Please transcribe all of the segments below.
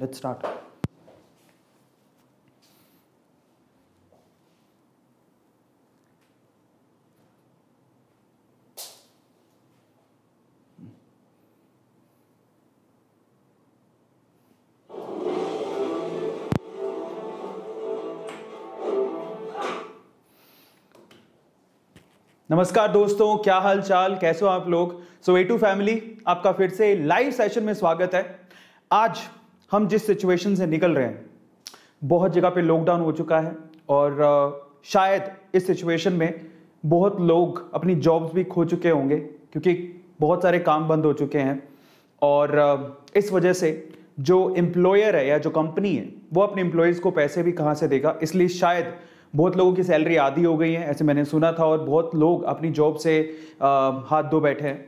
let's start नमस्कार दोस्तों क्या हाल चाल कैसे हो आप लोग सो ए टू फैमिली आपका फिर से लाइव सेशन में स्वागत है आज हम जिस सिचुएशन से निकल रहे हैं बहुत जगह पे लॉकडाउन हो चुका है और शायद इस सिचुएशन में बहुत लोग अपनी जॉब्स भी खो चुके होंगे क्योंकि बहुत सारे काम बंद हो चुके हैं और इस वजह से जो एम्प्लॉयर है या जो कंपनी है वो अपने एम्प्लॉयज़ को पैसे भी कहाँ से देगा इसलिए शायद बहुत लोगों की सैलरी आधी हो गई है ऐसे मैंने सुना था और बहुत लोग अपनी जॉब से हाथ धो बैठे हैं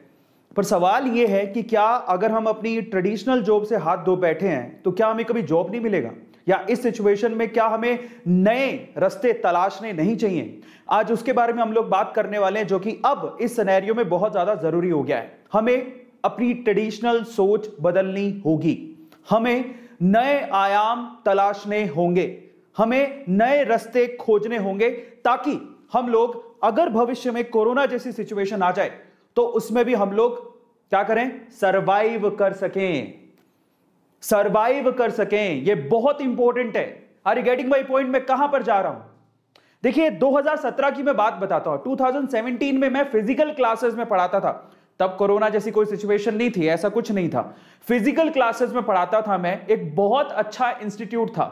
पर सवाल ये है कि क्या अगर हम अपनी ट्रेडिशनल जॉब से हाथ धो बैठे हैं तो क्या हमें कभी जॉब नहीं मिलेगा या इस सिचुएशन में क्या हमें नए रास्ते तलाशने नहीं चाहिए आज उसके बारे में हम लोग बात करने वाले हैं जो कि अब इस सिनेरियो में बहुत ज्यादा जरूरी हो गया है हमें अपनी ट्रेडिशनल सोच बदलनी होगी हमें नए आयाम तलाशने होंगे हमें नए रास्ते खोजने होंगे ताकि हम लोग अगर भविष्य में कोरोना जैसी सिचुएशन आ जाए तो उसमें भी हम लोग क्या करें सरवाइव कर सकें सरवाइव कर सकें ये बहुत इंपॉर्टेंट है are you getting my point मैं कहां पर जा रहा हूं देखिए 2017 की मैं बात बताता हूं 2017 में मैं फिजिकल क्लासेस में पढ़ाता था तब कोरोना जैसी कोई सिचुएशन नहीं थी ऐसा कुछ नहीं था फिजिकल क्लासेस में पढ़ाता था मैं एक बहुत अच्छा इंस्टीट्यूट था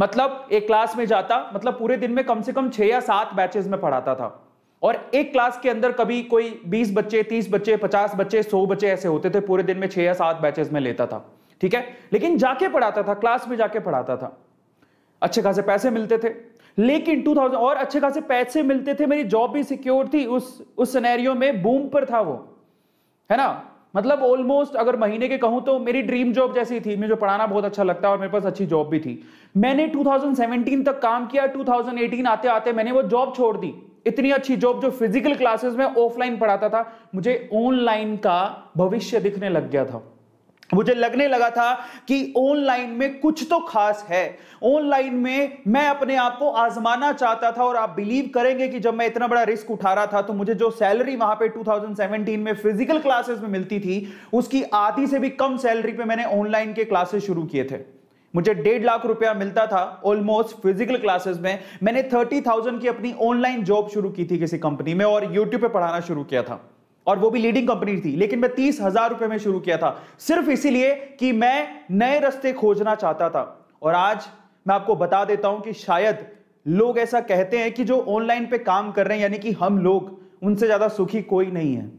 मतलब एक क्लास में जाता मतलब पूरे दिन में कम से कम छह या सात बैचेस में पढ़ाता था और एक क्लास के अंदर कभी कोई 20 बच्चे 30 बच्चे 50 बच्चे 100 बच्चे ऐसे होते थे पूरे दिन में छह या सात बैचेस में लेता था ठीक है लेकिन जाके पढ़ाता था क्लास में जाके पढ़ाता था अच्छे खासे पैसे मिलते थे लेकिन 2000 और अच्छे खासे पैसे मिलते थे मेरी जॉब भी सिक्योर थी उस उस सिनेरियो में बूम पर था वो है ना मतलब ऑलमोस्ट अगर महीने के कहूं तो मेरी ड्रीम जॉब जैसी थी मुझे पढ़ाना बहुत अच्छा लगता है और मेरे पास अच्छी जॉब भी थी मैंने 2017 तक काम किया 2018 आते आते मैंने वो जॉब छोड़ दी इतनी अच्छी जॉब जो फिजिकल क्लासेस में ऑफलाइन पढ़ाता था मुझे ऑनलाइन का भविष्य दिखने लग गया था मुझे लगने लगा था कि ऑनलाइन में कुछ तो खास है ऑनलाइन में मैं अपने आप को आजमाना चाहता था और आप बिलीव करेंगे कि जब मैं इतना बड़ा रिस्क उठा रहा था तो मुझे जो सैलरी वहां पे 2017 में फिजिकल क्लासेस में मिलती थी उसकी आधी से भी कम सैलरी पे मैंने ऑनलाइन के क्लासेस शुरू किए थे मुझे डेढ़ लाख रुपया मिलता था ऑलमोस्ट फिजिकल क्लासेस में मैंने थर्टी थाउजेंड की अपनी ऑनलाइन जॉब शुरू की थी किसी कंपनी में और यूट्यूब पे पढ़ाना शुरू किया था और वो भी लीडिंग कंपनी थी लेकिन मैं तीस हजार रुपए में शुरू किया था सिर्फ इसीलिए कि मैं नए रस्ते खोजना चाहता था और आज मैं आपको बता देता हूं कि शायद लोग ऐसा कहते हैं कि जो ऑनलाइन पे काम कर रहे हैं यानी कि हम लोग उनसे ज्यादा सुखी कोई नहीं है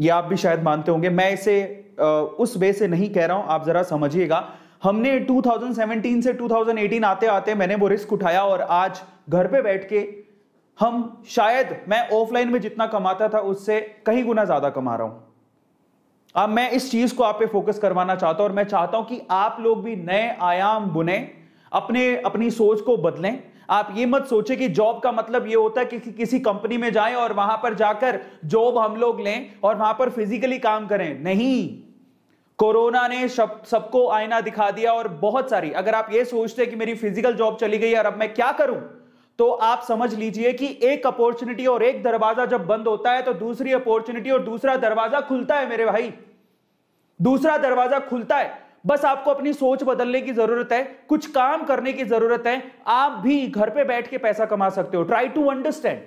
ये आप भी शायद मानते होंगे मैं इसे उस वे से नहीं कह रहा हूं आप जरा समझिएगा हमने 2017 से 2018 आते आते मैंने वो रिस्क उठाया और आज घर पे बैठ के हम शायद मैं ऑफलाइन में जितना कमाता था उससे कहीं गुना ज्यादा कमा रहा हूं अब मैं इस चीज को आप पे फोकस करवाना चाहता हूं और मैं चाहता हूं कि आप लोग भी नए आयाम बुने अपने अपनी सोच को बदलें आप ये मत सोचे कि जॉब का मतलब ये होता है कि, कि किसी कंपनी में जाएं और वहां पर जाकर जॉब हम लोग लें और वहां पर फिजिकली काम करें नहीं कोरोना ने सब सबको आईना दिखा दिया और बहुत सारी अगर आप ये सोचते हैं कि मेरी फिजिकल जॉब चली गई और अब मैं क्या करूं तो आप समझ लीजिए कि एक अपॉर्चुनिटी और एक दरवाजा जब बंद होता है तो दूसरी अपॉर्चुनिटी और दूसरा दरवाजा खुलता है मेरे भाई दूसरा दरवाजा खुलता है बस आपको अपनी सोच बदलने की जरूरत है कुछ काम करने की जरूरत है आप भी घर पे बैठ के पैसा कमा सकते हो ट्राई टू अंडरस्टैंड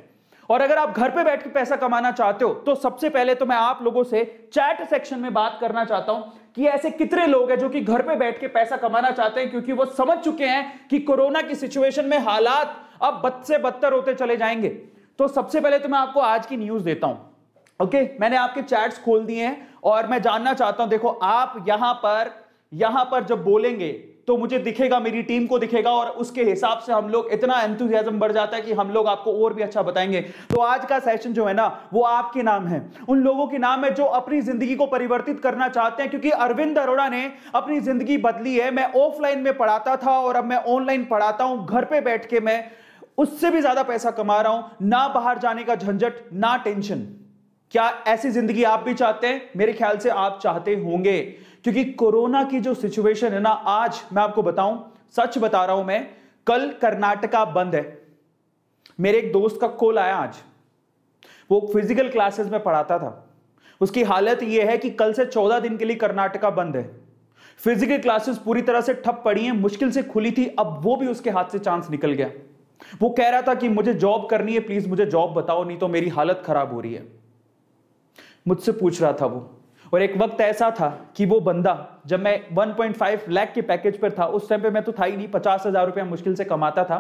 और अगर आप घर पे बैठ के पैसा कमाना चाहते हो तो सबसे पहले तो मैं आप लोगों से चैट सेक्शन में बात करना चाहता हूं कि ऐसे कितने लोग हैं जो कि घर पे बैठ के पैसा कमाना चाहते हैं क्योंकि वो समझ चुके हैं कि कोरोना की सिचुएशन में हालात अब बद से बदतर होते चले जाएंगे तो सबसे पहले तो मैं आपको आज की न्यूज देता हूं ओके मैंने आपके चैट्स खोल दिए हैं और मैं जानना चाहता हूं देखो आप यहां पर यहां पर जब बोलेंगे तो मुझे दिखेगा मेरी टीम को दिखेगा और उसके हिसाब से हम लोग इतना एंथुजियाजम बढ़ जाता है कि हम लोग आपको और भी अच्छा बताएंगे तो आज का सेशन जो है ना वो आपके नाम है उन लोगों के नाम है जो अपनी जिंदगी को परिवर्तित करना चाहते हैं क्योंकि अरविंद अरोड़ा ने अपनी जिंदगी बदली है मैं ऑफलाइन में पढ़ाता था और अब मैं ऑनलाइन पढ़ाता हूँ घर पर बैठ के मैं उससे भी ज्यादा पैसा कमा रहा हूं ना बाहर जाने का झंझट ना टेंशन क्या ऐसी जिंदगी आप भी चाहते हैं मेरे ख्याल से आप चाहते होंगे क्योंकि कोरोना की जो सिचुएशन है ना आज मैं आपको बताऊं सच बता रहा हूं मैं कल कर्नाटका बंद है मेरे एक दोस्त का कॉल आया आज वो फिजिकल क्लासेस में पढ़ाता था उसकी हालत यह है कि कल से चौदह दिन के लिए कर्नाटका बंद है फिजिकल क्लासेस पूरी तरह से ठप पड़ी हैं मुश्किल से खुली थी अब वो भी उसके हाथ से चांस निकल गया वो कह रहा था कि मुझे जॉब करनी है प्लीज मुझे जॉब बताओ नहीं तो मेरी हालत खराब हो रही है मुझसे पूछ रहा था वो और एक वक्त ऐसा था कि वो बंदा जब मैं 1.5 लाख के पैकेज पर था उस टाइम पे मैं तो था ही नहीं पचास हजार रुपया मुश्किल से कमाता था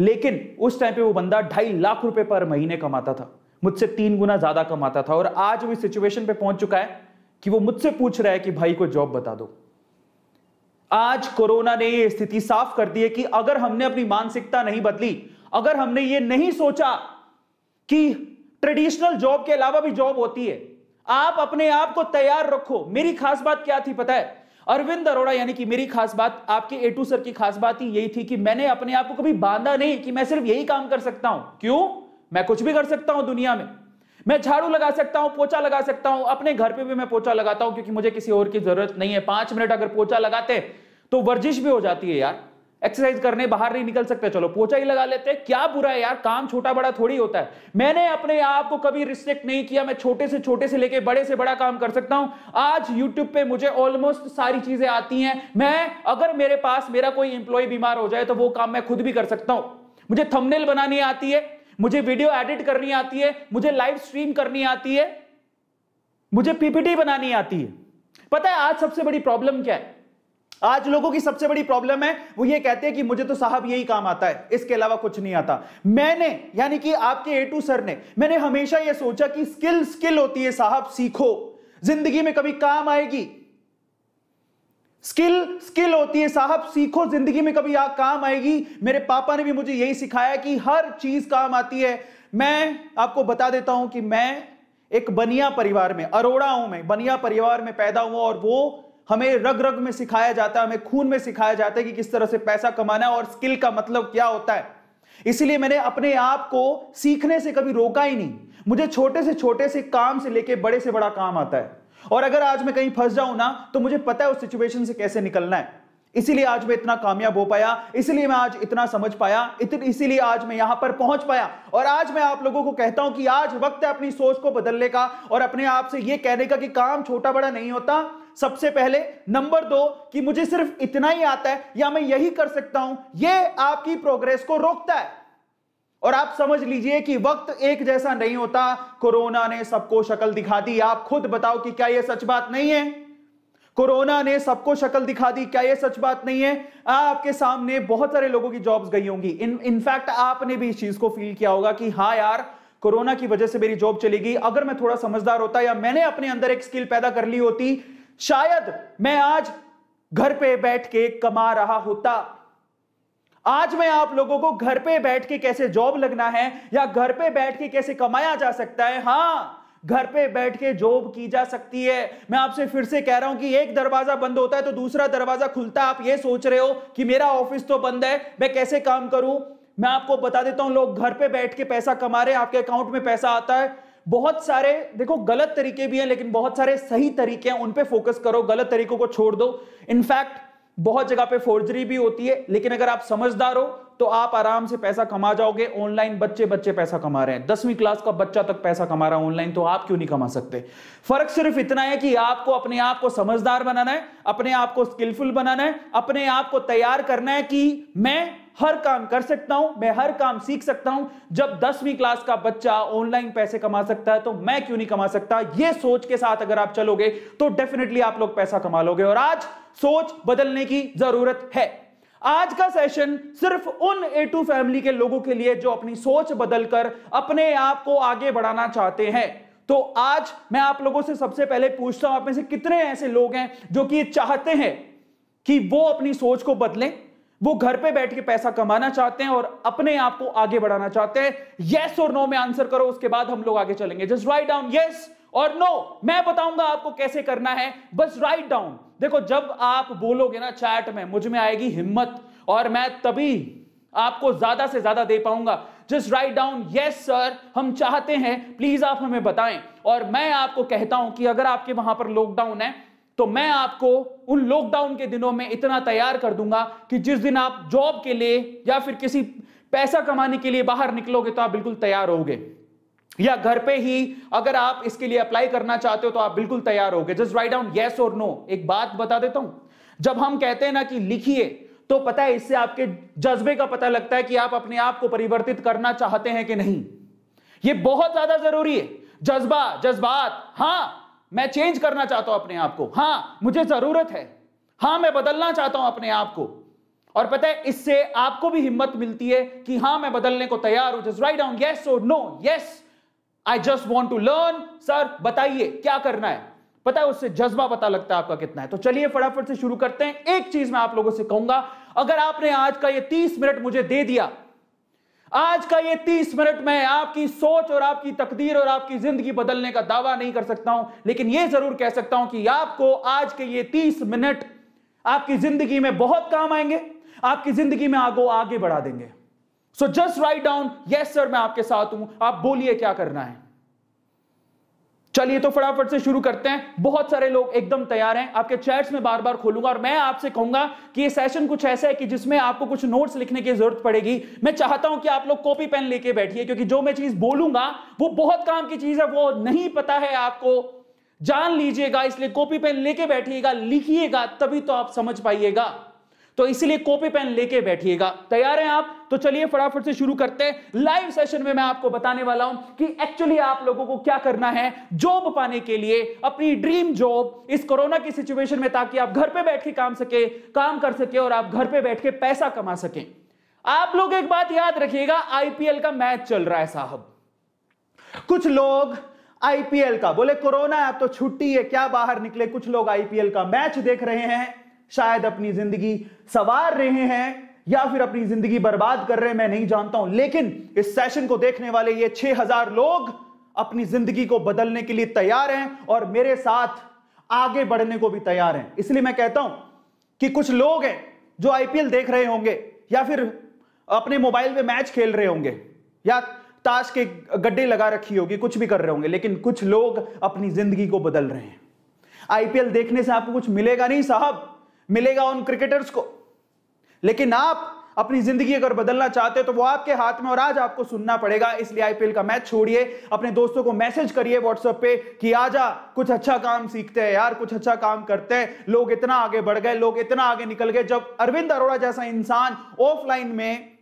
लेकिन उस टाइम पे वो बंदा ढाई लाख रुपए पर महीने कमाता था मुझसे तीन गुना ज्यादा कमाता था और आज वो सिचुएशन पे पहुंच चुका है कि वो मुझसे पूछ रहा है कि भाई को जॉब बता दो आज कोरोना ने ये स्थिति साफ कर दी है कि अगर हमने अपनी मानसिकता नहीं बदली अगर हमने ये नहीं सोचा कि ट्रेडिशनल जॉब के अलावा भी जॉब होती है आप अपने आप को तैयार रखो मेरी खास बात क्या थी पता है अरविंद अरोड़ा यानी कि मेरी खास बात आपके एटू सर की खास बात ही यही थी कि मैंने अपने आप को कभी बांधा नहीं कि मैं सिर्फ यही काम कर सकता हूं क्यों मैं कुछ भी कर सकता हूं दुनिया में मैं झाड़ू लगा सकता हूं पोचा लगा सकता हूं अपने घर पे भी मैं पोचा लगाता हूं क्योंकि मुझे किसी और की जरूरत नहीं है पांच मिनट अगर पोचा लगाते तो वर्जिश भी हो जाती है यार एक्सरसाइज करने बाहर नहीं निकल सकते चलो पोचा ही लगा लेते हैं क्या बुरा है यार काम छोटा बड़ा थोड़ी होता है मैंने अपने आप को कभी रिस्ट्रिक्ट नहीं किया मैं छोटे से छोटे से लेके बड़े से बड़ा काम कर सकता हूं आज यूट्यूब पे मुझे ऑलमोस्ट सारी चीजें आती हैं मैं अगर मेरे पास मेरा कोई इंप्लॉय बीमार हो जाए तो वो काम मैं खुद भी कर सकता हूं मुझे थमनेल बनानी आती है मुझे वीडियो एडिट करनी आती है मुझे लाइव स्ट्रीम करनी आती है मुझे पीपीटी बनानी आती है पता है आज सबसे बड़ी प्रॉब्लम क्या है आज लोगों की सबसे बड़ी प्रॉब्लम है वो ये कहते हैं कि मुझे तो साहब यही काम आता है इसके अलावा कुछ नहीं आता मैंने यानी कि आपके ए टू सर ने मैंने हमेशा ये सोचा कि स्किल स्किल होती है साहब सीखो जिंदगी में कभी काम आएगी स्किल स्किल होती है साहब सीखो जिंदगी में कभी आ, काम आएगी मेरे पापा ने भी मुझे यही सिखाया कि हर चीज काम आती है मैं आपको बता देता हूं कि मैं एक बनिया परिवार में अरोड़ा हूं मैं बनिया परिवार में पैदा हुआ और वो हमें रग रग में सिखाया जाता है हमें खून में सिखाया जाता है कि किस तरह से पैसा कमाना है और स्किल का मतलब क्या होता है इसीलिए मैंने अपने आप को सीखने से कभी रोका ही नहीं मुझे छोटे से छोटे से काम से लेके बड़े से बड़ा काम आता है और अगर आज मैं कहीं फंस जाऊं ना तो मुझे पता है उस सिचुएशन से कैसे निकलना है इसीलिए आज मैं इतना कामयाब हो पाया इसलिए मैं आज इतना समझ पाया इसीलिए आज मैं यहां पर पहुंच पाया और आज मैं आप लोगों को कहता हूं कि आज वक्त है अपनी सोच को बदलने का और अपने आप से यह कहने का कि काम छोटा बड़ा नहीं होता सबसे पहले नंबर दो कि मुझे सिर्फ इतना ही आता है या मैं यही कर सकता हूं यह आपकी प्रोग्रेस को रोकता है और आप समझ लीजिए कि वक्त एक जैसा नहीं होता कोरोना ने सबको शक्ल दिखा दी आप खुद बताओ कि क्या यह सच बात नहीं है कोरोना ने सबको शक्ल दिखा दी क्या यह सच बात नहीं है आपके सामने बहुत सारे लोगों की जॉब्स गई होंगी इन इनफैक्ट आपने भी इस चीज को फील किया होगा कि हाँ यार कोरोना की वजह से मेरी जॉब चलेगी अगर मैं थोड़ा समझदार होता या मैंने अपने अंदर एक स्किल पैदा कर ली होती शायद मैं आज घर पे बैठ के कमा रहा होता आज मैं आप लोगों को घर पे बैठ के कैसे जॉब लगना है या घर पे बैठ के कैसे कमाया जा सकता है हाँ घर पे बैठ के जॉब की जा सकती है मैं आपसे फिर से कह रहा हूं कि एक दरवाजा बंद होता है तो दूसरा दरवाजा खुलता है आप ये सोच रहे हो कि मेरा ऑफिस तो बंद है मैं कैसे काम करूं मैं आपको बता देता हूं लोग घर पे बैठ के पैसा कमा रहे हैं आपके अकाउंट में पैसा आता है बहुत सारे देखो गलत तरीके भी हैं लेकिन बहुत सारे सही तरीके हैं उन पे फोकस करो गलत तरीकों को छोड़ दो इनफैक्ट बहुत जगह पे फोर्जरी भी होती है लेकिन अगर आप समझदार हो तो आप आराम से पैसा कमा जाओगे ऑनलाइन बच्चे बच्चे पैसा कमा रहे हैं दसवीं क्लास का बच्चा तक पैसा कमा रहा है ऑनलाइन तो आप क्यों नहीं कमा सकते फर्क सिर्फ इतना है कि आपको अपने आप को समझदार बनाना है अपने आप को स्किलफुल बनाना है अपने आप को तैयार करना है कि मैं हर काम कर सकता हूं मैं हर काम सीख सकता हूं जब दसवीं क्लास का बच्चा ऑनलाइन पैसे कमा सकता है तो मैं क्यों नहीं कमा सकता ये सोच के साथ अगर आप चलोगे तो डेफिनेटली आप लोग पैसा कमा लोगे और आज सोच बदलने की जरूरत है आज का सेशन सिर्फ उन ए टू फैमिली के लोगों के लिए जो अपनी सोच बदलकर अपने आप को आगे बढ़ाना चाहते हैं तो आज मैं आप लोगों से सबसे पहले पूछता हूं आप में से कितने ऐसे लोग हैं जो कि चाहते हैं कि वो अपनी सोच को बदलें वो घर पे बैठ के पैसा कमाना चाहते हैं और अपने आप को आगे बढ़ाना चाहते हैं यस और नो में आंसर करो उसके बाद हम लोग आगे चलेंगे जस्ट राइट डाउन यस और नो मैं बताऊंगा आपको कैसे करना है बस राइट डाउन देखो जब आप बोलोगे ना चैट में मुझ में आएगी हिम्मत और मैं तभी आपको ज्यादा से ज्यादा दे पाऊंगा just write down yes sir हम चाहते हैं प्लीज आप हमें बताएं और मैं आपको कहता हूं कि अगर आपके वहां पर लॉकडाउन है तो मैं आपको उन लॉकडाउन के दिनों में इतना तैयार कर दूंगा कि जिस दिन आप जॉब के लिए या फिर किसी पैसा कमाने के लिए बाहर निकलोगे तो आप बिल्कुल तैयार होगे या घर पे ही अगर आप इसके लिए अप्लाई करना चाहते हो तो आप बिल्कुल तैयार होगे जस्ट राइट डाउन येस और नो एक बात बता देता हूं जब हम कहते हैं ना कि लिखिए तो पता है इससे आपके जज्बे का पता लगता है कि आप अपने आप को परिवर्तित करना चाहते हैं कि नहीं यह बहुत ज्यादा जरूरी है जज्बा जज्बात हां मैं चेंज करना चाहता हूं अपने आप को हां मुझे जरूरत है हां मैं बदलना चाहता हूं अपने आप को और पता है इससे आपको भी हिम्मत मिलती है कि हां मैं बदलने को तैयार हूं जस्ट राइट डाउन यस और no yes I just want to learn sir बताइए क्या करना है पता है उससे जज्बा पता लगता है आपका कितना है तो चलिए फटाफट से शुरू करते हैं एक चीज मैं आप लोगों से कहूंगा अगर आपने आज का ये तीस मिनट मुझे दे दिया आज का ये 30 मिनट में आपकी सोच और आपकी तकदीर और आपकी जिंदगी बदलने का दावा नहीं कर सकता हूं लेकिन यह जरूर कह सकता हूं कि आपको आज के ये 30 मिनट आपकी जिंदगी में बहुत काम आएंगे आपकी जिंदगी में आगो आगे बढ़ा देंगे so just write down yes sir मैं आपके साथ हूं आप बोलिए क्या करना है चलिए तो फटाफट से शुरू करते हैं बहुत सारे लोग एकदम तैयार हैं आपके चैट्स में बार बार खोलूंगा और मैं आपसे कहूंगा कि ये सेशन कुछ ऐसा है कि जिसमें आपको कुछ नोट्स लिखने की जरूरत पड़ेगी मैं चाहता हूं कि आप लोग कॉपी पेन लेके बैठिए क्योंकि जो मैं चीज बोलूंगा वो बहुत काम की चीज है वो नहीं पता है आपको जान लीजिएगा इसलिए कॉपी पेन लेके बैठिएगा लिखिएगा तभी तो आप समझ पाइएगा तो इसीलिए कॉपी पेन लेके बैठिएगा तैयार हैं आप तो चलिए फटाफट से शुरू करते हैं लाइव सेशन में मैं आपको बताने वाला हूं कि एक्चुअली आप लोगों को क्या करना है जॉब पाने के लिए अपनी ड्रीम जॉब इस कोरोना की सिचुएशन में ताकि आप घर पे बैठ के काम सके काम कर सके और आप घर पे बैठ के पैसा कमा सके आप लोग एक बात याद रखिएगा आईपीएल का मैच चल रहा है साहब कुछ लोग आईपीएल का बोले कोरोना है तो छुट्टी है क्या बाहर निकले कुछ लोग आईपीएल का मैच देख रहे हैं शायद अपनी जिंदगी सवार रहे हैं या फिर अपनी जिंदगी बर्बाद कर रहे हैं मैं नहीं जानता हूं लेकिन इस सेशन को देखने वाले ये छह हजार लोग अपनी जिंदगी को बदलने के लिए तैयार हैं और मेरे साथ आगे बढ़ने को भी तैयार हैं इसलिए मैं कहता हूं कि कुछ लोग हैं जो आईपीएल देख रहे होंगे या फिर अपने मोबाइल में मैच खेल रहे होंगे या ताश के गड्ढे लगा रखी होगी कुछ भी कर रहे होंगे लेकिन कुछ लोग अपनी जिंदगी को बदल रहे हैं आईपीएल देखने से आपको कुछ मिलेगा नहीं साहब मिलेगा उन क्रिकेटर्स को लेकिन आप अपनी जिंदगी अगर बदलना चाहते हो तो वो आपके हाथ में और आज आपको सुनना पड़ेगा इसलिए आईपीएल का मैच छोड़िए अपने दोस्तों को मैसेज करिए व्हाट्सएप पे कि आजा कुछ अच्छा काम सीखते हैं यार कुछ अच्छा काम करते हैं लोग इतना आगे बढ़ गए लोग इतना आगे निकल गए जब अरविंद अरोड़ा जैसा इंसान ऑफलाइन में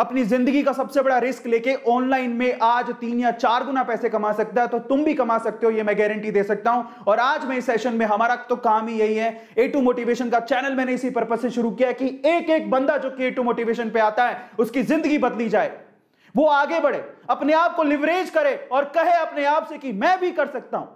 अपनी जिंदगी का सबसे बड़ा रिस्क लेके ऑनलाइन में आज तीन या चार गुना पैसे कमा सकता है तो तुम भी कमा सकते हो ये मैं गारंटी दे सकता हूं और आज मैं इस सेशन में हमारा तो काम ही यही है ए टू मोटिवेशन का चैनल मैंने इसी पर्पज से शुरू किया कि एक एक बंदा जो कि ए टू मोटिवेशन पे आता है उसकी जिंदगी बदली जाए वो आगे बढ़े अपने आप को लिवरेज करे और कहे अपने आप से कि मैं भी कर सकता हूं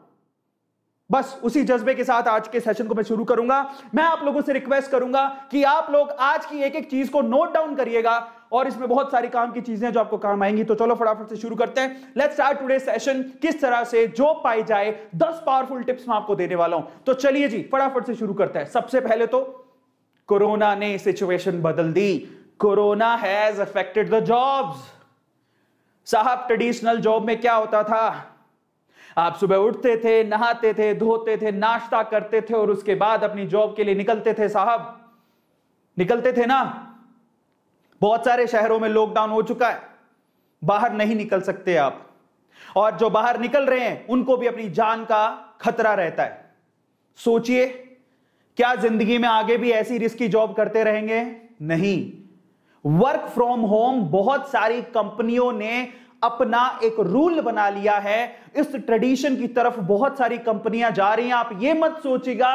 बस उसी जज्बे के साथ आज के सेशन को मैं शुरू करूंगा मैं आप लोगों से रिक्वेस्ट करूंगा कि आप लोग आज की एक एक चीज को नोट डाउन करिएगा और इसमें बहुत सारी काम की चीजें जो आपको काम आएंगी तो चलो फटाफट से शुरू करते हैं लेट स्टार्ट टुडे सेशन किस तरह से जो पाई जाए दस पावरफुल टिप्स मैं आपको देने वाला हूं तो चलिए जी फटाफट से शुरू करते हैं सबसे पहले तो कोरोना ने सिचुएशन बदल दी corona has affected the jobs साहब ट्रेडिशनल जॉब में क्या होता था आप सुबह उठते थे नहाते थे धोते थे नाश्ता करते थे और उसके बाद अपनी जॉब के लिए निकलते थे साहब निकलते थे ना बहुत सारे शहरों में लॉकडाउन हो चुका है बाहर नहीं निकल सकते आप और जो बाहर निकल रहे हैं उनको भी अपनी जान का खतरा रहता है सोचिए क्या जिंदगी में आगे भी ऐसी रिस्की जॉब करते रहेंगे नहीं वर्क फ्रॉम होम बहुत सारी कंपनियों ने अपना एक रूल बना लिया है इस ट्रेडिशन की तरफ बहुत सारी कंपनियां जा रही हैं आप यह मत सोचिएगा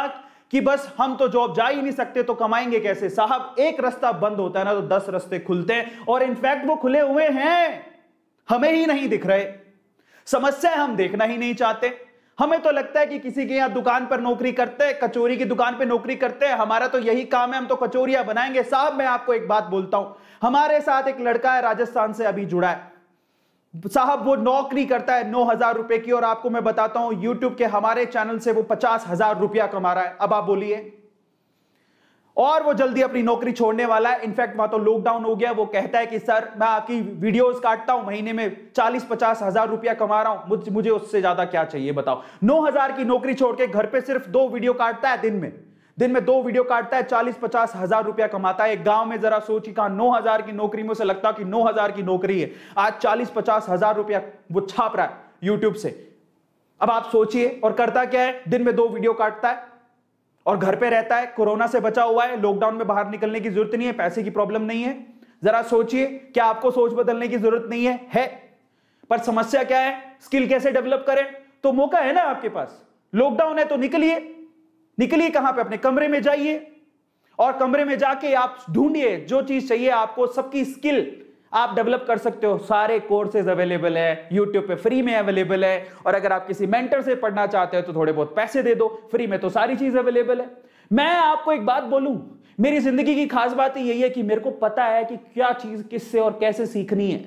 कि बस हम तो जॉब जा ही नहीं सकते तो कमाएंगे कैसे साहब एक रास्ता बंद होता है ना तो दस रस्ते खुलते हैं और इनफैक्ट वो खुले हुए हैं हमें ही नहीं दिख रहे समस्या हम देखना ही नहीं चाहते हमें तो लगता है कि किसी के यहां दुकान पर नौकरी करते हैं कचोरी की दुकान पर नौकरी करते हैं हमारा तो यही काम है हम तो कचोरिया बनाएंगे साहब मैं आपको एक बात बोलता हूं हमारे साथ एक लड़का है राजस्थान से अभी जुड़ा है साहब वो नौकरी करता है नौ हजार रुपए की और आपको मैं बताता हूं यूट्यूब के हमारे चैनल से वो पचास हजार रुपया कमा रहा है अब आप बोलिए और वो जल्दी अपनी नौकरी छोड़ने वाला है इनफैक्ट वहां तो लॉकडाउन हो गया वो कहता है कि सर मैं आपकी वीडियोस काटता हूं महीने में चालीस पचास हजार रुपया कमा रहा हूं मुझे उससे ज्यादा क्या चाहिए बताओ नौ हजार की नौकरी छोड़ के घर पे सिर्फ दो वीडियो काटता है दिन में दिन में दो वीडियो काटता है चालीस पचास हजार रुपया कमाता है गांव में जरा सोची कहा नौ हजार की नौकरी में उसे लगता कि नौ हजार की नौकरी है आज चालीस पचास हजार रुपया वो छाप रहा है यूट्यूब से अब आप सोचिए और करता क्या है दिन में दो वीडियो काटता है और घर पे रहता है कोरोना से बचा हुआ है लॉकडाउन में बाहर निकलने की जरूरत नहीं है पैसे की प्रॉब्लम नहीं है जरा सोचिए क्या आपको सोच बदलने की जरूरत नहीं है है पर समस्या क्या है स्किल कैसे डेवलप करें तो मौका है ना आपके पास लॉकडाउन है तो निकलिए निकलिए कहां पे अपने कमरे में जाइए और कमरे में जाके आप ढूंढिए जो चीज चाहिए आपको सबकी स्किल आप डेवलप कर सकते हो सारे कोर्सेज अवेलेबल है यूट्यूब पे फ्री में अवेलेबल है और अगर आप किसी मेंटर से पढ़ना चाहते हो तो थोड़े बहुत पैसे दे दो फ्री में तो सारी चीज अवेलेबल है मैं आपको एक बात बोलूं मेरी जिंदगी की खास बात तो यही है कि मेरे को पता है कि क्या चीज किससे और कैसे सीखनी है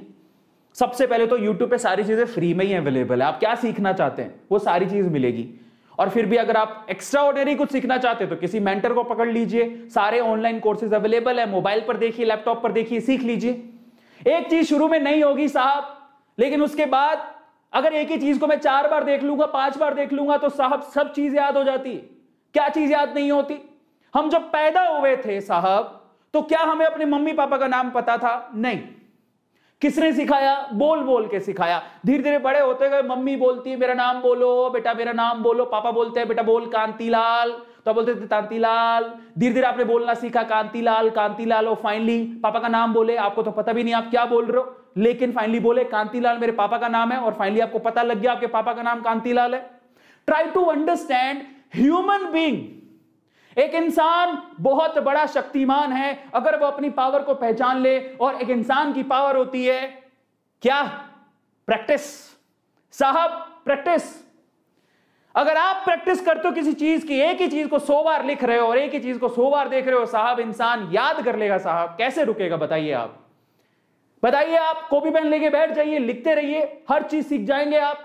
सबसे पहले तो यूट्यूब पे सारी चीजें फ्री में ही अवेलेबल है आप क्या सीखना चाहते हैं वो सारी चीज मिलेगी और फिर भी अगर आप एक्स्ट्रा ऑर्डिनरी कुछ सीखना चाहते हो तो किसी मेंटर को पकड़ लीजिए सारे ऑनलाइन कोर्सेज अवेलेबल है मोबाइल पर देखिए लैपटॉप पर देखिए सीख लीजिए एक चीज शुरू में नहीं होगी साहब लेकिन उसके बाद अगर एक ही चीज को मैं चार बार देख लूंगा पांच बार देख लूंगा तो साहब सब चीज याद हो जाती क्या चीज याद नहीं होती हम जब पैदा हुए थे साहब तो क्या हमें अपने मम्मी पापा का नाम पता था नहीं किसने सिखाया बोल बोल के सिखाया धीरे धीरे बड़े होते गए मम्मी बोलती है मेरा नाम बोलो बेटा मेरा नाम बोलो पापा बोलते हैं बेटा बोल कांतिलाल तो बोलते थे कांतिलाल धीरे धीरे आपने बोलना सीखा कांतिलाल कांतिलाल और फाइनली पापा का नाम बोले आपको तो पता भी नहीं आप क्या बोल रहे हो लेकिन फाइनली बोले कांतिलाल मेरे पापा का नाम है और फाइनली आपको पता लग गया आपके पापा का नाम कांतिलाल है try to understand human being एक इंसान बहुत बड़ा शक्तिमान है अगर वो अपनी पावर को पहचान ले और एक इंसान की पावर होती है क्या प्रैक्टिस साहब प्रैक्टिस अगर आप प्रैक्टिस करते हो किसी चीज की एक ही चीज को सो बार लिख रहे हो और एक ही चीज को सो बार देख रहे हो साहब इंसान याद कर लेगा साहब कैसे रुकेगा बताइए आप बताइए आप कॉपी पेन लेके बैठ जाइए लिखते रहिए हर चीज सीख जाएंगे आप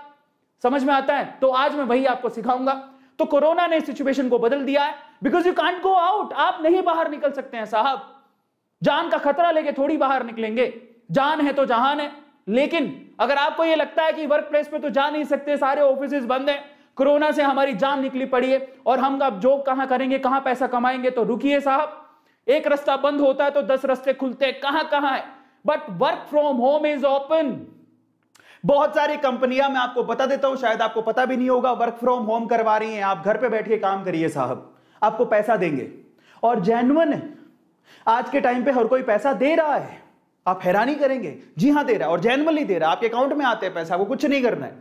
समझ में आता है तो आज मैं वही आपको सिखाऊंगा तो कोरोना ने सिचुएशन को बदल दिया है because you can't go out आप नहीं बाहर निकल सकते हैं साहब जान का खतरा लेके थोड़ी बाहर निकलेंगे जान है तो जहान है लेकिन अगर आपको यह लगता है कि वर्क प्लेस पे तो जा नहीं सकते सारे ऑफिस बंद हैं कोरोना से हमारी जान निकली पड़ी है और हम अब जॉब कहां करेंगे कहां पैसा कमाएंगे तो रुकिए साहब एक रास्ता बंद होता है तो दस रास्ते खुलते हैं कहां कहां है but work from home is open बहुत सारी कंपनियां मैं आपको बता देता हूं शायद आपको पता भी नहीं होगा वर्क फ्रॉम होम करवा रही हैं आप घर पे बैठ के काम करिए साहब आपको पैसा देंगे और जैनवन है आज के टाइम पे हर कोई पैसा दे रहा है आप हैरानी करेंगे जी हां दे रहा है और नहीं दे रहा है आपके अकाउंट में आते हैं पैसा आपको कुछ नहीं करना है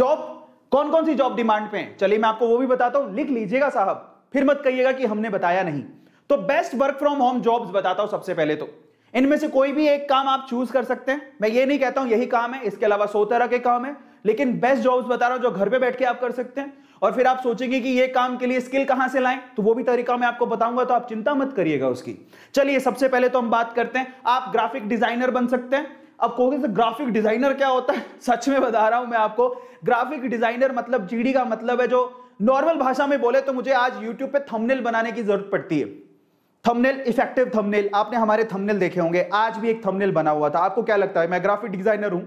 जॉब कौन कौन सी जॉब डिमांड पे है चलिए मैं आपको वो भी बताता हूं लिख लीजिएगा साहब फिर मत कहिएगा कि हमने बताया नहीं तो best work from home jobs बताता हूं सबसे पहले तो इनमें से कोई भी एक काम आप चूज कर सकते हैं मैं ये नहीं कहता हूं यही काम है इसके अलावा सौ तरह के काम है लेकिन बेस्ट जॉब्स बता रहा हूं जो घर पे बैठ के आप कर सकते हैं और फिर आप सोचेंगे कि ये काम के लिए स्किल कहां से लाएं तो वो भी तरीका मैं आपको बताऊंगा तो आप चिंता मत करिएगा उसकी चलिए सबसे पहले तो हम बात करते हैं आप ग्राफिक डिजाइनर बन सकते हैं अब कहोगे तो ग्राफिक डिजाइनर क्या होता है सच में बता रहा हूं मैं आपको ग्राफिक डिजाइनर मतलब जीडी का मतलब है जो नॉर्मल भाषा में बोले तो मुझे आज यूट्यूब पे थंबनेल बनाने की जरूरत पड़ती है थंबनेल इफेक्टिव थंबनेल आपने हमारे थंबनेल देखे होंगे आज भी एक थंबनेल बना हुआ था आपको क्या लगता है मैं ग्राफिक डिजाइनर हूं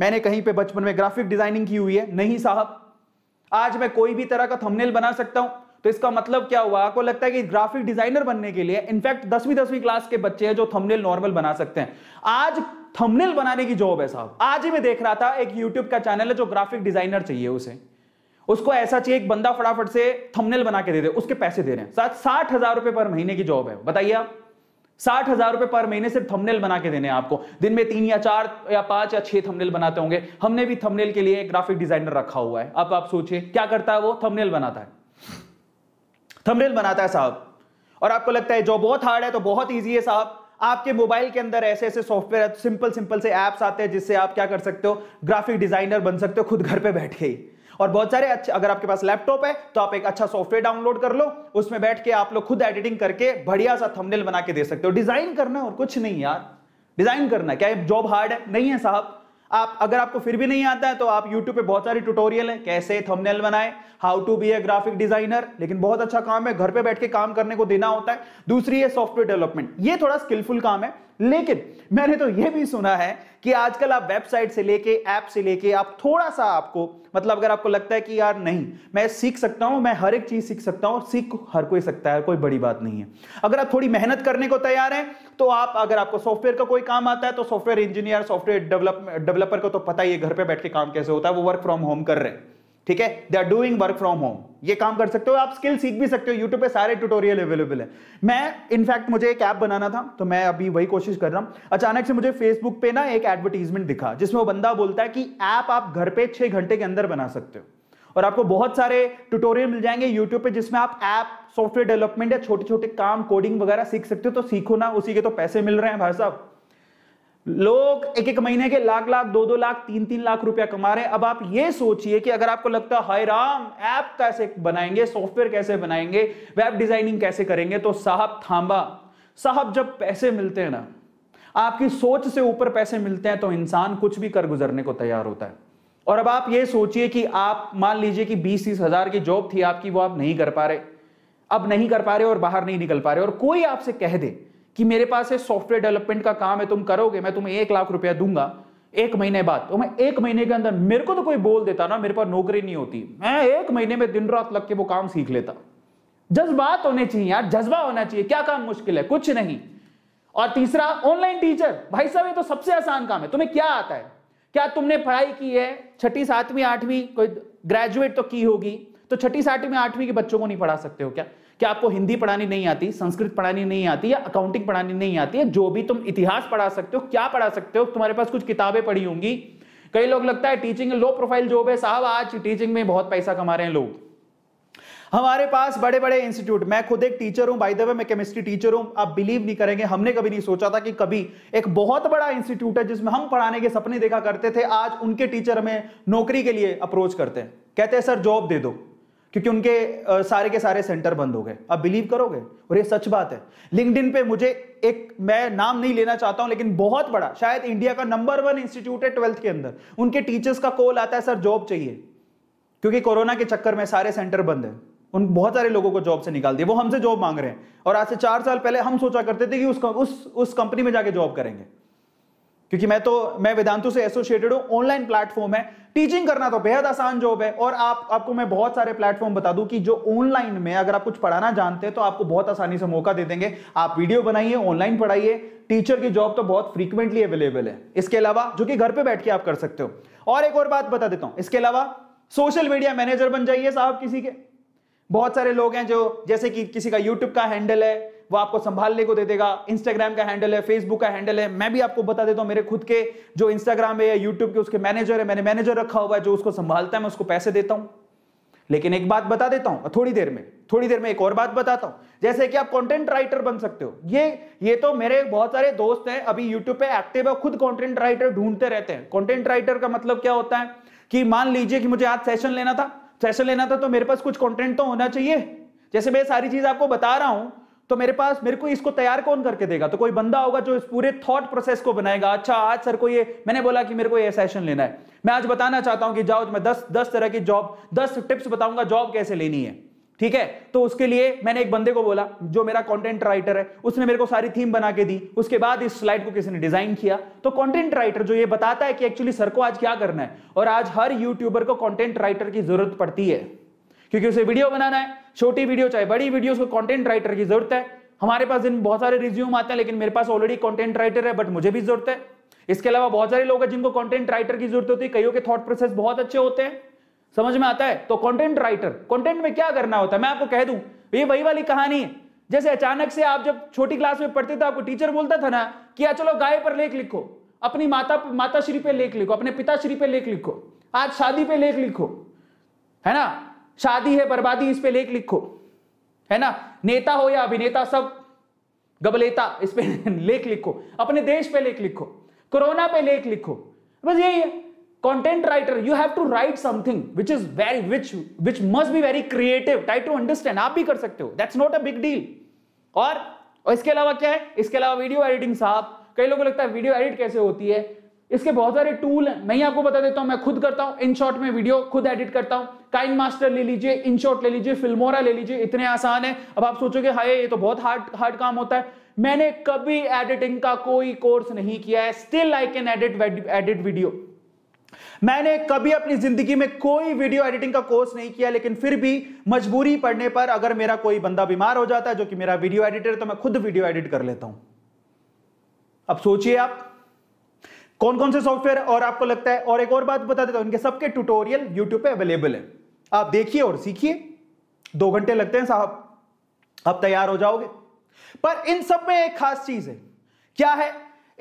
मैंने कहीं पे बचपन में ग्राफिक डिजाइनिंग की हुई है नहीं साहब आज मैं कोई भी तरह का थंबनेल बना सकता हूं तो इसका मतलब क्या हुआ आपको लगता है कि ग्राफिक डिजाइनर बनने के लिए इनफैक्ट दसवीं दसवीं क्लास के बच्चे हैं जो थंबनेल नॉर्मल बना सकते हैं आज थंबनेल बनाने की जॉब है साहब आज ही मैं देख रहा था एक यूट्यूब का चैनल है जो ग्राफिक डिजाइनर चाहिए उसे उसको ऐसा चाहिए एक बंदा फटाफट से थमनेल बना के दे दे उसके पैसे दे रहे हैं साथ साठ हजार रुपए पर महीने की जॉब है बताइए आप साठ हजार रुपए पर महीने सिर्फ थंबनेल बना के देने आपको दिन में तीन या चार या पांच या छह थंबनेल बनाते होंगे हमने भी थंबनेल के लिए एक ग्राफिक डिजाइनर रखा हुआ है अब आप सोचिए क्या करता है वो थंबनेल बनाता है थंबनेल बनाता है साहब और आपको लगता है जो बहुत हार्ड है तो बहुत ईजी है साहब आपके मोबाइल के अंदर ऐसे ऐसे सॉफ्टवेयर सिंपल सिंपल से ऐप्स आते हैं जिससे आप क्या कर सकते हो ग्राफिक डिजाइनर बन सकते हो खुद घर पर बैठ के ही और बहुत सारे अच्छे अगर आपके पास लैपटॉप है तो आप एक अच्छा सॉफ्टवेयर डाउनलोड कर लो उसमें बैठ के आप लोग खुद एडिटिंग करके बढ़िया सा थंबनेल बना के दे सकते हो डिजाइन करना और कुछ नहीं यार डिजाइन करना क्या जॉब हार्ड है नहीं है साहब आप अगर आपको फिर भी नहीं आता है तो आप YouTube पे बहुत सारी ट्यूटोरियल है कैसे थंबनेल बनाए how to be a graphic designer लेकिन बहुत अच्छा काम है घर पे बैठ के काम करने को देना होता है दूसरी है सॉफ्टवेयर डेवलपमेंट ये थोड़ा स्किलफुल काम है लेकिन मैंने तो यह भी सुना है कि आजकल आप वेबसाइट से लेके ऐप से लेके आप थोड़ा सा आपको मतलब अगर आपको लगता है कि यार नहीं मैं सीख सकता हूं मैं हर एक चीज सीख सकता हूं सीख हर कोई सकता है कोई बड़ी बात नहीं है अगर आप थोड़ी मेहनत करने को तैयार हैं तो आप अगर आपको सॉफ्टवेयर का कोई काम आता है तो सॉफ्टवेयर इंजीनियर सॉफ्टवेयर डेवलपर को तो पता ही है घर पर बैठ के काम कैसे होता है वो वर्क फ्रॉम होम कर रहे हैं ठीक है they are doing work from home ये काम कर सकते हो आप स्किल सीख भी सकते हो यूट्यूब पे सारे ट्यूटोरियल अवेलेबल है मैं इनफैक्ट मुझे एक ऐप बनाना था तो मैं अभी वही कोशिश कर रहा हूं अचानक से मुझे फेसबुक पे ना एक एडवर्टीजमेंट दिखा जिसमें वो बंदा बोलता है कि ऐप आप घर पे छह घंटे के अंदर बना सकते हो और आपको बहुत सारे ट्यूटोरियल मिल जाएंगे यूट्यूब पे जिसमें आप ऐप सॉफ्टवेयर डेवलपमेंट या छोटे छोटे काम कोडिंग वगैरह सीख सकते हो तो सीखो ना उसी के तो पैसे मिल रहे हैं भाई साहब लोग एक एक महीने के लाख लाख दो दो लाख तीन तीन लाख रुपया कमा रहे हैं अब आप ये सोचिए कि अगर आपको लगता है हाय राम ऐप कैसे बनाएंगे सॉफ्टवेयर कैसे बनाएंगे वेब डिजाइनिंग कैसे करेंगे तो साहब थांबा साहब जब पैसे मिलते हैं ना आपकी सोच से ऊपर पैसे मिलते हैं तो इंसान कुछ भी कर गुजरने को तैयार होता है और अब आप ये सोचिए कि आप मान लीजिए कि बीस तीस हजार की जॉब थी आपकी वो आप नहीं कर पा रहे अब नहीं कर पा रहे और बाहर नहीं निकल पा रहे और कोई आपसे कह दे कि मेरे पास है सॉफ्टवेयर डेवलपमेंट का काम है तुम करोगे मैं तुम्हें एक लाख रुपया दूंगा एक महीने बाद तो मैं एक महीने के अंदर मेरे को तो कोई बोल देता ना मेरे पास नौकरी नहीं होती मैं एक महीने में दिन रात लग के वो काम सीख लेता जज्बात होने चाहिए यार जज्बा होना चाहिए क्या काम मुश्किल है कुछ नहीं और तीसरा ऑनलाइन टीचर भाई साहब ये तो सबसे आसान काम है तुम्हें क्या आता है क्या तुमने पढ़ाई की है छठी सातवीं आठवीं कोई ग्रेजुएट तो की होगी तो छठी सातवीं आठवीं के बच्चों को नहीं पढ़ा सकते हो क्या कि आपको हिंदी पढ़ानी नहीं आती संस्कृत पढ़ानी नहीं आती या अकाउंटिंग पढ़ानी नहीं आती है जो भी तुम इतिहास पढ़ा सकते हो क्या पढ़ा सकते हो तुम्हारे पास कुछ किताबें पढ़ी होंगी कई लोग लगता है टीचिंग लो प्रोफाइल जॉब है साहब आज टीचिंग में बहुत पैसा कमा रहे हैं लोग हमारे पास बड़े बड़े इंस्टीट्यूट मैं खुद एक टीचर हूं बाय द वे मैं केमिस्ट्री टीचर हूं आप बिलीव नहीं करेंगे हमने कभी नहीं सोचा था कि कभी एक बहुत बड़ा इंस्टीट्यूट है जिसमें हम पढ़ाने के सपने देखा करते थे आज उनके टीचर हमें नौकरी के लिए अप्रोच करते हैं कहते हैं सर जॉब दे दो क्योंकि उनके सारे के सारे सेंटर बंद हो गए अब बिलीव करोगे और ये सच बात है लिंकडिन पे मुझे एक मैं नाम नहीं लेना चाहता हूं लेकिन बहुत बड़ा शायद इंडिया का नंबर वन इंस्टीट्यूट है ट्वेल्थ के अंदर उनके टीचर्स का कॉल आता है सर जॉब चाहिए क्योंकि कोरोना के चक्कर में सारे सेंटर बंद है उन बहुत सारे लोगों को जॉब से निकाल दिया वो हमसे जॉब मांग रहे हैं और आज से चार साल पहले हम सोचा करते थे कि उस उस उस कंपनी में जाके जॉब करेंगे क्योंकि मैं तो मैं वेदांतु से एसोसिएटेड हूँ ऑनलाइन प्लेटफॉर्म है टीचिंग करना तो बेहद आसान जॉब है और आप आपको मैं बहुत सारे प्लेटफॉर्म बता दूं कि जो ऑनलाइन में अगर आप कुछ पढ़ाना जानते हैं तो आपको बहुत आसानी से मौका दे देंगे आप वीडियो बनाइए ऑनलाइन पढ़ाइए टीचर की जॉब तो बहुत फ्रीक्वेंटली अवेलेबल है इसके अलावा जो कि घर पर बैठ के आप कर सकते हो और एक और बात बता देता हूँ इसके अलावा सोशल मीडिया मैनेजर बन जाइए साहब किसी के बहुत सारे लोग हैं जो जैसे कि किसी का यूट्यूब का हैंडल है वो आपको संभालने को दे देगा इंस्टाग्राम का हैंडल है फेसबुक का हैंडल है मैं भी आपको बता देता हूँ मेरे खुद के जो इंस्टाग्राम है यूट्यूब के उसके मैनेजर है मैंने मैनेजर रखा हुआ है जो उसको संभालता है मैं उसको पैसे देता हूँ लेकिन एक बात बता देता हूँ थोड़ी देर में थोड़ी देर में एक और बात बताता हूं जैसे कि आप कंटेंट राइटर बन सकते हो ये ये तो मेरे बहुत सारे दोस्त हैं अभी यूट्यूब पे एक्टिव है खुद कंटेंट राइटर ढूंढते रहते हैं कंटेंट राइटर का मतलब क्या होता है कि मान लीजिए कि मुझे आज सेशन लेना था सेशन लेना था तो मेरे पास कुछ कॉन्टेंट तो होना चाहिए जैसे मैं सारी चीज आपको बता रहा हूं तो मेरे पास मेरे को इसको तैयार कौन करके देगा तो कोई बंदा होगा जो इस पूरे थॉट प्रोसेस को बनाएगा अच्छा आज सर को ये मैंने बोला कि मेरे को ये सेशन लेना है मैं आज बताना चाहता हूं कि जाओ मैं दस दस तरह की जॉब दस टिप्स बताऊंगा जॉब कैसे लेनी है ठीक है तो उसके लिए मैंने एक बंदे को बोला जो मेरा कंटेंट राइटर है उसने मेरे को सारी थीम बना के दी उसके बाद इस स्लाइड को किसी ने डिजाइन किया तो कंटेंट राइटर जो ये बताता है कि एक्चुअली सर को आज क्या करना है और आज हर यूट्यूबर को कंटेंट राइटर की जरूरत पड़ती है क्योंकि उसे वीडियो बनाना है छोटी वीडियो चाहे बड़ी वीडियो को कॉन्टेंट राइटर की जरूरत है हमारे पास दिन बहुत सारे रिज्यूम आते हैं लेकिन मेरे पास ऑलरेडी कॉन्टेंट राइटर है बट मुझे भी जरूरत है इसके अलावा बहुत सारे लोग हैं जिनको कॉन्टेंट राइटर की जरूरत होती है कईयों के थॉट प्रोसेस बहुत अच्छे होते हैं समझ में आता है तो कंटेंट राइटर कंटेंट में क्या करना होता है मैं आपको कह दूं ये वही वाली कहानी है जैसे अचानक से आप जब छोटी क्लास में पढ़ते थे आपको टीचर बोलता था ना कि या चलो गाय पर लेख लिखो अपनी माता माताश्री पे लेख लिखो अपने पिताश्री पे लेख लिखो आज शादी पे लेख लिखो है ना शादी है बर्बादी इस पर लेख लिखो है ना नेता हो या अभिनेता सब गबलेता इस पर लेख लिखो अपने देश पे लेख लिखो कोरोना पे लेख लिखो बस यही है content writer you have to write something which is very which which must be very creative try to understand आप भी कर सकते हो that's not a big deal और, और इसके अलावा क्या है इसके अलावा वीडियो एडिटिंग साहब कई लोगों को लगता है वीडियो एडिट कैसे होती है इसके बहुत सारे टूल हैं मैं आपको बता देता हूं मैं खुद करता हूं इन शॉर्ट में वीडियो खुद एडिट करता हूं काइन मास्टर ले लीजिए इन शॉर्ट ले लीजिए फिल्मोरा ले लीजिए इतने आसान है अब आप सोचोगे हाय ये तो बहुत हार्ड हार्ड काम होता है मैंने कभी एडिटिंग का कोई कोर्स नहीं किया है still I can edit edit video मैंने कभी अपनी जिंदगी में कोई वीडियो एडिटिंग का कोर्स नहीं किया लेकिन फिर भी मजबूरी पड़ने पर अगर मेरा कोई बंदा बीमार हो जाता है जो कि मेरा वीडियो एडिटर है तो मैं खुद वीडियो एडिट कर लेता हूं अब सोचिए आप कौन कौन से सॉफ्टवेयर और आपको लगता है और एक और बात बता देता हूं इनके सबके ट्यूटोरियल यूट्यूब पे अवेलेबल है आप देखिए और सीखिए दो घंटे लगते हैं साहब आप तैयार हो जाओगे पर इन सब में एक खास चीज है क्या है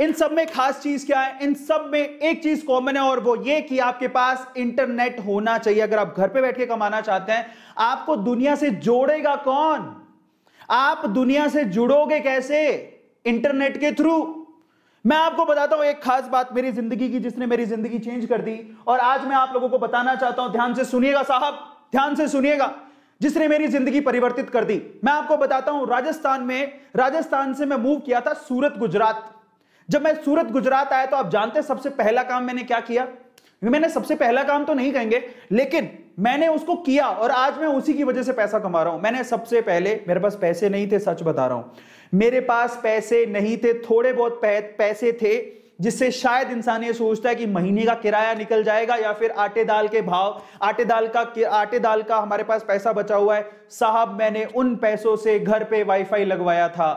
इन सब में खास चीज क्या है इन सब में एक चीज कॉमन है और वो ये कि आपके पास इंटरनेट होना चाहिए अगर आप घर पे बैठ के कमाना चाहते हैं आपको दुनिया से जोड़ेगा कौन आप दुनिया से जुड़ोगे कैसे इंटरनेट के थ्रू मैं आपको बताता हूं एक खास बात मेरी जिंदगी की जिसने मेरी जिंदगी चेंज कर दी और आज मैं आप लोगों को बताना चाहता हूं ध्यान से सुनिएगा साहब ध्यान से सुनिएगा जिसने मेरी जिंदगी परिवर्तित कर दी मैं आपको बताता हूं राजस्थान में राजस्थान से मैं मूव किया था सूरत गुजरात जब मैं सूरत गुजरात आया तो आप जानते सबसे पहला काम मैंने क्या किया मैंने सबसे पहला काम तो नहीं कहेंगे लेकिन मैंने उसको किया और आज मैं उसी की वजह से पैसा कमा रहा हूं मैंने सबसे पहले मेरे पास पैसे नहीं थे सच बता रहा हूं मेरे पास पैसे नहीं थे थोड़े बहुत पैसे थे जिससे शायद इंसान ये सोचता है कि महीने का किराया निकल जाएगा या फिर आटे दाल के भाव आटे दाल का आटे दाल का हमारे पास पैसा बचा हुआ है साहब मैंने उन पैसों से घर पे वाईफाई लगवाया था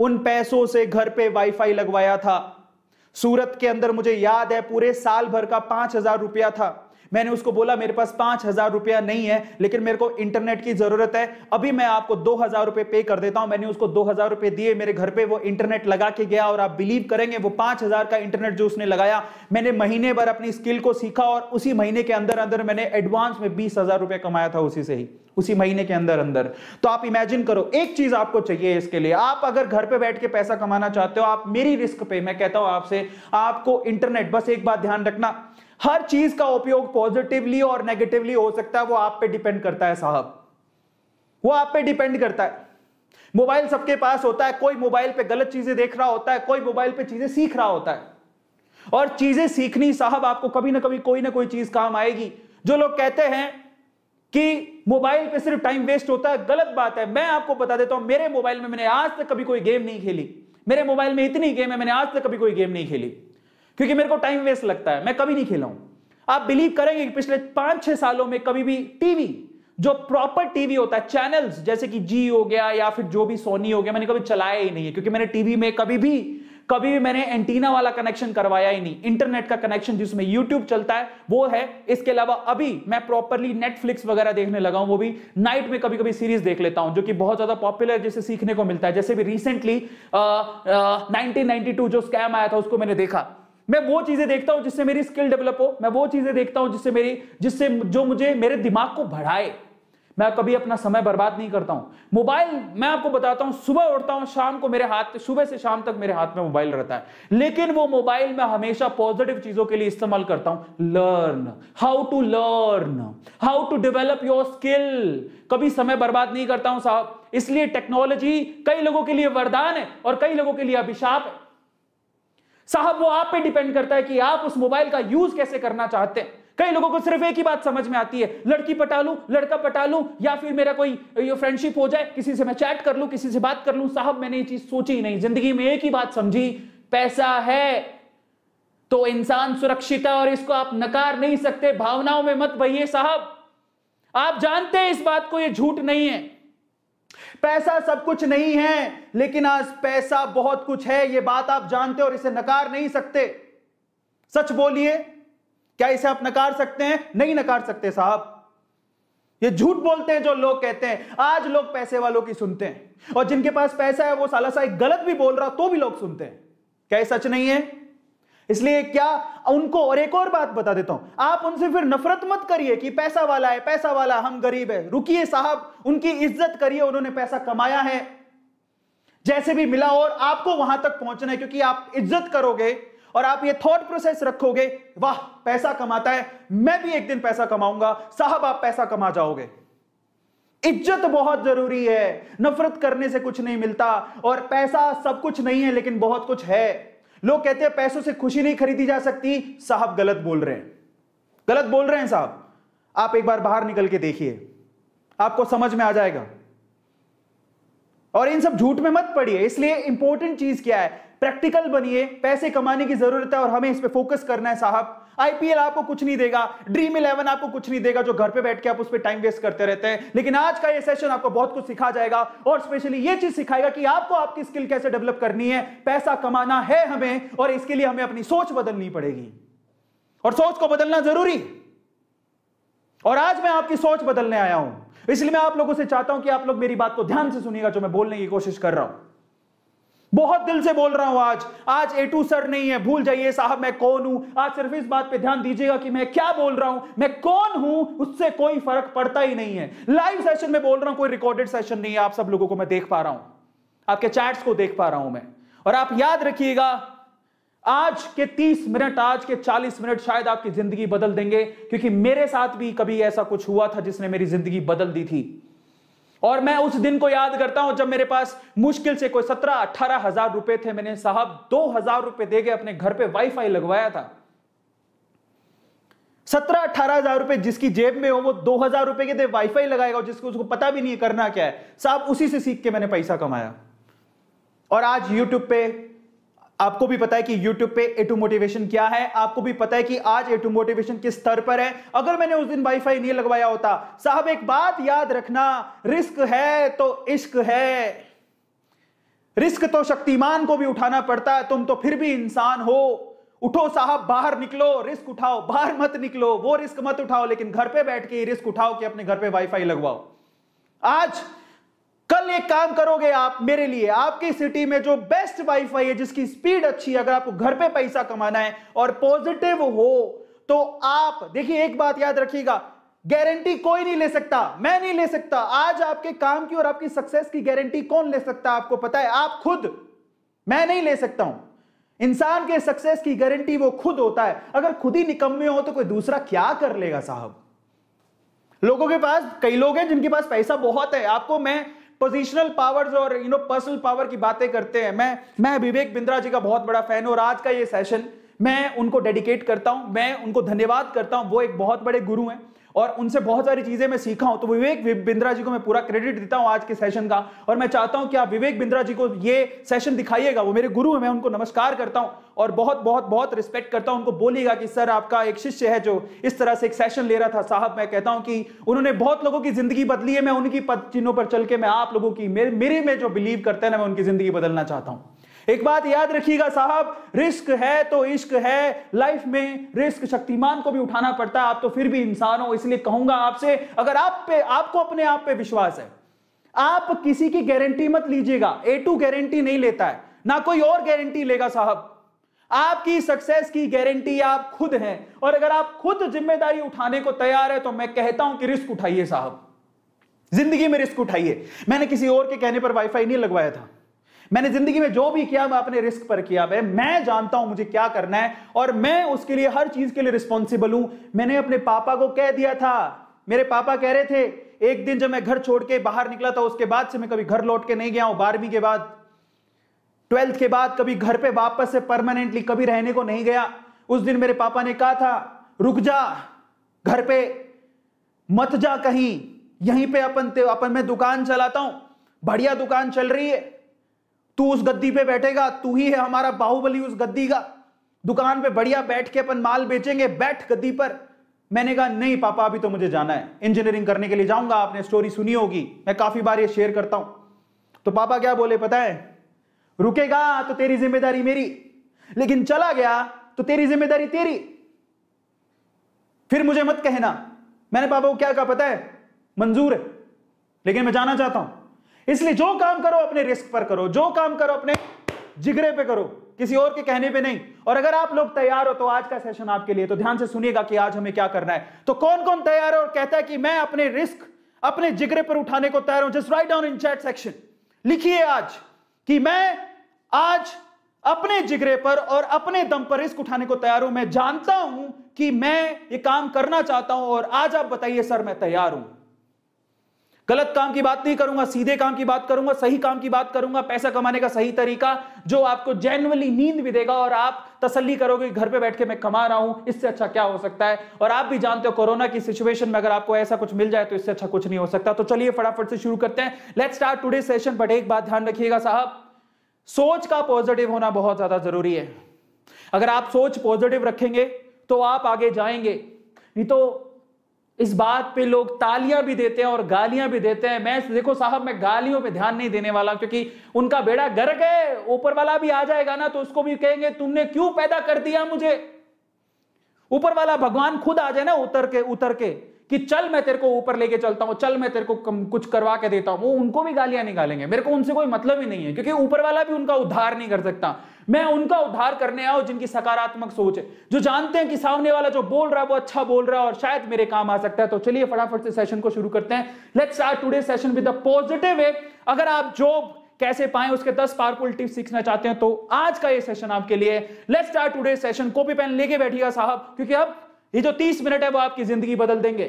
उन पैसों से घर पे वाईफाई लगवाया था सूरत के अंदर मुझे याद है पूरे साल भर का पांच हजार रुपया था मैंने उसको बोला मेरे पास पांच हजार रुपया नहीं है लेकिन मेरे को इंटरनेट की जरूरत है अभी मैं आपको दो हजार रुपए पे कर देता हूं मैंने उसको दो हजार रुपए दिए मेरे घर पे वो इंटरनेट लगा के गया और आप बिलीव करेंगे वो पांच हजार का इंटरनेट जो उसने लगाया मैंने महीने भर अपनी स्किल को सीखा और उसी महीने के अंदर अंदर मैंने एडवांस में बीस हजार रुपया कमाया था उसी से ही उसी महीने के अंदर अंदर तो आप इमेजिन करो एक चीज आपको चाहिए इसके लिए आप अगर घर पे बैठ के पैसा कमाना चाहते हो आप मेरी रिस्क पे मैं कहता हूं आपसे आपको इंटरनेट बस एक बात ध्यान रखना हर चीज का उपयोग पॉजिटिवली और नेगेटिवली हो सकता है वो आप पे डिपेंड करता है साहब वो आप पे डिपेंड करता है मोबाइल सबके पास होता है कोई मोबाइल पे गलत चीजें देख रहा होता है कोई मोबाइल पे चीजें सीख रहा होता है और चीजें सीखनी साहब आपको कभी ना कभी कोई ना कोई चीज काम आएगी जो लोग कहते हैं कि मोबाइल पे सिर्फ टाइम वेस्ट होता है गलत बात है मैं आपको बता देता हूं मेरे मोबाइल में मैंने आज तक कभी कोई गेम नहीं खेली मेरे मोबाइल में इतनी गेम है मैंने आज तक कभी कोई गेम नहीं खेली क्योंकि मेरे को टाइम वेस्ट लगता है मैं कभी नहीं खेला हूं आप बिलीव करेंगे कि पिछले पांच छह सालों में कभी भी टीवी जो प्रॉपर टीवी होता है चैनल्स जैसे कि जी हो गया या फिर जो भी सोनी हो गया मैंने कभी चलाया ही नहीं है क्योंकि मैंने टीवी में कभी भी कभी भी मैंने एंटीना वाला कनेक्शन करवाया ही नहीं इंटरनेट का कनेक्शन जिसमें यूट्यूब चलता है वो है इसके अलावा अभी मैं प्रॉपरली नेटफ्लिक्स वगैरह देखने लगा हूं वो भी नाइट में कभी कभी सीरीज देख लेता हूं जो कि बहुत ज्यादा पॉपुलर जैसे सीखने को मिलता है जैसे भी रिसेंटली नाइनटीन जो स्कैम आया था उसको मैंने देखा मैं वो चीजें देखता हूं जिससे मेरी स्किल डेवलप हो मैं वो चीजें देखता हूं जिससे मेरी जिससे जो मुझे मेरे दिमाग को बढ़ाए मैं कभी अपना समय बर्बाद नहीं करता हूं मोबाइल मैं आपको बताता हूं सुबह उठता हूं शाम को मेरे हाथ सुबह से शाम तक मेरे हाथ में मोबाइल रहता है लेकिन वो मोबाइल मैं हमेशा पॉजिटिव चीजों के लिए इस्तेमाल करता हूं learn how to learn how to develop your skill कभी समय बर्बाद नहीं करता हूं साहब इसलिए टेक्नोलॉजी कई लोगों के लिए वरदान है और कई लोगों के लिए अभिशाप है साहब वो आप पे डिपेंड करता है कि आप उस मोबाइल का यूज कैसे करना चाहते हैं कई लोगों को सिर्फ एक ही बात समझ में आती है लड़की पटा लूं लड़का पटा लूं या फिर मेरा कोई फ्रेंडशिप हो जाए किसी से मैं चैट कर लूं किसी से बात कर लूं साहब मैंने ये चीज सोची नहीं जिंदगी में एक ही बात समझी पैसा है तो इंसान सुरक्षित है और इसको आप नकार नहीं सकते भावनाओं में मत बहिए साहब आप जानते हैं इस बात को यह झूठ नहीं है पैसा सब कुछ नहीं है लेकिन आज पैसा बहुत कुछ है यह बात आप जानते हो और इसे नकार नहीं सकते सच बोलिए क्या इसे आप नकार सकते हैं नहीं नकार सकते साहब ये झूठ बोलते हैं जो लोग कहते हैं आज लोग पैसे वालों की सुनते हैं और जिनके पास पैसा है वो साला सा एक गलत भी बोल रहा तो भी लोग सुनते हैं क्या सच नहीं है इसलिए क्या उनको और एक और बात बता देता हूं आप उनसे फिर नफरत मत करिए कि पैसा वाला है पैसा वाला हम गरीब है रुकिए साहब उनकी इज्जत करिए उन्होंने पैसा कमाया है जैसे भी मिला और आपको वहां तक पहुंचना है क्योंकि आप इज्जत करोगे और आप ये थॉट प्रोसेस रखोगे वाह पैसा कमाता है मैं भी एक दिन पैसा कमाऊंगा साहब आप पैसा कमा जाओगे इज्जत बहुत जरूरी है नफरत करने से कुछ नहीं मिलता और पैसा सब कुछ नहीं है लेकिन बहुत कुछ है लोग कहते हैं पैसों से खुशी नहीं खरीदी जा सकती साहब गलत बोल रहे हैं गलत बोल रहे हैं साहब आप एक बार बाहर निकल के देखिए आपको समझ में आ जाएगा और इन सब झूठ में मत पड़िए इसलिए इंपॉर्टेंट चीज क्या है प्रैक्टिकल बनिए पैसे कमाने की जरूरत है और हमें इस पर फोकस करना है साहब आईपीएल आपको कुछ नहीं देगा ड्रीम इलेवन आपको कुछ नहीं देगा जो घर पे बैठ के आप उस पर टाइम वेस्ट करते रहते हैं लेकिन आज का ये सेशन आपको बहुत कुछ सिखा जाएगा और स्पेशली ये चीज सिखाएगा कि आपको आपकी स्किल कैसे डेवलप करनी है पैसा कमाना है हमें और इसके लिए हमें अपनी सोच बदलनी पड़ेगी और सोच को बदलना जरूरी और आज मैं आपकी सोच बदलने आया हूं इसलिए मैं आप लोगों से चाहता हूं कि आप लोग मेरी बात को ध्यान से सुनिएगा जो मैं बोलने की कोशिश कर रहा हूं बहुत दिल से बोल रहा हूं आज आज ए टू सर नहीं है भूल जाइए साहब मैं कौन हूं आज सिर्फ इस बात पे ध्यान दीजिएगा कि मैं क्या बोल रहा हूं मैं कौन हूं उससे कोई फर्क पड़ता ही नहीं है लाइव सेशन में बोल रहा हूं कोई रिकॉर्डेड सेशन नहीं है आप सब लोगों को मैं देख पा रहा हूं आपके चैट्स को देख पा रहा हूं मैं और आप याद रखिएगा आज के 30 मिनट आज के 40 मिनट शायद आपकी जिंदगी बदल देंगे क्योंकि मेरे साथ भी कभी ऐसा कुछ हुआ था जिसने मेरी जिंदगी बदल दी थी और मैं उस दिन को याद करता हूं जब मेरे पास मुश्किल से कोई सत्रह अट्ठारह हजार रुपए थे मैंने साहब दो हजार रुपए दे के अपने घर पे वाईफाई लगवाया था सत्रह अठारह हजार रुपए जिसकी जेब में हो वो दो हजार रुपए के दे वाईफाई लगाएगा और जिसको उसको पता भी नहीं करना क्या है साहब उसी से सीख के मैंने पैसा कमाया और आज यूट्यूब पे आपको भी पता है कि YouTube पे ए टू मोटिवेशन क्या है आपको भी पता है कि आज ए टू मोटिवेशन किस स्तर पर है अगर मैंने उस दिन वाईफाई नहीं लगवाया होता साहब एक बात याद रखना रिस्क है तो इश्क है रिस्क तो शक्तिमान को भी उठाना पड़ता है तुम तो फिर भी इंसान हो उठो साहब बाहर निकलो रिस्क उठाओ बाहर मत निकलो वो रिस्क मत उठाओ लेकिन घर पे बैठ के रिस्क उठाओ कि अपने घर पे वाईफाई लगवाओ आज कल एक काम करोगे आप मेरे लिए आपकी सिटी में जो बेस्ट वाईफाई है जिसकी स्पीड अच्छी है अगर आपको घर पे पैसा कमाना है और पॉजिटिव हो तो आप देखिए एक बात याद रखिएगा गारंटी कोई नहीं ले सकता मैं नहीं ले सकता आज आपके काम की और आपकी सक्सेस की गारंटी कौन ले सकता आपको पता है आप खुद मैं नहीं ले सकता हूं इंसान के सक्सेस की गारंटी वो खुद होता है अगर खुद ही निकम्मे हो तो कोई दूसरा क्या कर लेगा साहब लोगों के पास कई लोग हैं जिनके पास पैसा बहुत है आपको मैं पोजिशनल पावर्स और यू नो पर्सनल पावर की बातें करते हैं मैं मैं विवेक बिंद्रा जी का बहुत बड़ा फैन हूँ और आज का ये सेशन मैं उनको डेडिकेट करता हूँ मैं उनको धन्यवाद करता हूँ वो एक बहुत बड़े गुरु हैं और उनसे बहुत सारी चीजें मैं सीखा हूं तो विवेक बिंद्रा जी को मैं पूरा क्रेडिट देता हूं आज के सेशन का और मैं चाहता हूं कि आप विवेक बिंद्रा जी को ये सेशन दिखाइएगा वो मेरे गुरु है मैं उनको नमस्कार करता हूं और बहुत बहुत बहुत रिस्पेक्ट करता हूं उनको बोलिएगा कि सर आपका एक शिष्य है जो इस तरह से एक सेशन ले रहा था साहब मैं कहता हूं कि उन्होंने बहुत लोगों की जिंदगी बदली है मैं उनकी पद चिन्हों पर चल के मैं आप लोगों की मेरे मेरे में जो बिलीव करते हैं ना मैं उनकी जिंदगी बदलना चाहता हूं एक बात याद रखिएगा साहब रिस्क है तो इश्क है लाइफ में रिस्क शक्तिमान को भी उठाना पड़ता है आप तो फिर भी इंसान हो इसलिए कहूंगा आपसे अगर आप पे आपको अपने आप पे विश्वास है आप किसी की गारंटी मत लीजिएगा ए टू गारंटी नहीं लेता है ना कोई और गारंटी लेगा साहब आपकी सक्सेस की गारंटी आप खुद हैं और अगर आप खुद जिम्मेदारी उठाने को तैयार है तो मैं कहता हूं कि रिस्क उठाइए साहब जिंदगी में रिस्क उठाइए मैंने किसी और के कहने पर वाईफाई नहीं लगवाया था मैंने जिंदगी में जो भी किया मैं अपने रिस्क पर किया भाई मैं जानता हूं मुझे क्या करना है और मैं उसके लिए हर चीज के लिए रिस्पॉन्सिबल हूं मैंने अपने पापा को कह दिया था मेरे पापा कह रहे थे एक दिन जब मैं घर छोड़ के बाहर निकला था उसके बाद से मैं कभी घर लौट के नहीं गया हूं बारहवीं के बाद ट्वेल्थ के बाद कभी घर पे वापस से परमानेंटली कभी रहने को नहीं गया उस दिन मेरे पापा ने कहा था रुक जा घर पे मत जा कहीं यहीं पे अपन अपन मैं दुकान चलाता हूं बढ़िया दुकान चल रही है तू उस गद्दी पे बैठेगा तू ही है हमारा बाहुबली उस गद्दी का दुकान पे बढ़िया बैठ के अपन माल बेचेंगे बैठ गद्दी पर मैंने कहा नहीं पापा अभी तो मुझे जाना है इंजीनियरिंग करने के लिए जाऊंगा आपने स्टोरी सुनी होगी मैं काफी बार ये शेयर करता हूं तो पापा क्या बोले पता है रुकेगा तो तेरी जिम्मेदारी मेरी लेकिन चला गया तो तेरी जिम्मेदारी तेरी फिर मुझे मत कहना मैंने पापा को क्या कहा पता है मंजूर है लेकिन मैं जाना चाहता हूं इसलिए जो काम करो अपने रिस्क पर करो जो काम करो अपने जिगरे पे करो किसी और के कहने पे नहीं और अगर आप लोग तैयार हो तो आज का सेशन आपके लिए तो ध्यान से सुनिएगा कि आज हमें क्या करना है तो कौन कौन तैयार है और कहता है कि मैं अपने रिस्क अपने जिगरे पर उठाने को तैयार हूं just write down in chat section लिखिए आज कि मैं आज अपने जिगरे पर और अपने दम पर रिस्क उठाने को तैयार हूं मैं जानता हूं कि मैं ये काम करना चाहता हूं और आज आप बताइए सर मैं तैयार हूं गलत काम की बात नहीं करूंगा सीधे काम की बात करूंगा सही काम की बात करूंगा पैसा कमाने का सही तरीका जो आपको जेनुअली नींद भी देगा और आप तसल्ली करोगे घर पे बैठ के मैं कमा रहा हूं इससे अच्छा क्या हो सकता है और आप भी जानते हो कोरोना की सिचुएशन में अगर आपको ऐसा कुछ मिल जाए तो इससे अच्छा कुछ नहीं हो सकता तो चलिए फटाफट से शुरू करते हैं let start today session but एक बात ध्यान रखिएगा साहब सोच का पॉजिटिव होना बहुत ज्यादा जरूरी है अगर आप सोच पॉजिटिव रखेंगे तो आप आगे जाएंगे नहीं तो इस बात पे लोग तालियां भी देते हैं और गालियां भी देते हैं मैं देखो साहब मैं गालियों पे ध्यान नहीं देने वाला क्योंकि उनका बेड़ा गर्क है ऊपर वाला भी आ जाएगा ना तो उसको भी कहेंगे तुमने क्यों पैदा कर दिया मुझे ऊपर वाला भगवान खुद आ जाए ना उतर के उतर के कि चल मैं तेरे को ऊपर लेके चलता हूं चल मैं तेरे को कम, कुछ करवा के देता हूं वो उनको भी गालियां निकालेंगे मेरे को उनसे कोई मतलब ही नहीं है क्योंकि ऊपर वाला भी उनका उद्धार नहीं कर सकता मैं उनका उद्धार करने आऊ जिनकी सकारात्मक सोच है जो जानते हैं कि सामने वाला जो बोल रहा है वो अच्छा बोल रहा है और शायद मेरे काम आ सकता है तो चलिए फटाफट से सेशन को शुरू करते हैं let start today session with positive way अगर आप जॉब कैसे पाए उसके दस पावरफुल टिप्स सीखना चाहते हैं तो आज का ये सेशन आपके लिए let's start today session copy pen लेके बैठिएगा साहब क्योंकि अब ये जो तीस मिनट है वो आपकी जिंदगी बदल देंगे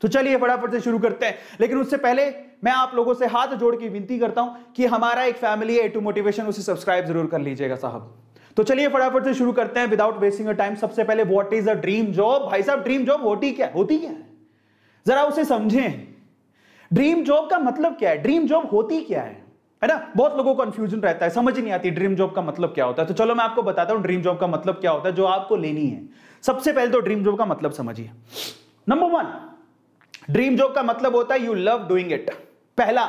तो चलिए फटाफट से शुरू करते हैं लेकिन उससे पहले मैं आप लोगों से हाथ जोड़ के विनती करता हूं कि हमारा एक फैमिली है टू मोटिवेशन उसे सब्सक्राइब जरूर कर लीजिएगा साहब तो चलिए फटाफट से शुरू करते हैं विदाउट वेस्टिंग टाइम सबसे पहले what is a dream job भाई साहब ड्रीम जॉब होती क्या होती क्या है जरा उसे समझें ड्रीम जॉब का मतलब क्या है ड्रीम जॉब होती क्या है है ना बहुत लोगों को कंफ्यूजन रहता है समझ नहीं आती ड्रीम जॉब का मतलब क्या होता है तो चलो मैं आपको बताता हूँ ड्रीम जॉब का मतलब क्या होता है जो आपको लेनी है सबसे पहले तो ड्रीम जॉब का मतलब समझिए नंबर वन ड्रीम जॉब का मतलब होता है यू लव डूइंग इट पहला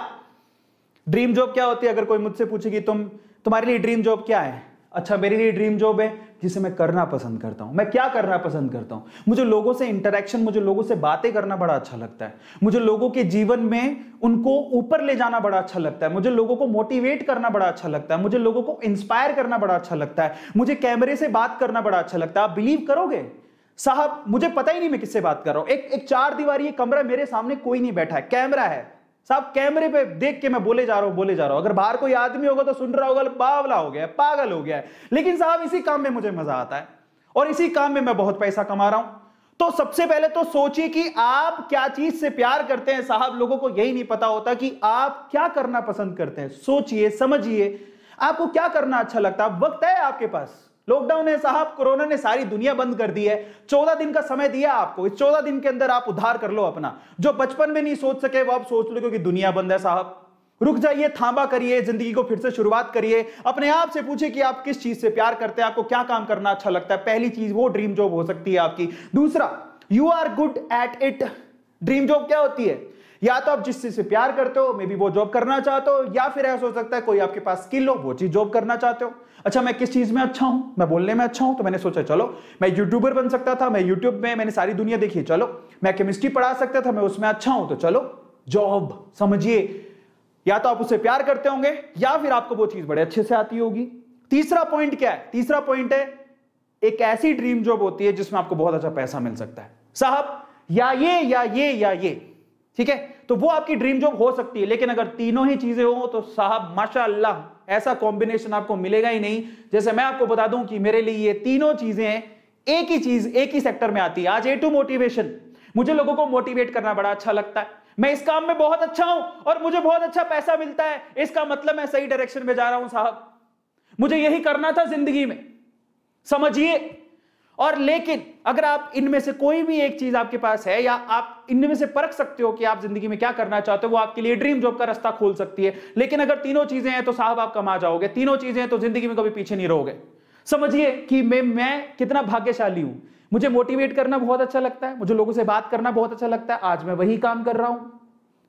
ड्रीम जॉब क्या होती है अगर कोई मुझसे पूछेगी तुम तुम्हारे लिए ड्रीम जॉब क्या है अच्छा मेरे लिए ड्रीम जॉब है जिसे मैं करना पसंद करता हूं मैं क्या करना पसंद करता हूं मुझे लोगों से इंटरेक्शन मुझे लोगों से बातें करना बड़ा अच्छा लगता है मुझे लोगों के जीवन में उनको ऊपर ले जाना बड़ा अच्छा लगता है मुझे लोगों को मोटिवेट करना बड़ा अच्छा लगता है मुझे लोगों को इंस्पायर करना बड़ा अच्छा लगता है मुझे कैमरे से बात करना बड़ा अच्छा लगता है आप बिलीव करोगे साहब मुझे पता ही नहीं मैं किससे बात कर रहा हूँ एक एक चार दीवार कमरा मेरे सामने कोई नहीं बैठा है कैमरा है साहब कैमरे पे देख के मैं बोले जा रहा हूं बोले जा रहा हूं अगर बाहर कोई आदमी होगा तो सुन रहा होगा बावला हो गया पागल हो गया है लेकिन साहब इसी काम में मुझे मजा आता है और इसी काम में मैं बहुत पैसा कमा रहा हूं तो सबसे पहले तो सोचिए कि आप क्या चीज से प्यार करते हैं साहब लोगों को यही नहीं पता होता कि आप क्या करना पसंद करते हैं सोचिए समझिए आपको क्या करना अच्छा लगता है वक्त है आपके पास लॉकडाउन है साहब कोरोना ने सारी दुनिया बंद कर दी है चौदह दिन का समय दिया आपको इस चौदह दिन के अंदर आप उधार कर लो अपना जो बचपन में नहीं सोच सके वो आप सोच लो क्योंकि दुनिया बंद है साहब रुक जाइए थांबा करिए जिंदगी को फिर से शुरुआत करिए अपने आप से पूछे कि आप किस चीज से प्यार करते हैं आपको क्या काम करना अच्छा लगता है पहली चीज वो ड्रीम जॉब हो सकती है आपकी दूसरा you are good at it dream job क्या होती है या तो आप जिस चीज से प्यार करते हो मे बी वो जॉब करना चाहते हो या फिर ऐसा हो सकता है कोई आपके पास स्किल हो वो चीज जॉब करना चाहते हो अच्छा मैं किस चीज में अच्छा हूं मैं बोलने में अच्छा हूं तो मैंने सोचा चलो मैं यूट्यूबर बन सकता था मैं यूट्यूब में मैंने सारी दुनिया देखी चलो मैं केमिस्ट्री पढ़ा सकता था मैं उसमें अच्छा हूं तो चलो जॉब समझिए या तो आप उससे प्यार करते होंगे या फिर आपको वो चीज बड़े अच्छे से आती होगी तीसरा पॉइंट क्या है तीसरा पॉइंट है एक ऐसी ड्रीम जॉब होती है जिसमें आपको बहुत अच्छा पैसा मिल सकता है साहब या ये या ये या ये ठीक है तो वो आपकी ड्रीम जॉब हो सकती है लेकिन अगर तीनों ही चीजें हो तो साहब माशाला ऐसा कॉम्बिनेशन आपको मिलेगा ही नहीं जैसे मैं आपको बता दूं कि मेरे लिए ये तीनों चीजें एक ही चीज एक ही सेक्टर में आती है आज ए टू मोटिवेशन मुझे लोगों को मोटिवेट करना बड़ा अच्छा लगता है मैं इस काम में बहुत अच्छा हूं और मुझे बहुत अच्छा पैसा मिलता है इसका मतलब मैं सही डायरेक्शन में जा रहा हूं साहब मुझे यही करना था जिंदगी में समझिए और लेकिन अगर आप इनमें से कोई भी एक चीज आपके पास है या आप इनमें से परख सकते हो कि आप जिंदगी में क्या करना चाहते हो वो आपके लिए ड्रीम जॉब का रास्ता खोल सकती है लेकिन अगर तीनों चीजें हैं तो साहब आप कमा जाओगे तीनों चीजें हैं तो जिंदगी में कभी पीछे नहीं रहोगे समझिए कि मैं मैं कितना भाग्यशाली हूं मुझे मोटिवेट करना बहुत अच्छा लगता है मुझे लोगों से बात करना बहुत अच्छा लगता है आज मैं वही काम कर रहा हूं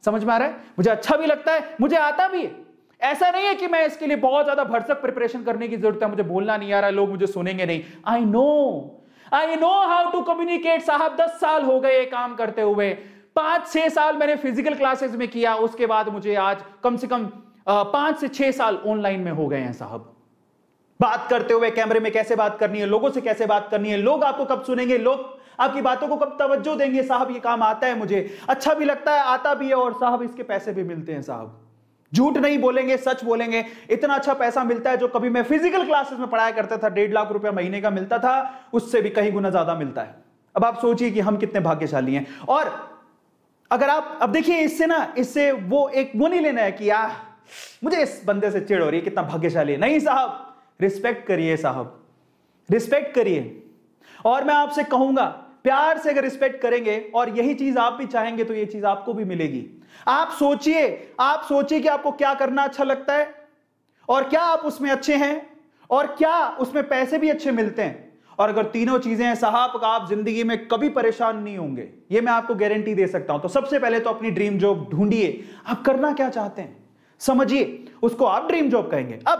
समझ में आ रहा है मुझे अच्छा भी लगता है मुझे आता भी है ऐसा नहीं है कि मैं इसके लिए बहुत ज्यादा भरसक प्रिपरेशन करने की जरूरत है मुझे बोलना नहीं आ रहा है लोग मुझे सुनेंगे नहीं I know I know how to communicate साहब दस साल हो गए काम करते हुए पांच छह साल मैंने फिजिकल क्लासेस में किया उसके बाद मुझे आज कम से कम पांच से छह साल ऑनलाइन में हो गए हैं साहब बात करते हुए कैमरे में कैसे बात करनी है लोगों से कैसे बात करनी है लोग आपको कब सुनेंगे लोग आपकी बातों को कब तवज्जो देंगे साहब ये काम आता है मुझे अच्छा भी लगता है आता भी है और साहब इसके पैसे भी मिलते हैं साहब झूठ नहीं बोलेंगे सच बोलेंगे इतना अच्छा पैसा मिलता है जो कभी मैं फिजिकल क्लासेस में पढ़ाया करता था डेढ़ लाख रुपया महीने का मिलता था उससे भी कहीं गुना ज्यादा मिलता है अब आप सोचिए कि हम कितने भाग्यशाली हैं और अगर आप अब देखिए इससे ना इससे वो एक वो नहीं लेना है कि यार मुझे इस बंदे से चिड़ हो रही है कितना भाग्यशाली है नहीं साहब रिस्पेक्ट करिए साहब रिस्पेक्ट करिए और मैं आपसे कहूंगा प्यार से अगर रिस्पेक्ट करेंगे और यही चीज आप भी चाहेंगे तो ये चीज आपको भी मिलेगी आप सोचिए आप सोचिए कि आपको क्या करना अच्छा लगता है और क्या आप उसमें अच्छे हैं और क्या उसमें पैसे भी अच्छे मिलते हैं और अगर तीनों चीजें हैं साहब आप जिंदगी में कभी परेशान नहीं होंगे ये मैं आपको गारंटी दे सकता हूं तो सबसे पहले तो अपनी ड्रीम जॉब ढूंढिए आप करना क्या चाहते हैं समझिए उसको आप ड्रीम जॉब कहेंगे अब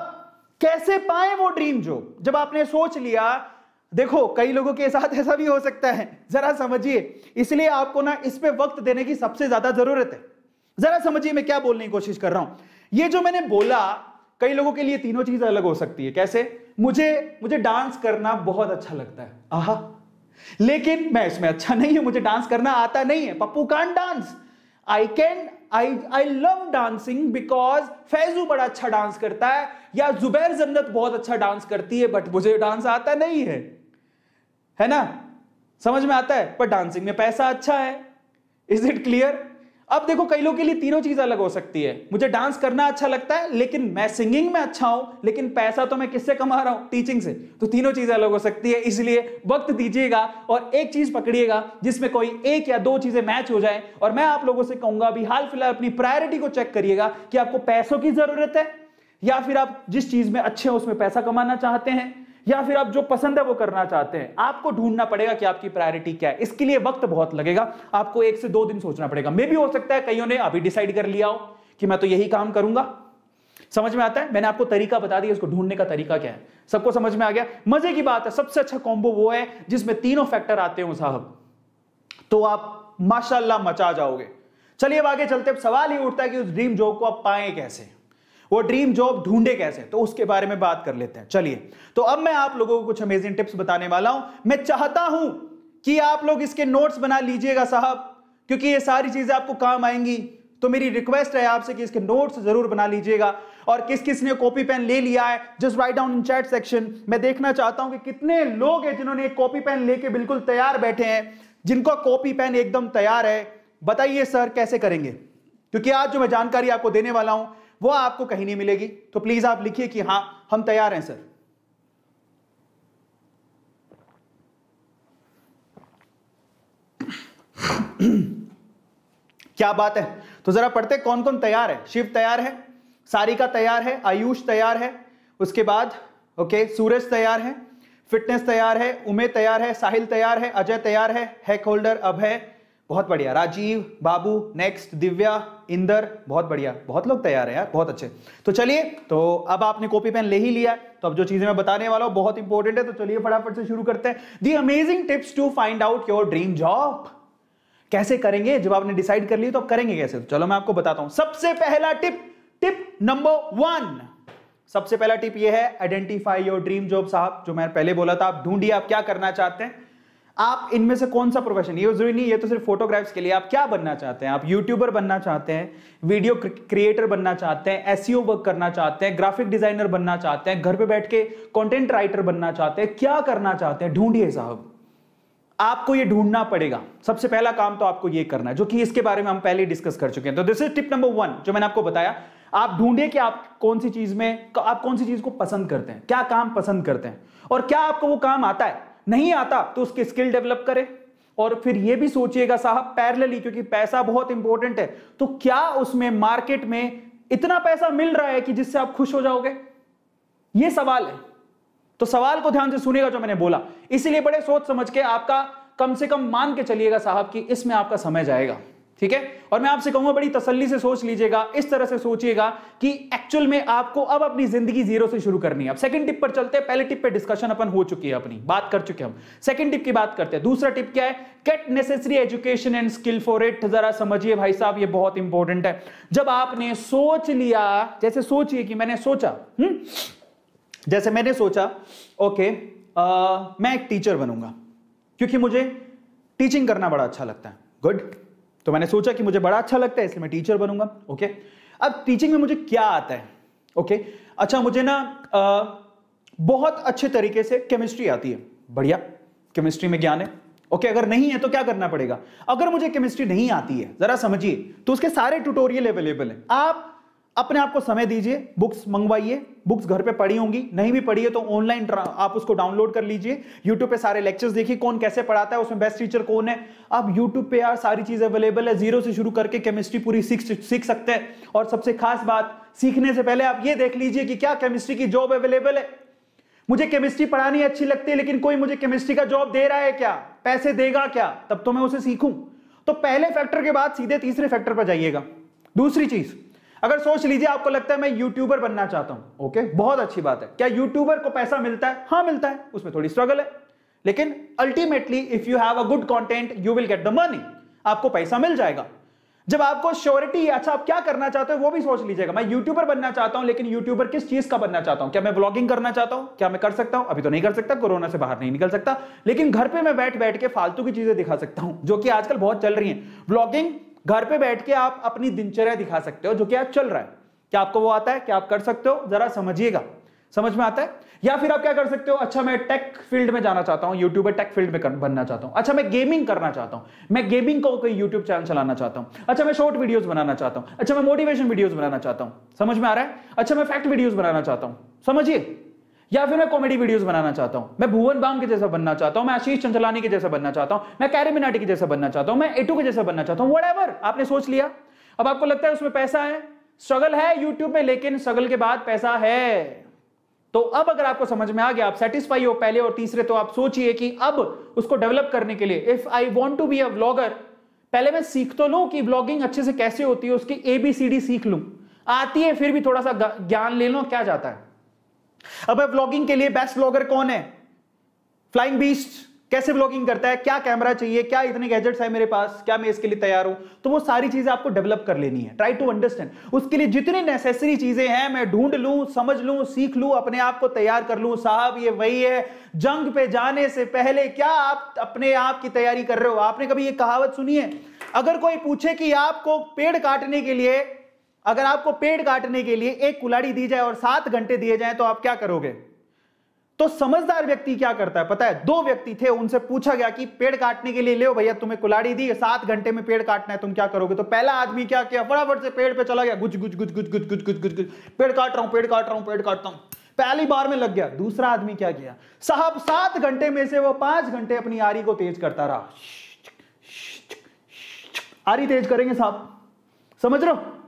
कैसे पाए वो ड्रीम जॉब जब आपने सोच लिया देखो कई लोगों के साथ ऐसा भी हो सकता है जरा समझिए इसलिए आपको ना इस पे वक्त देने की सबसे ज्यादा जरूरत है जरा समझिए मैं क्या बोलने की कोशिश कर रहा हूं ये जो मैंने बोला कई लोगों के लिए तीनों चीज अलग हो सकती है कैसे मुझे मुझे डांस करना बहुत अच्छा लगता है आहा लेकिन मैं इसमें अच्छा नहीं हूं मुझे डांस करना आता नहीं है Pappu can't dance I can I I love dancing because Faizu बड़ा अच्छा डांस करता है या जुबैर जन्नत बहुत अच्छा डांस करती है बट मुझे डांस आता नहीं है है ना समझ में आता है पर डांसिंग में पैसा अच्छा है इज इट क्लियर अब देखो कई लोग के लिए तीनों चीज अलग हो सकती है मुझे डांस करना अच्छा लगता है लेकिन मैं सिंगिंग में अच्छा हूं लेकिन पैसा तो मैं किससे कमा रहा हूं टीचिंग से तो तीनों चीजें अलग हो सकती है इसलिए वक्त दीजिएगा और एक चीज पकड़िएगा जिसमें कोई एक या दो चीजें मैच हो जाए और मैं आप लोगों से कहूंगा अभी हाल फिलहाल अपनी प्रायोरिटी को चेक करिएगा कि आपको पैसों की जरूरत है या फिर आप जिस चीज में अच्छे हो उसमें पैसा कमाना चाहते हैं या फिर आप जो पसंद है वो करना चाहते हैं आपको ढूंढना पड़ेगा कि आपकी प्रायोरिटी क्या है इसके लिए वक्त बहुत लगेगा आपको एक से दो दिन सोचना पड़ेगा मे भी हो सकता है कईयों ने अभी डिसाइड कर लिया हो कि मैं तो यही काम करूंगा समझ में आता है मैंने आपको तरीका बता दिया इसको ढूंढने का तरीका क्या है सबको समझ में आ गया मजे की बात है सबसे अच्छा कॉम्बो वो है जिसमें तीनों फैक्टर आते हो साहब तो आप माशाला मचा जाओगे चलिए अब आगे चलते अब सवाल ही उठता है कि उस ड्रीम जॉब को आप पाए कैसे वो ड्रीम जॉब ढूंढे कैसे तो उसके बारे में बात कर लेते हैं चलिए तो अब मैं आप लोगों को कुछ अमेजिंग टिप्स बताने वाला हूं मैं चाहता हूं कि आप लोग इसके नोट्स बना लीजिएगा साहब क्योंकि ये सारी चीजें आपको काम आएंगी तो मेरी रिक्वेस्ट है आपसे कि इसके नोट्स जरूर बना लीजिएगा और किस किस ने कॉपी पेन ले लिया है just write down in chat section मैं देखना चाहता हूं कि कितने लोग हैं जिन्होंने कॉपी पेन लेके बिल्कुल तैयार बैठे हैं जिनका कॉपी पेन एकदम तैयार है बताइए सर कैसे करेंगे क्योंकि आज जो मैं जानकारी आपको देने वाला हूं वो आपको कहीं नहीं मिलेगी तो प्लीज आप लिखिए कि हां हम तैयार हैं सर क्या बात है तो जरा पढ़ते कौन कौन तैयार है शिव तैयार है सारिका तैयार है आयुष तैयार है उसके बाद ओके सूरज तैयार है फिटनेस तैयार है उमे तैयार है साहिल तैयार है अजय तैयार है हैक होल्डर अभय बहुत बढ़िया राजीव बाबू नेक्स्ट दिव्या इंदर बहुत बढ़िया बहुत लोग तैयार है यार बहुत अच्छे तो चलिए तो अब आपने कॉपी पेन ले ही लिया तो अब जो चीजें मैं बताने वाला हूं बहुत इंपॉर्टेंट है तो चलिए फटाफट से शुरू करते हैं the amazing tips to find out your dream job कैसे करेंगे जब आपने डिसाइड कर लिया तो आप करेंगे कैसे तो चलो मैं आपको बताता हूं सबसे पहला टिप टिप नंबर वन सबसे पहला टिप ये है आइडेंटिफाई योर ड्रीम जॉब साहब जो मैंने पहले बोला था आप ढूंढिए आप क्या करना चाहते हैं आप इनमें से कौन सा प्रोफेशन ये जरूरी नहीं ये तो सिर्फ फोटोग्राफ्स के लिए आप क्या बनना चाहते हैं आप यूट्यूबर बनना चाहते हैं वीडियो क्रिएटर बनना चाहते हैं एस वर्क e करना चाहते हैं ग्राफिक डिजाइनर बनना चाहते हैं घर पे बैठ के कंटेंट राइटर बनना चाहते हैं क्या करना चाहते हैं ढूंढिए साहब आपको ये ढूंढना पड़ेगा सबसे पहला काम तो आपको ये करना है जो कि इसके बारे में हम पहले डिस्कस कर चुके हैं तो this is tip number one जो मैंने आपको बताया आप ढूंढिए कि आप कौन सी चीज में आप कौन सी चीज को पसंद करते हैं क्या काम पसंद करते हैं और क्या आपको वो काम आता है नहीं आता तो उसकी स्किल डेवलप करे और फिर ये भी सोचिएगा साहब पैरेलली क्योंकि पैसा बहुत इंपॉर्टेंट है तो क्या उसमें मार्केट में इतना पैसा मिल रहा है कि जिससे आप खुश हो जाओगे ये सवाल है तो सवाल को ध्यान से सुनेगा जो मैंने बोला इसीलिए बड़े सोच समझ के आपका कम से कम मान के चलिएगा साहब कि इसमें आपका समय जाएगा ठीक है और मैं आपसे कहूंगा बड़ी तसल्ली से सोच लीजिएगा इस तरह से सोचिएगा कि एक्चुअल में आपको अब अपनी जिंदगी जीरो से शुरू करनी है अब सेकंड टिप पर चलते हैं पहले टिप पे डिस्कशन अपन हो चुकी है अपनी बात कर चुके हम सेकंड टिप की बात करते हैं दूसरा टिप क्या है get necessary education and skill for it जरा समझिए भाई साहब ये बहुत इंपॉर्टेंट है जब आपने सोच लिया जैसे सोचिए कि मैंने सोचा हुँ? हम्म? जैसे मैंने सोचा ओके आ, मैं एक टीचर बनूंगा क्योंकि मुझे टीचिंग करना बड़ा अच्छा लगता है गुड तो मैंने सोचा कि मुझे बड़ा अच्छा लगता है इसलिए मैं टीचर बनूंगा ओके अब टीचिंग में मुझे क्या आता है ओके अच्छा मुझे ना आ, बहुत अच्छे तरीके से केमिस्ट्री आती है बढ़िया केमिस्ट्री में ज्ञान है ओके अगर नहीं है तो क्या करना पड़ेगा अगर मुझे केमिस्ट्री नहीं आती है जरा समझिए तो उसके सारे ट्यूटोरियल अवेलेबल हैं आप अपने आप को समय दीजिए बुक्स मंगवाइए बुक्स घर पे पढ़ी होंगी नहीं भी पढ़ी है तो ऑनलाइन आप उसको डाउनलोड कर लीजिए यूट्यूब पे सारे लेक्चर्स देखिए कौन कैसे पढ़ाता है उसमें बेस्ट टीचर कौन है अब यूट्यूब पे यार सारी चीज अवेलेबल है जीरो से शुरू करके केमिस्ट्री पूरी सीख सीख सकते हैं और सबसे खास बात सीखने से पहले आप ये देख लीजिए कि क्या केमिस्ट्री की जॉब अवेलेबल है मुझे केमिस्ट्री पढ़ानी अच्छी लगती है लेकिन कोई मुझे केमिस्ट्री का जॉब दे रहा है क्या पैसे देगा क्या तब तो मैं उसे सीखूं तो पहले फैक्टर के बाद सीधे तीसरे फैक्टर पर जाइएगा दूसरी चीज अगर सोच लीजिए आपको लगता है मैं यूट्यूबर बनना चाहता हूं ओके बहुत अच्छी बात है क्या यूट्यूबर को पैसा मिलता है हाँ मिलता है उसमें थोड़ी स्ट्रगल है लेकिन ultimately if you have a good content you will get the money आपको पैसा मिल जाएगा जब आपको श्योरिटी अच्छा आप क्या करना चाहते हो वो भी सोच लीजिएगा मैं यूट्यूबर बनना चाहता हूं लेकिन यूट्यूबर किस चीज का बनना चाहता हूं क्या मैं ब्लॉगिंग करना चाहता हूं क्या मैं कर सकता हूं अभी तो नहीं कर सकता कोरोना से बाहर नहीं निकल सकता लेकिन घर पे मैं बैठ बैठ के फालतू की चीजें दिखा सकता हूं जो कि आजकल बहुत चल रही है ब्लॉगिंग घर पे बैठ के आप अपनी दिनचर्या दिखा सकते हो जो कि आज चल रहा है क्या आपको वो आता है क्या आप कर सकते हो जरा समझिएगा समझ में आता है या फिर आप क्या कर सकते हो अच्छा मैं टेक फील्ड में जाना चाहता हूँ यूट्यूबर टेक फील्ड में बनना चाहता हूँ अच्छा मैं गेमिंग करना चाहता हूँ मैं गेमिंग को कोई यूट्यूब चैनल चलाना चाहता हूँ अच्छा मैं शॉर्ट वीडियोस बनाना चाहता हूँ अच्छा मैं मोटिवेशन वीडियोज बनाना चाहता हूँ समझ में आ रहा है अच्छा मैं फैक्ट वीडियोज बनाना चाहता हूँ समझिए या फिर मैं कॉमेडी वीडियोस बनाना चाहता हूं मैं भुवन बाम के जैसा बनना चाहता हूं मैं आशीष चंचलानी के जैसा बनना चाहता हूं मैं कैरी मिनाटी के जैसा बनना चाहता हूं मैं एटू के जैसा बनना चाहता हूं वट आपने सोच लिया अब आपको लगता है उसमें पैसा है स्ट्रगल है यूट्यूब में लेकिन स्ट्रगल के बाद पैसा है तो अब अगर आपको समझ में आ गया आप सेटिस्फाई हो पहले और तीसरे तो आप सोचिए कि अब उसको डेवलप करने के लिए if I want to be a blogger पहले मैं सीख तो लू कि ब्लॉगिंग अच्छे से कैसे होती है उसकी एबीसीडी सीख लू आती है फिर भी थोड़ा सा ज्ञान ले लो क्या जाता है अब व्लॉगिंग के लिए बेस्ट व्लॉगर कौन है फ्लाइंग बीस्ट कैसे ब्लॉगिंग करता है क्या कैमरा चाहिए क्या इतने गैजेट्स है मेरे पास क्या मैं इसके लिए तैयार हूं तो वो सारी चीजें आपको डेवलप कर लेनी है ट्राई टू अंडरस्टैंड उसके लिए जितनी नेसेसरी चीजें हैं मैं ढूंढ लू समझ लू सीख लू अपने आप को तैयार कर लू साहब ये वही है जंग पे जाने से पहले क्या आप अपने आप की तैयारी कर रहे हो आपने कभी ये कहावत सुनी है अगर कोई पूछे कि आपको पेड़ काटने के लिए अगर आपको पेड़ काटने के लिए एक कुलाड़ी दी जाए और सात घंटे दिए जाए तो आप क्या करोगे तो समझदार व्यक्ति क्या करता है पता है दो व्यक्ति थे उनसे पूछा गया कि पेड़ काटने के लिए ले भैया तुम्हें कुलाड़ी दी सात घंटे में पेड़ काटना है तुम क्या करोगे तो पहला आदमी क्या किया फटाफट से पेड़ पे चला गया गुज गुज गुज गुज गुज गुज गुज गुज गुज पेड़ काट रहा हूं पेड़ काट रहा हूं पेड़ काटता हूं पहली बार में लग गया दूसरा आदमी क्या किया साहब सात घंटे में से वो पांच घंटे अपनी आरी को तेज करता रहा आरी तेज करेंगे साहब समझ रहे हो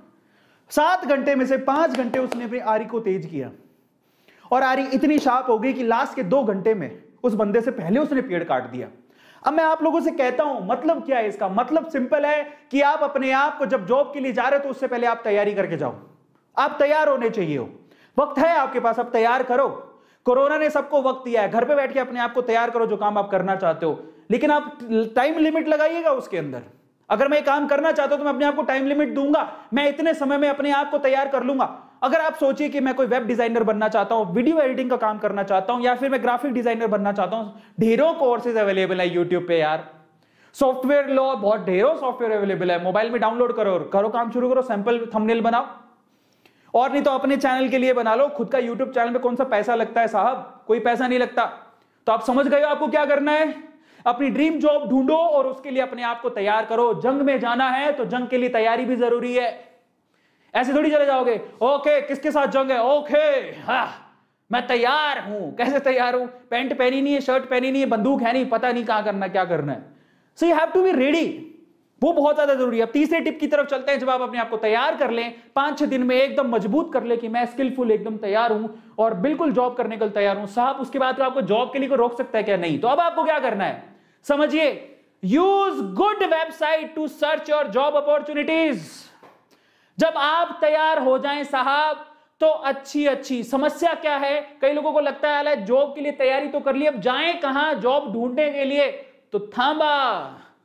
सात घंटे में से पांच घंटे उसने अपनी आरी को तेज किया और आरी इतनी शार्प हो गई कि लास्ट के दो घंटे में उस बंदे से पहले उसने पेड़ काट दिया अब मैं आप लोगों से कहता हूं मतलब क्या है इसका मतलब सिंपल है कि आप अपने आप को जब जॉब के लिए जा रहे हो तो उससे पहले आप तैयारी करके जाओ आप तैयार होने चाहिए हो वक्त है आपके पास आप तैयार करो कोरोना ने सबको वक्त दिया है घर पे बैठ के अपने आप को तैयार करो जो काम आप करना चाहते हो लेकिन आप टाइम लिमिट लगाइएगा उसके अंदर अगर मैं ये काम करना चाहता हूं तो मैं अपने आप को टाइम लिमिट दूंगा मैं इतने समय में अपने आप को तैयार कर लूंगा अगर आप सोचिए कि मैं कोई वेब डिजाइनर बनना चाहता हूं वीडियो एडिटिंग का काम करना चाहता हूं या फिर मैं ग्राफिक डिजाइनर बनना चाहता हूं ढेरों कोर्सेज अवेलेबल है यूट्यूब पे यार सॉफ्टवेयर लो बहुत ढेरों सॉफ्टवेयर अवेलेबल है मोबाइल में डाउनलोड करो करो काम शुरू करो सैंपल थमनेल बनाओ और नहीं तो अपने चैनल के लिए बना लो खुद का यूट्यूब चैनल में कौन सा पैसा लगता है साहब कोई पैसा नहीं लगता तो आप समझ गए आपको क्या करना है अपनी ड्रीम जॉब ढूंढो और उसके लिए अपने आप को तैयार करो जंग में जाना है तो जंग के लिए तैयारी भी जरूरी है ऐसे थोड़ी चले जाओगे ओके किसके साथ जंग है ओके हा मैं तैयार हूं कैसे तैयार हूं पैंट पहनी नहीं है शर्ट पहनी नहीं है बंदूक है नहीं पता नहीं कहां करना क्या करना है so you have to be ready वो बहुत ज्यादा जरूरी है अब तीसरे टिप की तरफ चलते हैं जब आप अपने आप को तैयार कर लें पांच छह दिन में एकदम मजबूत कर ले कि मैं स्किलफुल एकदम तैयार हूं और बिल्कुल जॉब करने के लिए तैयार हूं साहब उसके बाद तो आपको जॉब के लिए कोई रोक सकता है क्या नहीं तो अब आपको क्या करना है समझिए use good website to search your job opportunities जब आप तैयार हो जाएं साहब तो अच्छी अच्छी समस्या क्या है कई लोगों को लगता है जॉब के लिए तैयारी तो कर ली अब जाएं कहां जॉब ढूंढने के लिए तो थांबा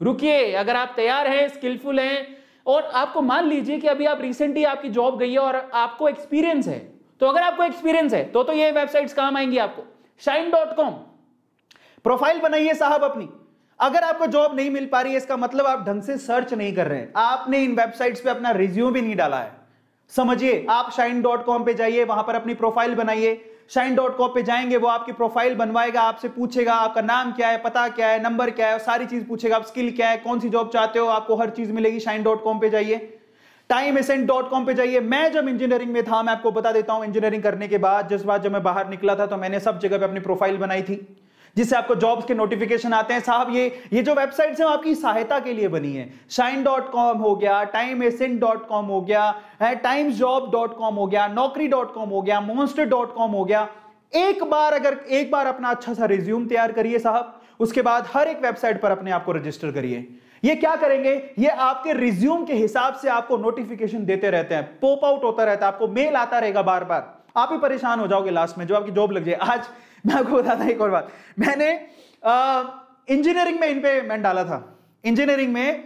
रुकिए अगर आप तैयार हैं स्किलफुल हैं और आपको मान लीजिए कि अभी आप रिसेंटली आपकी जॉब गई है और आपको एक्सपीरियंस है तो अगर आपको एक्सपीरियंस है तो तो ये वेबसाइट्स काम आएंगी आपको शाइन डॉट कॉम प्रोफाइल बनाइए साहब अपनी अगर आपको जॉब नहीं मिल पा रही है इसका मतलब आप ढंग से सर्च नहीं कर रहे हैं आपने इन वेबसाइट्स पे अपना रिज्यूम भी नहीं डाला है समझिए आप शाइन डॉट कॉम पर जाइए वहां पर अपनी प्रोफाइल बनाइए शाइन डॉट कॉम पर जाएंगे वो आपकी प्रोफाइल बनवाएगा आपसे पूछेगा आपका नाम क्या है पता क्या है नंबर क्या है सारी चीज पूछेगा आप स्किल क्या है कौन सी जॉब चाहते हो आपको हर चीज मिलेगी शाइन डॉट कॉम पर जाइए टाइम एसेंट डॉट कॉम पे जाइए मैं जब इंजीनियरिंग में था मैं आपको बता देता हूं इंजीनियरिंग करने के बाद जिस बात जब मैं बाहर निकला था तो मैंने सब जगह पर अपनी प्रोफाइल बनाई थी जिससे आपको जॉब्स के नोटिफिकेशन आते हैं साहब ये ये जो वेबसाइट्स हैं आपकी सहायता के लिए बनी है शाइन डॉट कॉम हो गया टाइम एसिन डॉट कॉम हो गया टाइम्स जॉब डॉट कॉम हो गया नौकरी डॉट कॉम हो गया मोन्स्टर डॉट कॉम हो गया एक बार अगर एक बार अपना अच्छा सा रिज्यूम तैयार करिए साहब उसके बाद हर एक वेबसाइट पर अपने आप को रजिस्टर करिए ये क्या करेंगे ये आपके रिज्यूम के हिसाब से आपको नोटिफिकेशन देते रहते हैं पोप आउट होता रहता है आपको मेल आता रहेगा बार बार आप ही परेशान हो जाओगे लास्ट में जो आपकी जॉब लग जाए आज मैं आपको बताता एक और बात मैंने इंजीनियरिंग में इन पे मैंने डाला था इंजीनियरिंग में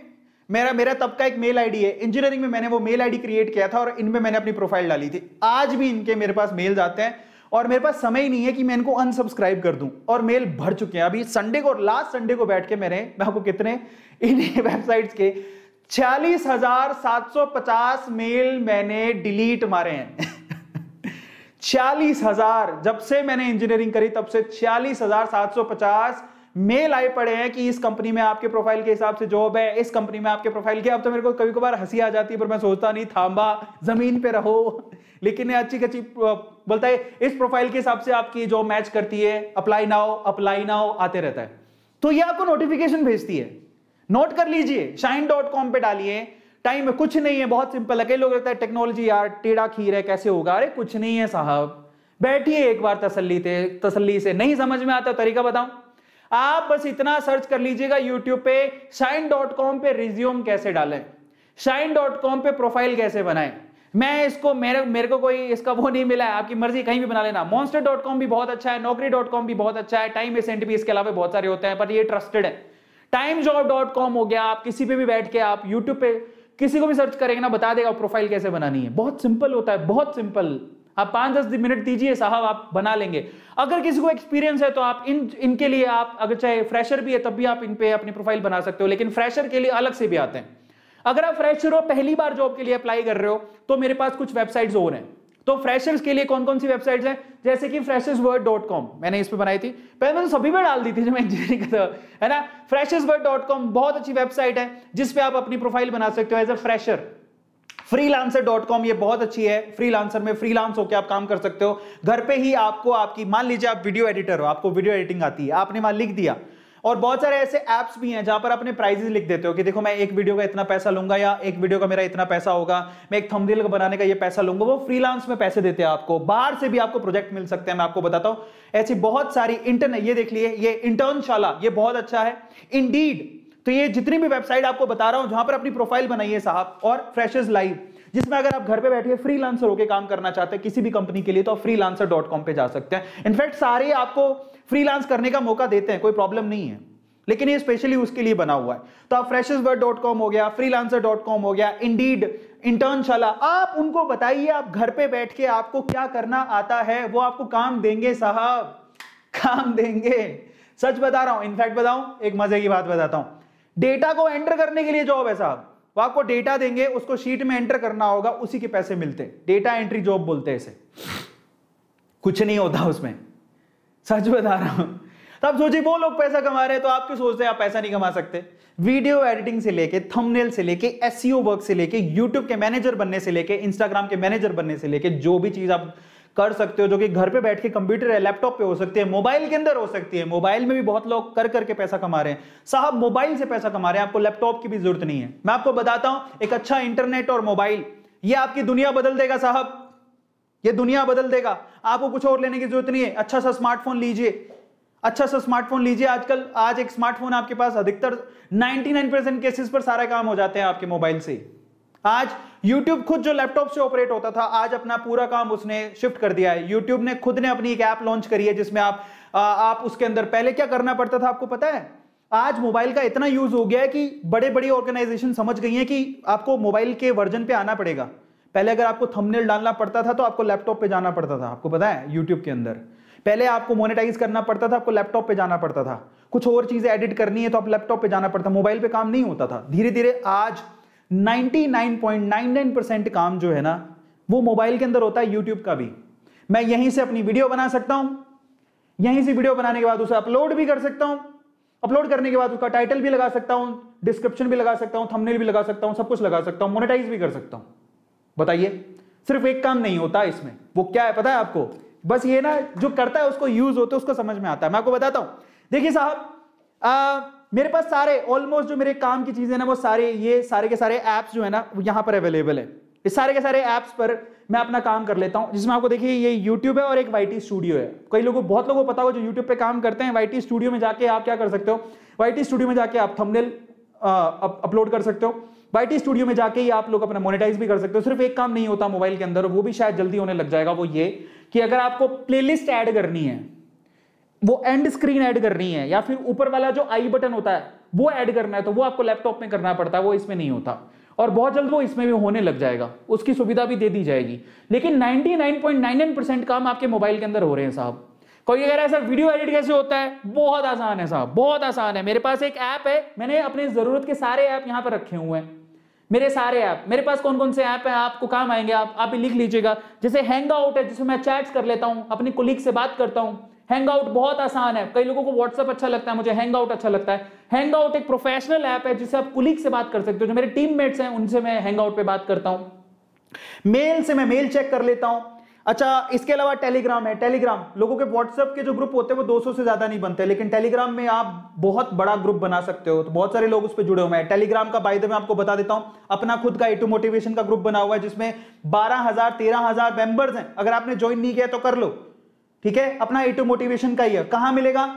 मेरा मेरा तब का एक मेल आईडी है इंजीनियरिंग में मैंने वो मेल आईडी क्रिएट किया था और इनमें मैंने अपनी प्रोफाइल डाली थी आज भी इनके मेरे पास मेल जाते हैं और मेरे पास समय ही नहीं है कि मैं इनको अनसब्सक्राइब कर दूं और मेल भर चुके हैं अभी संडे को और लास्ट संडे को बैठ के मैंने मैं आपको कितने इन वेबसाइट्स के छियालीस मेल मैंने डिलीट मारे हैं छियालीस हजार जब से मैंने इंजीनियरिंग करी तब से छियालीस हजार सात सौ पचास मेल आए पड़े हैं कि इस कंपनी में आपके प्रोफाइल के हिसाब से जॉब है इस कंपनी में आपके प्रोफाइल के अब तो मेरे को कभी कभार हंसी आ जाती है पर मैं सोचता नहीं थाम्बा जमीन पे रहो लेकिन अच्छी अच्छी बोलता है इस प्रोफाइल के हिसाब से आपकी जॉब मैच करती है अप्लाई नाओ अप्लाई नाओ आते रहता है तो ये आपको नोटिफिकेशन भेजती है नोट कर लीजिए शाइन डॉट कॉम पर डालिए टाइम में कुछ नहीं है बहुत सिंपल है कई लोग रहता है टेक्नोलॉजी यार टेढ़ा खीर है कैसे होगा अरे कुछ नहीं है साहब बैठिए एक बार तसल्ली से तसल्ली से नहीं समझ में आता तरीका बताऊं आप बस इतना सर्च कर लीजिएगा यूट्यूब पे शाइन डॉट कॉम पे रिज्यूम कैसे डालें शाइन डॉट कॉम पे प्रोफाइल कैसे बनाएं मैं इसको मेरे मेरे को कोई इसका वो नहीं मिला है आपकी मर्जी कहीं भी बना लेना मॉन्स्टर डॉट कॉम भी बहुत अच्छा है नौकरी डॉट कॉम भी बहुत अच्छा है टाइम एसेंट भी इसके अलावा बहुत सारे होते हैं पर ये ट्रस्टेड है टाइम जॉब डॉट कॉम हो गया आप किसी पे भी बैठ के आप यूट्यूब पे किसी को भी सर्च करेंगे ना बता देगा प्रोफाइल कैसे बनानी है बहुत सिंपल होता है बहुत सिंपल आप पांच दस मिनट दीजिए साहब आप बना लेंगे अगर किसी को एक्सपीरियंस है तो आप इन इनके लिए आप अगर चाहे फ्रेशर भी है तब भी आप इन पे अपनी प्रोफाइल बना सकते हो लेकिन फ्रेशर के लिए अलग से भी आते हैं अगर आप फ्रेशर हो पहली बार जॉब के लिए अप्लाई कर रहे हो तो मेरे पास कुछ वेबसाइट्स और हैं तो फ्रेशर्स के लिए कौन कौन सी वेबसाइट्स हैं जैसे कि फ्रेशर्स वर्ड डॉट कॉम मैंने इस पर बनाई थी पहले मैंने सभी में डाल दी थी जब मैं इंजीनियरिंग का था है ना फ्रेशर्स वर्ड डॉट कॉम बहुत अच्छी वेबसाइट है जिस पे आप अपनी प्रोफाइल बना सकते हो as a fresher freelancer dot com ये बहुत अच्छी है फ्रीलांसर में फ्रीलांस होकर आप काम कर सकते हो घर पे ही आपको आपकी मान लीजिए आप वीडियो एडिटर हो आपको वीडियो एडिटिंग आती है आपने वहां लिख दिया और बहुत सारे ऐसे ऐप्स भी हैं जहां पर अपने प्राइजेस लिख देते हो कि देखो मैं एक वीडियो का इतना पैसा लूंगा या एक वीडियो का मेरा इतना पैसा होगा मैं एक थमदिल बनाने का ये पैसा लूंगा वो फ्रीलांस में पैसे देते हैं आपको बाहर से भी आपको प्रोजेक्ट मिल सकते हैं मैं आपको बताता हूं ऐसी बहुत सारी इंटरन ये देख लिए ये इंटर्नशाला ये बहुत अच्छा है इंडीड तो ये जितनी भी वेबसाइट आपको बता रहा हूं जहां पर अपनी प्रोफाइल बनाइए साहब और फ्रेशर्स लाइव जिसमें अगर आप घर पे बैठे लांसर होकर काम करना चाहते हैं किसी भी कंपनी के लिए तो आप कॉम पे जा सकते हैं इनफैक्ट सारे आपको फ्रीलांस करने का मौका देते हैं कोई प्रॉब्लम नहीं है लेकिन ये स्पेशली उसके लिए बना हुआ है तो आप डॉट कॉम हो गया फ्रीलांसर डॉट कॉम हो गया इंडीड इंटर्नशाला आप उनको बताइए आप घर पे बैठ के आपको क्या करना आता है वो आपको काम देंगे साहब काम देंगे सच बता रहा हूं इनफैक्ट बताऊं एक मजे की बात बताता हूं डेटा को एंटर करने के लिए जॉब है साहब वो आपको डेटा देंगे उसको शीट में एंटर करना होगा उसी के पैसे मिलते डेटा एंट्री जॉब बोलते हैं इसे कुछ नहीं होता उसमें सच बता रहा हूं तो आप सोचिए वो लोग पैसा कमा रहे हैं तो आप क्यों सोचते हैं आप पैसा नहीं कमा सकते वीडियो एडिटिंग से लेके थंबनेल से लेके एस वर्क e से लेके यूट्यूब के मैनेजर बनने से लेके इंस्टाग्राम के मैनेजर बनने से लेके जो भी चीज आप कर सकते हो जो कि घर पे बैठ के कंप्यूटर है लैपटॉप पे हो सकती है मोबाइल के अंदर हो सकती है मोबाइल में भी बहुत लोग कर करके पैसा कमा रहे हैं साहब मोबाइल से पैसा कमा रहे हैं आपको लैपटॉप की भी जरूरत नहीं है मैं आपको बताता हूं एक अच्छा इंटरनेट और मोबाइल ये आपकी दुनिया बदल देगा साहब ये दुनिया बदल देगा आपको कुछ और लेने की जरूरत नहीं है अच्छा सा स्मार्टफोन लीजिए अच्छा सा स्मार्टफोन लीजिए आजकल आज एक स्मार्टफोन आपके पास अधिकतर 99 परसेंट केसेस पर सारा काम हो जाते हैं आपके मोबाइल से आज YouTube खुद जो लैपटॉप से ऑपरेट होता था आज अपना पूरा काम उसने शिफ्ट कर दिया है YouTube ने खुद ने अपनी एक ऐप लॉन्च करी है जिसमें आप आ, आप उसके अंदर पहले क्या करना पड़ता था आपको पता है आज मोबाइल का इतना यूज हो गया है कि बड़े बड़ी ऑर्गेनाइजेशन समझ गई है कि आपको मोबाइल के वर्जन पे आना पड़ेगा पहले अगर आपको थंबनेल डालना पड़ता था तो आपको लैपटॉप पे जाना पड़ता था आपको पता है यूट्यूब के अंदर पहले आपको मोनेटाइज करना पड़ता था आपको लैपटॉप पे जाना पड़ता था कुछ और चीजें एडिट करनी है तो आप लैपटॉप पे जाना पड़ता मोबाइल पे काम नहीं होता था धीरे धीरे आज 99.99 परसेंट काम जो है ना वो मोबाइल के अंदर होता है यूट्यूब का भी मैं यहीं से अपनी वीडियो बना सकता हूं यहीं से वीडियो बनाने के बाद उसे अपलोड भी कर सकता हूं अपलोड करने के बाद उसका टाइटल भी लगा सकता हूं डिस्क्रिप्शन भी लगा सकता हूं थंबनेल भी लगा सकता हूं सब कुछ लगा सकता हूं मोनेटाइज भी कर सकता हूं बताइए सिर्फ एक काम नहीं होता इसमें वो क्या है पता है आपको बस ये ना जो करता है उसको यूज होता है उसको समझ में आता है मैं आपको बताता हूं देखिए साहब मेरे पास सारे ऑलमोस्ट जो मेरे काम की चीजें ना वो सारे ये सारे के सारे एप्स जो है ना यहाँ पर अवेलेबल है इस सारे के सारे ऐप्स पर मैं अपना काम कर लेता हूँ जिसमें आपको देखिए ये यूट्यूब है और एक वाई स्टूडियो है कई लोगों बहुत लोगों को पता हो जो यूट्यूब पे काम करते हैं वाई स्टूडियो में जाके आप क्या कर सकते हो वाई स्टूडियो में जाके आप थंबनेल अपलोड कर सकते हो वाई स्टूडियो में जाके ही आप लोग अपना मोनेटाइज भी कर सकते हो सिर्फ एक काम नहीं होता मोबाइल के अंदर वो भी शायद जल्दी होने लग जाएगा वो ये कि अगर आपको प्लेलिस्ट ऐड करनी है वो एंड स्क्रीन ऐड करनी है या फिर ऊपर वाला जो आई बटन होता है वो ऐड करना है तो वो आपको लैपटॉप में करना पड़ता है वो इसमें नहीं होता और बहुत जल्द वो इसमें भी होने लग जाएगा उसकी सुविधा भी दे दी जाएगी लेकिन 99.99 परसेंट काम आपके मोबाइल के अंदर हो रहे हैं साहब कोई कह रहा है सर वीडियो एडिट कैसे होता है बहुत आसान है साहब बहुत आसान है मेरे पास एक ऐप है मैंने अपने जरूरत के सारे ऐप यहां पर रखे हुए हैं मेरे सारे ऐप मेरे पास कौन कौन से ऐप हैं आपको काम आएंगे आप आप ही लिख लीजिएगा जैसे हैंग आउट है जिसमें मैं चैट्स कर लेता हूँ अपनी कुलीग से बात करता हूँ हैंग आउट बहुत आसान है कई लोगों को व्हाट्सअप अच्छा लगता है मुझे हैंग आउट अच्छा लगता है हैंग आउट एक प्रोफेशनल ऐप है जिससे आप कुलीग से बात कर सकते हो जो मेरे टीममेट्स हैं उनसे मैं हैंग आउट पर बात करता हूँ मेल से मैं मेल चेक कर लेता हूँ अच्छा इसके अलावा टेलीग्राम है टेलीग्राम लोगों के व्हाट्सएप के जो ग्रुप होते हैं वो 200 से ज्यादा नहीं बनते लेकिन टेलीग्राम में आप बहुत बड़ा ग्रुप बना सकते हो तो बहुत सारे लोग उस पर जुड़े हुए हैं टेलीग्राम का बाय द मैं आपको बता देता हूं अपना खुद का एटू मोटिवेशन का ग्रुप बना हुआ है जिसमें बारह हजार तेरह हजार मेंबर्स हैं अगर आपने ज्वाइन नहीं किया तो कर लो ठीक है अपना एटू मोटिवेशन का ही है कहां मिलेगा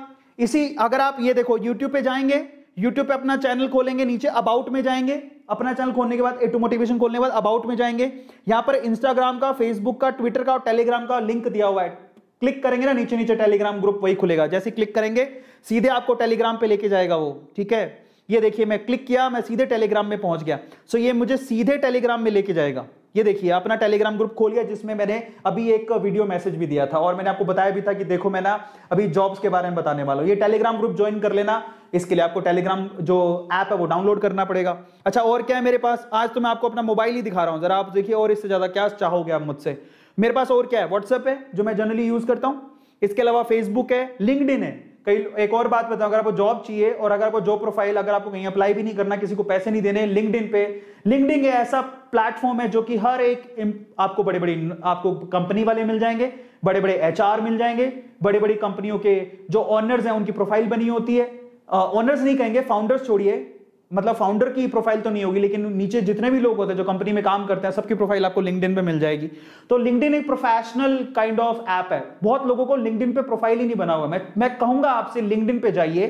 इसी अगर आप ये देखो यूट्यूब पे जाएंगे यूट्यूब पे अपना चैनल खोलेंगे नीचे अबाउट में जाएंगे अपना चैनल खोलने के बाद ए टू मोटिवेशन खोलने के बाद अबाउट में जाएंगे यहां पर इंस्टाग्राम का फेसबुक का ट्विटर का और टेलीग्राम का लिंक दिया हुआ है क्लिक करेंगे ना नीचे नीचे टेलीग्राम ग्रुप वही खुलेगा जैसे क्लिक करेंगे सीधे आपको टेलीग्राम पे लेके जाएगा वो ठीक है ये देखिए मैं क्लिक किया मैं सीधे टेलीग्राम में पहुंच गया सो ये मुझे सीधे टेलीग्राम में लेके जाएगा ये देखिए अपना टेलीग्राम ग्रुप खोल गया जिसमें मैंने अभी एक वीडियो मैसेज भी दिया था और मैंने आपको बताया भी था कि देखो मैं ना अभी जॉब्स के बारे में बताने वाला हूँ ये टेलीग्राम ग्रुप ज्वाइन कर लेना इसके लिए आपको टेलीग्राम जो ऐप है वो डाउनलोड करना पड़ेगा अच्छा और क्या है मेरे पास आज तो मैं आपको अपना मोबाइल ही दिखा रहा हूँ जरा आप देखिए और इससे ज़्यादा क्या चाहोगे आप मुझसे मेरे पास और क्या है व्हाट्सएप है जो मैं जनरली यूज़ करता हूँ इसके अलावा फेसबुक है लिंकड है कई एक और बात बताऊं अगर आपको जॉब चाहिए और अगर आपको जॉब प्रोफाइल अगर आपको कहीं अप्लाई भी नहीं करना किसी को पैसे नहीं देने लिंकड पे लिंकड ऐसा प्लेटफॉर्म है जो कि हर एक आपको बड़े बड़े आपको कंपनी वाले मिल जाएंगे बड़े बड़े एच मिल जाएंगे बड़े बड़ी कंपनियों के जो ऑनर्स हैं उनकी प्रोफाइल बनी होती है ऑनर्स नहीं कहेंगे फाउंडर्स छोड़िए मतलब फाउंडर की प्रोफाइल तो नहीं होगी लेकिन नीचे जितने भी लोग होते हैं जो कंपनी में काम करते हैं सबकी प्रोफाइल आपको लिंकडिन पे मिल जाएगी तो लिंकडिन एक प्रोफेशनल काइंड ऑफ ऐप है बहुत लोगों को लिंकडिन पे प्रोफाइल ही नहीं बना हुआ मैं मैं कहूंगा आपसे लिंकडिन पे जाइए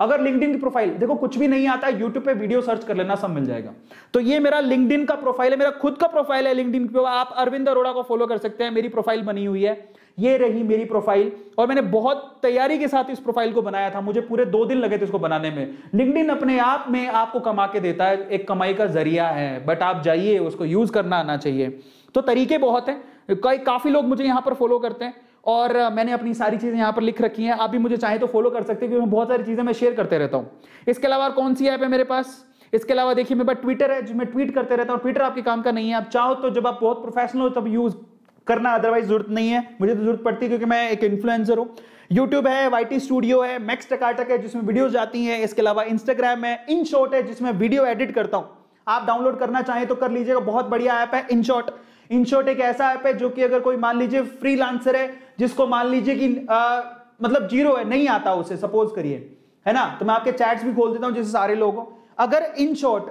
अगर लिंकडिन की प्रोफाइल देखो कुछ भी नहीं आता है यूट्यूब पे वीडियो सर्च कर लेना सब मिल जाएगा तो ये मेरा लिंकडिन का प्रोफाइल है मेरा खुद का प्रोफाइल है लिंकडिन पे आप अरविंद अरोड़ा को फॉलो कर सकते हैं मेरी प्रोफाइल बनी हुई है ये रही मेरी प्रोफाइल और मैंने बहुत तैयारी के साथ इस प्रोफाइल को बनाया था मुझे पूरे दो दिन लगे थे इसको बनाने में लिंकडिन अपने आप में आपको कमा के देता है एक कमाई का जरिया है बट आप जाइए उसको यूज करना आना चाहिए तो तरीके बहुत हैं कई काफ़ी लोग मुझे यहाँ पर फॉलो करते हैं और मैंने अपनी सारी चीज़ें यहाँ पर लिख रखी हैं आप भी मुझे चाहे तो फॉलो कर सकते हैं क्योंकि बहुत सारी चीज़ें मैं शेयर करते रहता हूँ इसके अलावा कौन सी ऐप है मेरे पास इसके अलावा देखिए मेरे पास ट्विटर है जिसमें ट्वीट करते रहता हूँ ट्विटर आपके काम का नहीं है आप चाहो तो जब आप बहुत प्रोफेशनल हो तब यूज़ करना अदरवाइज जरूरत नहीं है मुझे तो जरूरत पड़ती है क्योंकि मैं एक इन्फ्लुएंसर हूँ यूट्यूब है वाई स्टूडियो है मैक्स टकाटक है जिसमें वीडियोज आती हैं इसके अलावा इंस्टाग्राम है इन शॉर्ट है जिसमें वीडियो एडिट करता हूँ आप डाउनलोड करना चाहें तो कर लीजिएगा बहुत बढ़िया ऐप है इन शॉर्ट इन शॉर्ट एक ऐसा ऐप है जो कि अगर कोई मान लीजिए फ्री है जिसको मान लीजिए कि मतलब जीरो है नहीं आता उसे सपोज करिए है ना तो मैं आपके चैट्स भी खोल देता हूँ जैसे सारे लोगों अगर इन शॉर्ट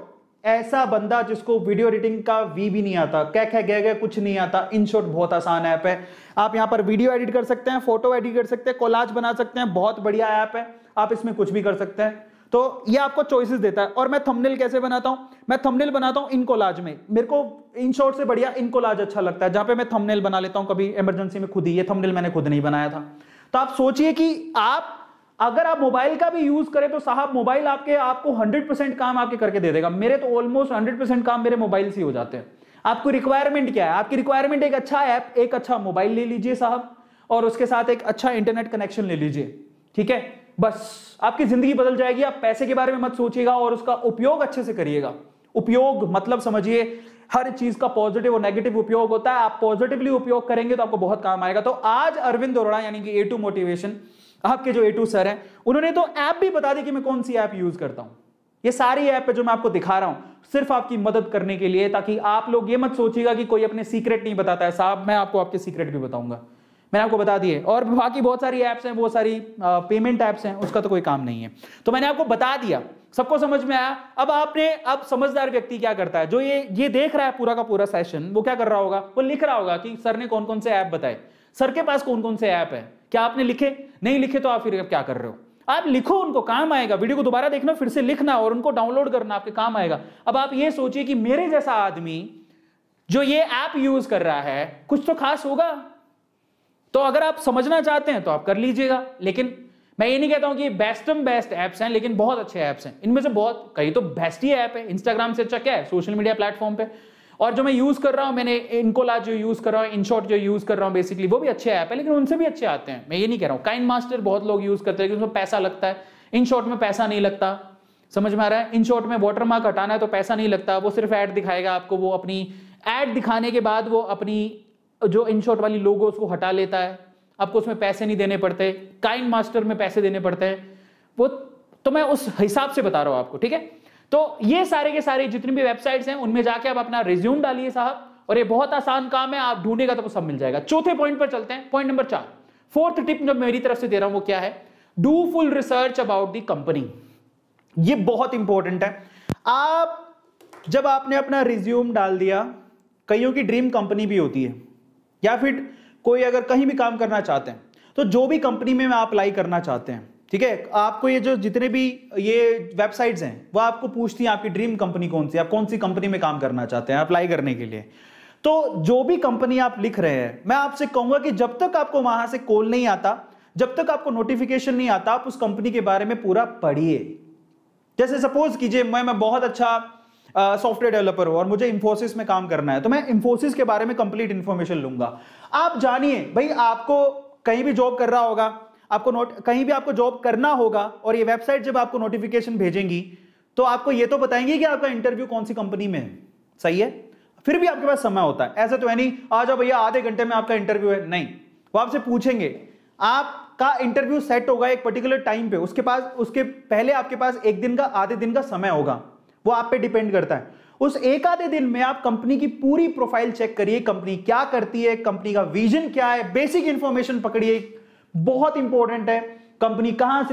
ऐसा बंदा जिसको वीडियो एडिटिंग का वी भी नहीं आता क्या क्या गया गया कुछ नहीं आता इन शॉर्ट बहुत आसान ऐप है आप यहाँ पर वीडियो एडिट कर सकते हैं फोटो एडिट कर सकते हैं कोलाज बना सकते हैं बहुत बढ़िया ऐप है आप इसमें कुछ भी कर सकते हैं तो ये आपको चॉइसेस देता है और मैं थंबनेल कैसे बनाता हूं मैं थंबनेल बनाता हूँ इनकोलाज में मेरे को इन शॉर्ट से बढ़िया इनकोलाज अच्छा लगता है जहां पे मैं थंबनेल बना लेता हूं कभी इमरजेंसी में खुद ही ये थंबनेल मैंने खुद नहीं बनाया था तो आप सोचिए कि आप अगर आप मोबाइल का भी यूज करें तो साहब मोबाइल आपके आपको 100% काम आपके करके दे देगा मेरे तो ऑलमोस्ट 100% काम मेरे मोबाइल से हो जाते हैं आपको रिक्वायरमेंट क्या है आपकी रिक्वायरमेंट एक अच्छा ऐप एक अच्छा मोबाइल ले लीजिए साहब और उसके साथ एक अच्छा इंटरनेट कनेक्शन ले लीजिए ठीक है बस आपकी जिंदगी बदल जाएगी आप पैसे के बारे में मत सोचिएगा और उसका उपयोग अच्छे से करिएगा उपयोग मतलब समझिए हर चीज का पॉजिटिव और नेगेटिव उपयोग होता है आप पॉजिटिवली उपयोग करेंगे तो आपको बहुत काम आएगा तो आज अरविंद अरोड़ा यानी कि ए टू मोटिवेशन आपके जो ए टू सर हैं उन्होंने तो ऐप भी बता दी कि मैं कौन सी ऐप यूज करता हूं ये सारी ऐप है जो मैं आपको दिखा रहा हूं सिर्फ आपकी मदद करने के लिए ताकि आप लोग ये मत सोचिएगा कि कोई अपने सीक्रेट नहीं बताता है साहब मैं आपको आपके सीक्रेट भी बताऊंगा मैंने आपको बता दिए और बाकी बहुत सारी ऐप्स हैं बहुत सारी पेमेंट ऐप्स हैं उसका तो कोई काम नहीं है तो मैंने आपको बता दिया सबको समझ में आया अब आपने अब समझदार व्यक्ति क्या करता है जो ये ये देख रहा है पूरा का पूरा सेशन वो क्या कर रहा होगा वो लिख रहा होगा कि सर ने कौन कौन से ऐप बताए सर के पास कौन कौन से ऐप है क्या आपने लिखे नहीं लिखे तो आप फिर क्या कर रहे हो आप लिखो उनको काम आएगा वीडियो को दोबारा देखना फिर से लिखना और उनको डाउनलोड करना आपके काम आएगा अब आप ये सोचिए कि मेरे जैसा आदमी जो ये ऐप यूज कर रहा है कुछ तो खास होगा तो अगर आप समझना चाहते हैं तो आप कर लीजिएगा लेकिन मैं ये नहीं कहता हूं कि बेस्ट एम बेस्ट ऐप्स हैं लेकिन बहुत अच्छे ऐप्स हैं इनमें से बहुत कई तो बेस्ट ही ऐप है इंस्टाग्राम से अच्छा क्या है सोशल मीडिया प्लेटफॉर्म पे और जो मैं यूज कर रहा हूँ मैंने इनकोला जो यूज कर रहा हूँ इनशॉट जो यूज कर रहा हूँ बेसिकली वो भी अच्छे ऐप है लेकिन उनसे भी अच्छे आते हैं मैं ये नहीं कह रहा हूँ काइन मास्टर बहुत लोग यूज करते हैं उसमें पैसा लगता है इन शॉर्ट में पैसा नहीं लगता समझ में आ रहा है इन शॉर्ट में वॉटर मार्क हटाना है तो पैसा नहीं लगता वो सिर्फ ऐड दिखाएगा आपको वो अपनी ऐड दिखाने के बाद वो अपनी जो इन शॉर्ट वाली लोगो उसको हटा लेता है आपको उसमें पैसे नहीं देने पड़ते काइन मास्टर में पैसे देने पड़ते हैं वो तो मैं उस हिसाब से बता रहा हूं आपको ठीक है तो ये सारे के सारे जितनी भी वेबसाइट्स हैं उनमें जाके आप अपना रिज्यूम डालिए साहब और ये बहुत आसान काम है आप ढूंढेगा तो सब मिल जाएगा चौथे पॉइंट पर चलते हैं पॉइंट नंबर चार फोर्थ टिप जो मेरी तरफ से दे रहा हूं वो क्या है do full research about the company ये बहुत इंपॉर्टेंट है आप जब आपने अपना रिज्यूम डाल दिया कईयों की ड्रीम कंपनी भी होती है या फिर कोई अगर कहीं भी काम करना चाहते हैं तो जो भी कंपनी में आप अप्लाई करना चाहते हैं ठीक है आपको ये जो जितने भी ये वेबसाइट्स हैं वो आपको पूछती हैं आपकी ड्रीम कंपनी कौन सी आप कौन सी कंपनी में काम करना चाहते हैं अप्लाई करने के लिए तो जो भी कंपनी आप लिख रहे हैं मैं आपसे कहूंगा कि जब तक आपको वहां से कॉल नहीं आता जब तक आपको नोटिफिकेशन नहीं आता आप उस कंपनी के बारे में पूरा पढ़िए जैसे सपोज कीजिए मैं मैं बहुत अच्छा सॉफ्टवेयर डेवलपर हूं और मुझे इंफोसिस में काम करना है तो मैं इंफोसिस के बारे में कंप्लीट इंफॉर्मेशन लूंगा आप जानिए भाई आपको कहीं भी जॉब कर रहा होगा आपको नोट कहीं भी आपको जॉब करना होगा और ये वेबसाइट जब आपको नोटिफिकेशन भेजेंगी तो आपको ये तो बताएंगे कि आपका इंटरव्यू कौन सी कंपनी में है सही है फिर भी आपके पास समय होता है ऐसा तो है नहीं आ जाओ भैया आधे घंटे में आपका इंटरव्यू है नहीं वो आपसे पूछेंगे आपका इंटरव्यू सेट होगा एक पर्टिकुलर टाइम पे उसके पास उसके पहले आपके पास एक दिन का आधे दिन का समय होगा वो आप पे डिपेंड करता है उस एक आधे दिन में आप कंपनी की पूरी प्रोफाइल चेक करिए कंपनी क्या करती है कंपनी का विजन क्या है बेसिक इंफॉर्मेशन पकड़िए बहुत इंपॉर्टेंट है कंपनी कहां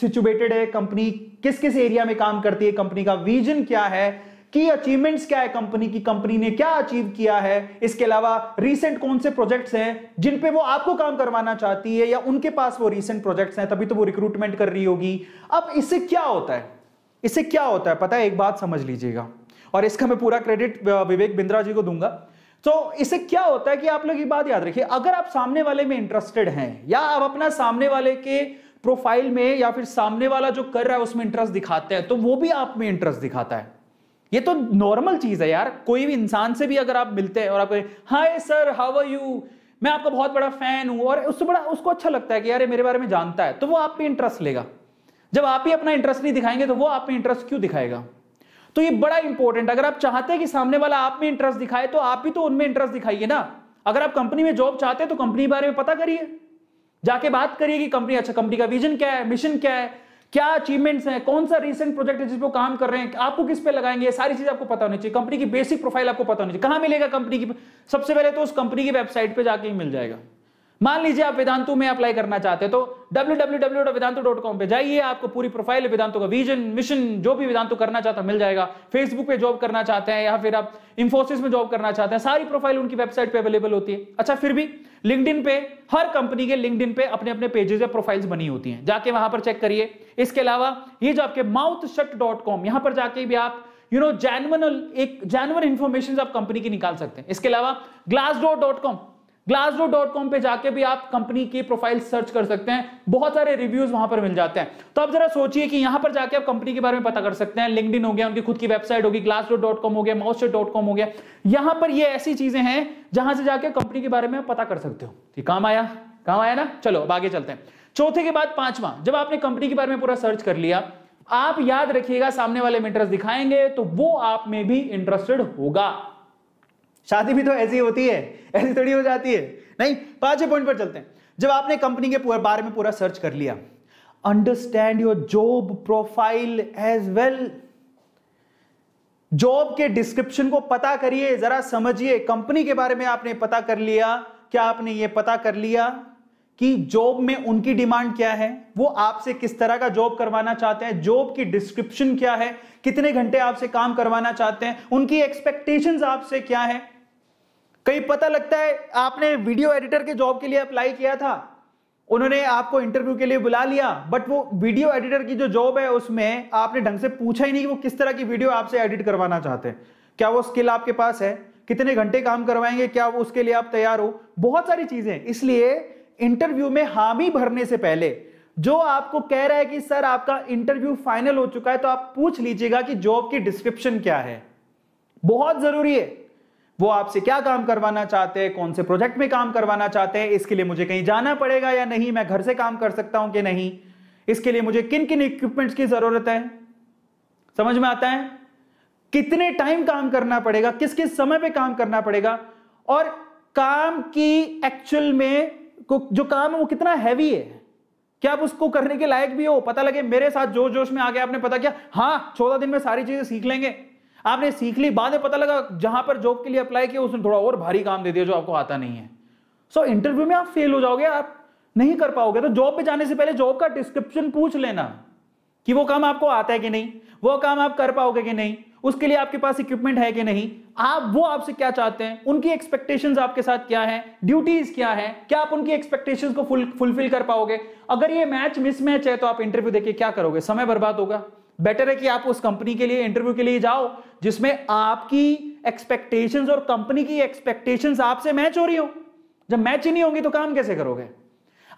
सिचुएटेड है कंपनी किस किस एरिया में काम करती है कंपनी का विजन क्या है की अचीवमेंट्स क्या है कंपनी की कंपनी ने क्या अचीव किया है इसके अलावा रीसेंट कौन से प्रोजेक्ट्स हैं जिन पे वो आपको काम करवाना चाहती है या उनके पास वो रीसेंट प्रोजेक्ट्स हैं तभी तो वो रिक्रूटमेंट कर रही होगी अब इससे क्या होता है इससे क्या होता है पता है एक बात समझ लीजिएगा और इसका मैं पूरा क्रेडिट विवेक बिंद्रा जी को दूंगा तो इसे क्या होता है कि आप लोग ये बात याद रखिए अगर आप सामने वाले में इंटरेस्टेड हैं या आप अपना सामने वाले के प्रोफाइल में या फिर सामने वाला जो कर रहा है उसमें इंटरेस्ट दिखाते हैं तो वो भी आप में इंटरेस्ट दिखाता है ये तो नॉर्मल चीज है यार कोई भी इंसान से भी अगर आप मिलते हैं और आप hi sir how are you मैं आपका बहुत बड़ा फैन हूं और उससे बड़ा उसको अच्छा लगता है कि यार मेरे बारे में जानता है तो वो आप पे इंटरेस्ट लेगा जब आप ही अपना इंटरेस्ट नहीं दिखाएंगे तो वो आप पे इंटरेस्ट क्यों दिखाएगा तो ये बड़ा इंपॉर्टेंट अगर आप चाहते हैं कि सामने वाला आप में इंटरेस्ट दिखाए तो आप भी तो उनमें इंटरेस्ट दिखाइए ना अगर आप कंपनी में जॉब चाहते हैं तो कंपनी के बारे में पता करिए जाके बात करिए कि कंपनी अच्छा कंपनी का विजन क्या है मिशन क्या है क्या अचीवमेंट्स हैं कौन सा रिसेंट प्रोजेक्ट है जिस पर काम कर रहे हैं आपको किस पे लगाएंगे सारी चीज आपको पता होनी चाहिए कंपनी की बेसिक प्रोफाइल आपको पता होनी चाहिए कहां मिलेगा कंपनी की सबसे पहले तो उस कंपनी की वेबसाइट पे जाके ही मिल जाएगा मान लीजिए आप वेदांतु में अप्लाई करना चाहते हैं तो www.vedantu.com पे जाइए आपको पूरी प्रोफाइल वेदांतु का विजन मिशन जो भी वेदांतु करना चाहता है मिल जाएगा फेसबुक पे जॉब करना चाहते हैं या फिर आप इंफोसिस में जॉब करना चाहते हैं सारी प्रोफाइल उनकी वेबसाइट पे अवेलेबल होती है अच्छा फिर भी लिंकड पे हर कंपनी के लिंकड पे अपने अपने पेजेस या प्रोफाइल्स बनी होती है जाके वहां पर चेक करिए इसके अलावा ये जो आपके माउथ शट डॉट कॉम यहां पर जाके भी आप यू नो जैनवन एक जैनवन इंफॉर्मेशन आप कंपनी की निकाल सकते हैं इसके अलावा glass dot dot com glassdoor.com dot com पर जाके भी आप कंपनी की प्रोफाइल सर्च कर सकते हैं बहुत सारे रिव्यूज वहां पर मिल जाते हैं तो आप जरा सोचिए कि यहां पर जाके आप कंपनी के बारे में पता कर सकते हैं लिंकड हो गया उनकी खुद की वेबसाइट होगी ग्लासडो डॉट कॉम हो गया माउसचेट डॉट कॉम हो गया यहां पर ये ऐसी चीजें हैं जहां से जाके कंपनी के बारे में पता कर सकते हो ठीक काम आया काम आया ना चलो अब आगे चलते हैं चौथे के बाद पांचवा जब आपने कंपनी के बारे में पूरा सर्च कर लिया आप याद रखिएगा सामने वाले में इंटरेस्ट दिखाएंगे तो वो आप में भी इंटरेस्टेड होगा शादी भी तो ऐसी होती है ऐसी थोड़ी हो जाती है नहीं पांचवें पॉइंट पर चलते हैं जब आपने कंपनी के बारे में पूरा सर्च कर लिया understand your job profile as well job के डिस्क्रिप्शन को पता करिए जरा समझिए कंपनी के बारे में आपने पता कर लिया क्या आपने ये पता कर लिया कि जॉब में उनकी डिमांड क्या है वो आपसे किस तरह का जॉब करवाना चाहते हैं जॉब की डिस्क्रिप्शन क्या है कितने घंटे आपसे काम करवाना चाहते हैं उनकी एक्सपेक्टेशंस आपसे क्या है कहीं पता लगता है आपने वीडियो एडिटर के जॉब के लिए अप्लाई किया था उन्होंने आपको इंटरव्यू के लिए बुला लिया बट वो वीडियो एडिटर की जो जॉब है उसमें आपने ढंग से पूछा ही नहीं कि वो किस तरह की वीडियो आपसे एडिट करवाना चाहते हैं क्या वो स्किल आपके पास है कितने घंटे काम करवाएंगे क्या वो उसके लिए आप तैयार हो बहुत सारी चीजें इसलिए इंटरव्यू में हामी भरने से पहले जो आपको कह रहा है कि सर आपका इंटरव्यू फाइनल हो चुका है तो आप पूछ लीजिएगा कि जॉब की डिस्क्रिप्शन क्या है बहुत जरूरी है वो आपसे क्या काम करवाना चाहते हैं कौन से प्रोजेक्ट में काम करवाना चाहते हैं इसके लिए मुझे कहीं जाना पड़ेगा या नहीं मैं घर से काम कर सकता हूं कि नहीं इसके लिए मुझे किन किन इक्विपमेंट्स की जरूरत है समझ में आता है कितने टाइम काम करना पड़ेगा किस किस समय पे काम करना पड़ेगा और काम की एक्चुअल में जो काम है वो कितना हैवी है क्या आप उसको करने के लायक भी हो पता लगे मेरे साथ जोश जोश में आ गया आपने पता किया हाँ चौदह दिन में सारी चीजें सीख लेंगे आपने सीख ली बाद में पता लगा जहां पर जॉब के लिए अप्लाई किया उसने थोड़ा और भारी काम दे दिया जो आपको आता नहीं है सो so, इंटरव्यू में आप फेल हो जाओगे आप नहीं कर पाओगे तो जॉब पे जाने से पहले जॉब का डिस्क्रिप्शन पूछ लेना कि वो काम आपको आता है कि नहीं वो काम आप कर पाओगे कि नहीं उसके लिए आपके पास इक्विपमेंट है कि नहीं आप वो आपसे क्या चाहते हैं उनकी एक्सपेक्टेशन आपके साथ क्या है ड्यूटीज क्या है क्या आप उनकी एक्सपेक्टेशन को फुलफिल कर पाओगे अगर ये मैच मिसमैच है तो आप इंटरव्यू देके क्या करोगे समय बर्बाद होगा बेटर है कि आप उस कंपनी के लिए इंटरव्यू के लिए जाओ जिसमें आपकी एक्सपेक्टेशंस और कंपनी की एक्सपेक्टेशंस आपसे मैच हो रही हो जब मैच ही नहीं होंगी तो काम कैसे करोगे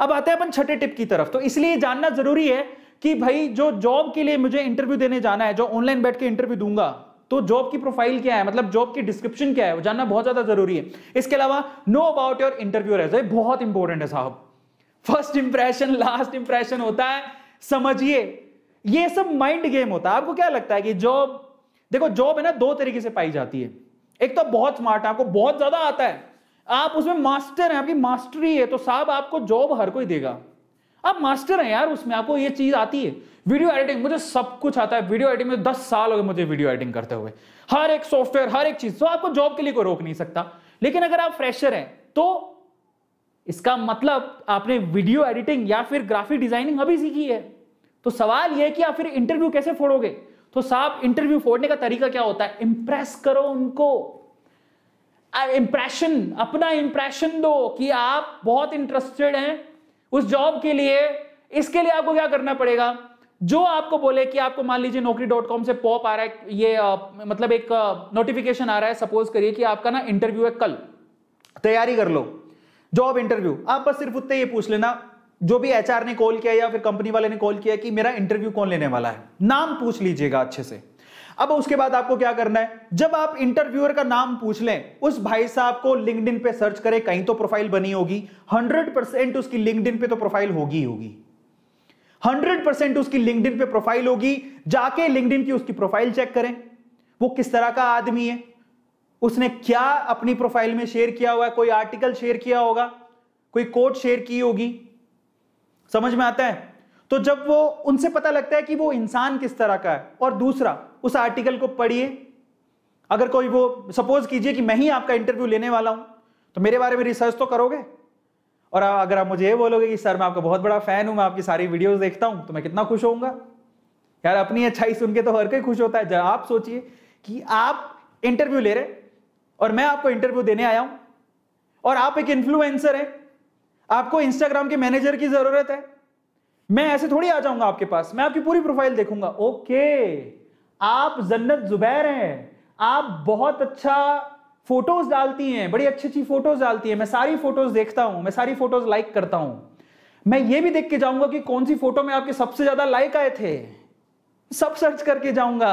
अब आते हैं अपन छठे टिप की तरफ तो इसलिए जानना जरूरी है कि भाई जो जॉब के लिए मुझे इंटरव्यू देने जाना है जो ऑनलाइन बैठ के इंटरव्यू दूंगा तो जॉब की प्रोफाइल क्या है मतलब जॉब की डिस्क्रिप्शन क्या है वो जानना बहुत ज्यादा जरूरी है इसके अलावा नो अबाउट योर इंटरव्यू है तो बहुत इंपॉर्टेंट है साहब फर्स्ट इंप्रेशन लास्ट इंप्रेशन होता है समझिए ये सब माइंड गेम होता है आपको क्या लगता है कि जॉब देखो जॉब है ना दो तरीके से पाई जाती है एक तो बहुत स्मार्ट है आपको बहुत ज्यादा आता है आप उसमें मास्टर हैं आपकी मास्टरी है तो साहब आपको जॉब हर कोई देगा आप मास्टर हैं यार उसमें आपको ये चीज आती है वीडियो एडिटिंग मुझे सब कुछ आता है वीडियो एडिटिंग में तो दस साल हो गए मुझे वीडियो एडिटिंग करते हुए हर एक सॉफ्टवेयर हर एक चीज तो आपको जॉब के लिए कोई रोक नहीं सकता लेकिन अगर आप फ्रेशर हैं तो इसका मतलब आपने वीडियो एडिटिंग या फिर ग्राफिक डिजाइनिंग अभी सीखी है तो सवाल यह कि आप फिर इंटरव्यू कैसे फोड़ोगे तो साहब इंटरव्यू फोड़ने का तरीका क्या होता है इंप्रेस करो उनको इंप्रेशन अपना इंप्रेशन दो कि आप बहुत इंटरेस्टेड हैं उस जॉब के लिए इसके लिए आपको क्या करना पड़ेगा जो आपको बोले कि आपको मान लीजिए नौकरी डॉट कॉम से पॉप आ रहा है ये आ, मतलब एक नोटिफिकेशन आ रहा है सपोज करिए कि आपका ना इंटरव्यू है कल तैयारी कर लो जॉब इंटरव्यू आप बस सिर्फ उतने ये पूछ लेना जो भी एचआर ने कॉल किया या फिर कंपनी वाले ने कॉल किया कि मेरा इंटरव्यू कौन लेने वाला है नाम पूछ लीजिएगा अच्छे से अब उसके बाद आपको क्या करना है जब आप इंटरव्यूअर का नाम पूछ लें उस भाई साहब को लिंक्डइन पे सर्च करें कहीं तो प्रोफाइल बनी होगी 100% उसकी लिंक्डइन पे तो प्रोफाइल होगी होगी होगी 100% उसकी लिंक्डइन पे प्रोफाइल होगी जाके लिंक्डइन की उसकी प्रोफाइल चेक करें वो किस तरह का आदमी है उसने क्या अपनी प्रोफाइल में शेयर किया हुआ है कोई आर्टिकल शेयर किया होगा कोई कोट शेयर की होगी समझ में आता है तो जब वो उनसे पता लगता है कि वो इंसान किस तरह का है और दूसरा उस आर्टिकल को पढ़िए अगर कोई वो सपोज कीजिए कि मैं ही आपका इंटरव्यू लेने वाला हूं तो मेरे बारे में रिसर्च तो करोगे और अगर आप मुझे ये बोलोगे कि सर मैं आपका बहुत बड़ा फैन हूं मैं आपकी सारी वीडियोस देखता हूं तो मैं कितना खुश होऊंगा यार अपनी अच्छाई सुन के तो हर कोई खुश होता है जब आप सोचिए कि आप इंटरव्यू ले रहे और मैं आपको इंटरव्यू देने आया हूं और आप एक इन्फ्लुएंसर हैं आपको इंस्टाग्राम के मैनेजर की जरूरत है मैं ऐसे थोड़ी आ जाऊंगा आपके पास मैं आपकी पूरी प्रोफाइल देखूंगा ओके आप जन्नत जुबैर हैं आप बहुत अच्छा फोटोज डालती हैं बड़ी अच्छी अच्छी फोटोज डालती हैं मैं सारी फोटोज देखता हूं मैं सारी फोटोज लाइक करता हूं मैं ये भी देख के जाऊंगा कि कौन सी फोटो में आपके सबसे ज्यादा लाइक आए थे सब सर्च करके जाऊंगा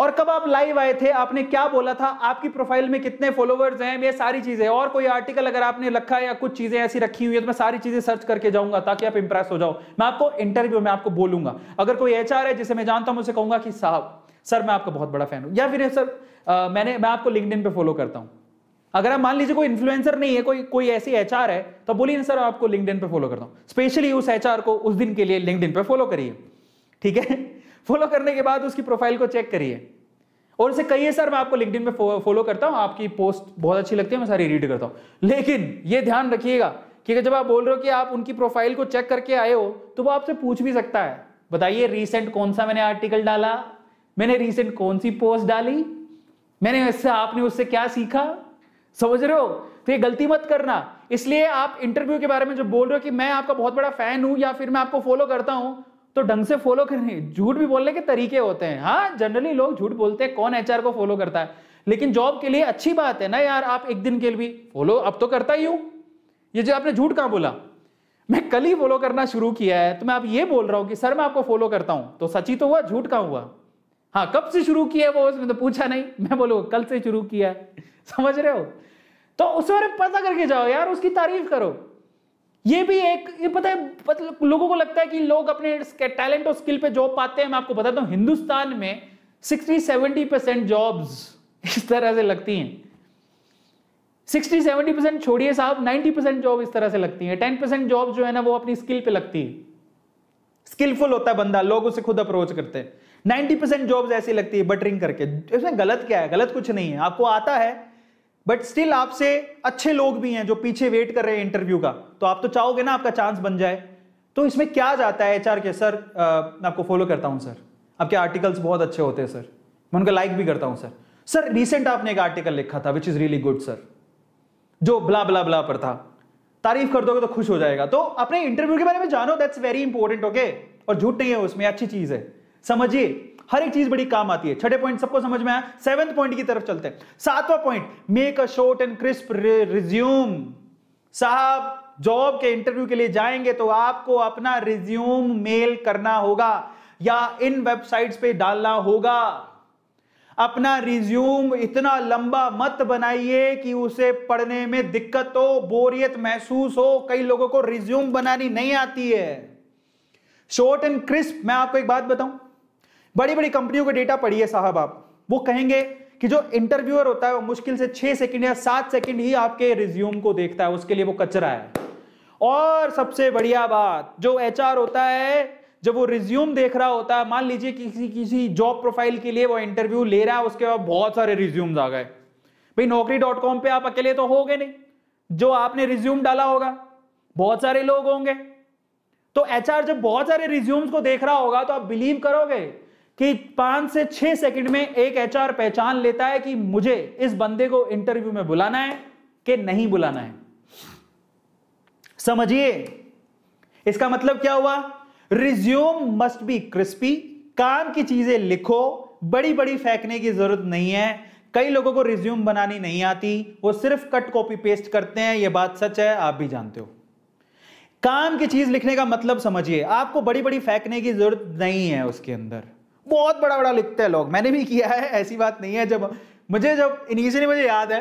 और कब आप लाइव आए थे आपने क्या बोला था आपकी प्रोफाइल में कितने फॉलोवर्स हैं ये सारी चीजें और कोई आर्टिकल अगर आपने रखा है या कुछ चीजें ऐसी रखी हुई है तो मैं सारी चीजें सर्च करके जाऊंगा ताकि आप इंप्रेस हो जाओ मैं आपको इंटरव्यू में आपको बोलूंगा अगर कोई एच है जिसे मैं जानता हूं उसे कहूंगा कि साहब सर मैं आपका बहुत बड़ा फैन हूं या फिर सर आ, मैंने मैं आपको लिंकड पे फॉलो करता हूं अगर आप मान लीजिए कोई इन्फ्लुएंसर नहीं है कोई कोई ऐसी एच है तो बोलिए सर आपको लिंकड पे फॉलो करता हूँ स्पेशली उस एच को उस दिन के लिए लिंकड पे फॉलो करिए ठीक है फॉलो करने के बाद उसकी प्रोफाइल को चेक करिए और उसे कहिए सर मैं आपको लिंकडिन में फॉलो करता हूँ आपकी पोस्ट बहुत अच्छी लगती है मैं सारी रीड करता हूँ लेकिन ये ध्यान रखिएगा कि जब आप बोल रहे हो कि आप उनकी प्रोफाइल को चेक करके आए हो तो वो आपसे पूछ भी सकता है बताइए रिसेंट कौन सा मैंने आर्टिकल डाला मैंने रिसेंट कौन सी पोस्ट डाली मैंने इससे आपने उससे क्या सीखा समझ रहे हो तो ये गलती मत करना इसलिए आप इंटरव्यू के बारे में जो बोल रहे हो कि मैं आपका बहुत बड़ा फैन हूं या फिर मैं आपको फॉलो करता हूं तो ढंग से फॉलो करें झूठ भी बोलने के तरीके होते हैं हाँ जनरली लोग झूठ बोलते हैं कौन एचआर को फॉलो करता है लेकिन जॉब के लिए अच्छी बात है ना यार आप एक दिन के लिए भी फॉलो अब तो करता ही हूं ये जो आपने झूठ कहां बोला मैं कल ही फॉलो करना शुरू किया है तो मैं आप ये बोल रहा हूं कि सर मैं आपको फॉलो करता हूं तो सची तो हुआ झूठ कहां हुआ हाँ कब से शुरू किया वो उसने तो पूछा नहीं मैं बोलो कल से शुरू किया है समझ रहे हो तो उस बारे पता करके जाओ यार उसकी तारीफ करो ये भी एक ये पता है मतलब लोगों को लगता है कि लोग अपने टैलेंट और स्किल पे जॉब पाते हैं मैं आपको बताता हूँ हिंदुस्तान में 60-70 परसेंट जॉब्स इस तरह से लगती हैं 60-70 परसेंट छोड़िए साहब 90 परसेंट जॉब इस तरह से लगती है 10 परसेंट जॉब जो है ना वो अपनी स्किल पे लगती है स्किलफुल होता है बंदा लोग उसे खुद अप्रोच करते हैं 90 परसेंट जॉब्स ऐसी लगती है बटरिंग करके इसमें गलत क्या है गलत कुछ नहीं है आपको आता है बट स्टिल आपसे अच्छे लोग भी हैं जो पीछे वेट कर रहे हैं इंटरव्यू का तो आप तो चाहोगे ना आपका चांस बन जाए तो इसमें क्या जाता है एचआर के सर मैं आपको फॉलो करता हूं सर आपके आर्टिकल्स बहुत अच्छे होते हैं सर मैं उनका लाइक भी करता हूं सर सर रिसेंट आपने एक आर्टिकल लिखा था which is really good sir जो ब्ला ब्ला ब्ला पर था तारीफ कर दोगे तो खुश हो जाएगा तो अपने इंटरव्यू के बारे में जानो दैट्स वेरी इंपॉर्टेंट ओके और झूठ नहीं है उसमें अच्छी चीज है समझिए हर एक चीज बड़ी काम आती है छठे पॉइंट सबको समझ में आया सेवेंथ पॉइंट की तरफ चलते हैं सातवां point make a short and crisp resume साहब जॉब के इंटरव्यू के लिए जाएंगे तो आपको अपना रिज्यूम मेल करना होगा या इन वेबसाइट्स पे डालना होगा अपना रिज्यूम इतना लंबा मत बनाइए कि उसे पढ़ने में दिक्कत हो बोरियत महसूस हो कई लोगों को रिज्यूम बनानी नहीं आती है शॉर्ट एंड क्रिस्प मैं आपको एक बात बताऊं बड़ी बड़ी कंपनियों का डेटा पढ़िए साहब आप वो कहेंगे कि जो इंटरव्यूअर होता है वो मुश्किल से छह सेकंड या सात सेकंड ही आपके रिज्यूम को देखता है उसके लिए वो कचरा है और सबसे बढ़िया बात जो एचआर होता है जब वो रिज्यूम देख रहा होता है मान लीजिए किसी किसी जॉब प्रोफाइल के लिए वो इंटरव्यू ले रहा है उसके बाद बहुत सारे रिज्यूम्स आ गए भाई नौकरी डॉट कॉम पर आप अकेले तो हो नहीं जो आपने रिज्यूम डाला होगा बहुत सारे लोग होंगे तो एचआर जब बहुत सारे रिज्यूम्स को देख रहा होगा तो आप बिलीव करोगे कि पांच से छह सेकंड में एक एचआर पहचान लेता है कि मुझे इस बंदे को इंटरव्यू में बुलाना है कि नहीं बुलाना है समझिए इसका मतलब क्या हुआ रिज्यूम मस्ट बी क्रिस्पी काम की चीजें लिखो बड़ी बड़ी फेंकने की जरूरत नहीं है कई लोगों को रिज्यूम बनानी नहीं आती वो सिर्फ कट कॉपी पेस्ट करते हैं यह बात सच है आप भी जानते हो काम की चीज लिखने का मतलब समझिए आपको बड़ी बड़ी फेंकने की जरूरत नहीं है उसके अंदर बहुत बड़ा बड़ा लिखते हैं लोग मैंने भी किया है ऐसी बात नहीं है जब मुझे जब इनिशियली मुझे याद है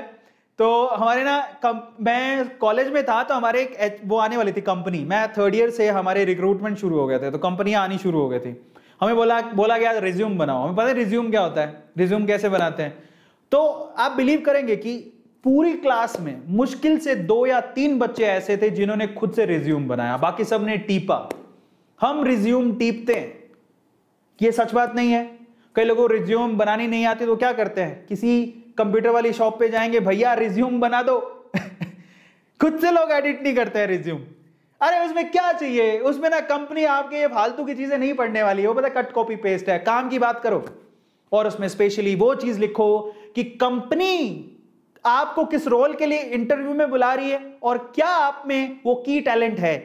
तो हमारे ना कम मैं कॉलेज में था तो हमारे एक वो आने वाली थी कंपनी मैं थर्ड ईयर से हमारे रिक्रूटमेंट शुरू हो गए थे तो कंपनियाँ आनी शुरू हो गई थी हमें बोला बोला गया रिज्यूम बनाओ हमें पता है रिज्यूम क्या होता है रिज्यूम कैसे बनाते हैं तो आप बिलीव करेंगे कि पूरी क्लास में मुश्किल से दो या तीन बच्चे ऐसे थे जिन्होंने खुद से रिज्यूम बनाया बाकी सब ने टीपा हम रिज्यूम टीपते हैं ये सच बात नहीं है कई लोगों रिज्यूम बनानी नहीं आती तो क्या करते हैं किसी कंप्यूटर वाली शॉप पे जाएंगे भैया रिज्यूम बना दो खुद से लोग एडिट नहीं करते हैं रिज्यूम अरे उसमें क्या चाहिए उसमें ना कंपनी आपके ये फालतू की चीजें नहीं पढ़ने वाली है वो पता कट कॉपी पेस्ट है काम की बात करो और उसमें स्पेशली वो चीज लिखो कि कंपनी आपको किस रोल के लिए इंटरव्यू में बुला रही है और क्या आप में वो की टैलेंट है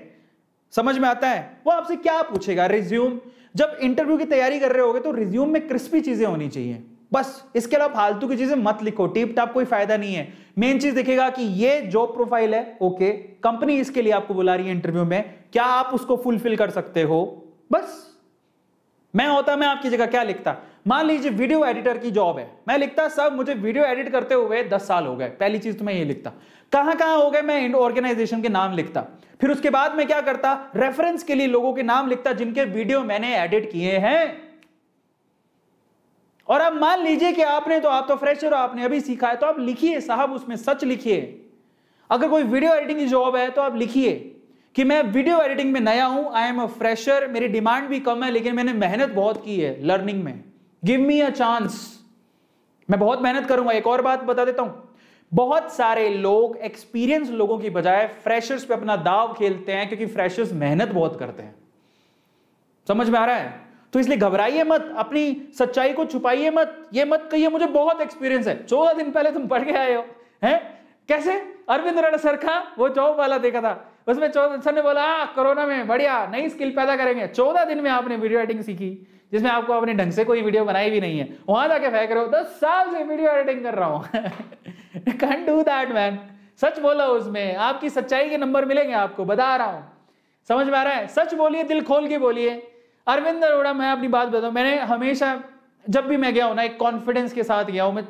समझ में आता है वो आपसे क्या पूछेगा रिज्यूम जब इंटरव्यू की तैयारी कर रहे होगे तो रिज्यूम में क्रिस्पी चीजें होनी चाहिए बस इसके अलावा फालतू की चीजें मत लिखो टिप टाप कोई फायदा नहीं है मेन चीज देखेगा कि ये जॉब प्रोफाइल है ओके कंपनी इसके लिए आपको बुला रही है इंटरव्यू में क्या आप उसको फुलफिल कर सकते हो बस मैं होता मैं आपकी जगह क्या लिखता मान लीजिए वीडियो एडिटर की जॉब है मैं लिखता सब मुझे वीडियो एडिट करते हुए दस साल हो गए पहली चीज तो मैं ये लिखता कहां कहां हो गए मैं ऑर्गेनाइजेशन के नाम लिखता फिर उसके बाद में क्या करता रेफरेंस के लिए लोगों के नाम लिखता जिनके वीडियो मैंने एडिट किए हैं और अब मान लीजिए कि आपने तो आप तो फ्रेशर हो आपने अभी सीखा है तो आप लिखिए साहब उसमें सच लिखिए अगर कोई वीडियो एडिटिंग की जॉब है तो आप लिखिए कि मैं वीडियो एडिटिंग में नया हूं आई एम अ फ्रेशर मेरी डिमांड भी कम है लेकिन मैंने मेहनत बहुत की है लर्निंग में गिव मी अ चांस मैं बहुत मेहनत करूंगा एक और बात बता देता हूं बहुत सारे लोग एक्सपीरियंस लोगों की बजाय फ्रेशर्स पे अपना दाव खेलते हैं क्योंकि फ्रेशर्स मेहनत बहुत करते हैं समझ में आ रहा है तो इसलिए घबराइए मत अपनी सच्चाई को छुपाइए मत ये मत कहिए मुझे बहुत एक्सपीरियंस है चौदह दिन पहले तुम पढ़ के आए हो हैं कैसे अरविंद राणा सर का वो जॉब वाला देखा था उसमें चौदह सर ने बोला कोरोना हाँ, में बढ़िया नई स्किल पैदा करेंगे चौदह दिन में आपने वीडियो एडिटिंग सीखी जिसमें आपको अपने ढंग से कोई वीडियो बनाई भी नहीं है वहां जाके फेंक रहे हो दस साल से वीडियो एडिटिंग कर रहा हूँ कैन डू दैट मैन सच बोलो उसमें आपकी सच्चाई के नंबर मिलेंगे आपको बता रहा हूँ समझ में आ रहा है सच बोलिए दिल खोल के बोलिए अरविंद अरोड़ा मैं अपनी बात बताऊं मैंने हमेशा जब भी मैं गया हूं ना एक कॉन्फिडेंस के साथ गया हूं मैं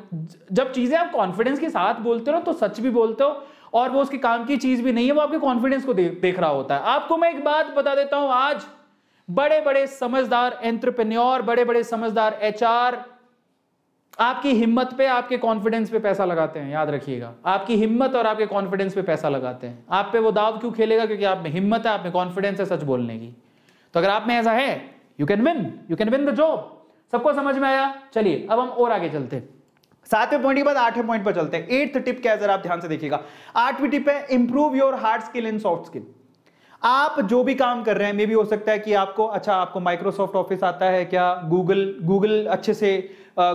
जब चीज़ें आप कॉन्फिडेंस के साथ बोलते हो तो सच भी बोलते हो और वो उसके काम की चीज़ भी नहीं है वो आपके कॉन्फिडेंस को दे, देख रहा होता है आपको मैं एक बात बता देता हूं आज बड़े बड़े समझदार एंट्रप्रेन्योर बड़े बड़े समझदार एचआर आपकी हिम्मत पे आपके कॉन्फिडेंस पे पैसा लगाते हैं याद रखिएगा आपकी हिम्मत और आपके कॉन्फिडेंस पे पैसा लगाते हैं आप पे वो दाव क्यों खेलेगा क्योंकि आप में हिम्मत है आप में कॉन्फिडेंस है सच बोलने की तो अगर आप में ऐसा है you can win you can win the job सबको समझ में आया चलिए अब हम और आगे चलते हैं सातवें पॉइंट के बाद आठवें पॉइंट पर चलते हैं एट्थ टिप क्या है जरा आप ध्यान से देखिएगा आठवीं टिप है improve your hard skill and soft skill आप जो भी काम कर रहे हैं मे भी हो सकता है कि आपको अच्छा आपको माइक्रोसॉफ्ट ऑफिस आता है क्या गूगल गूगल अच्छे से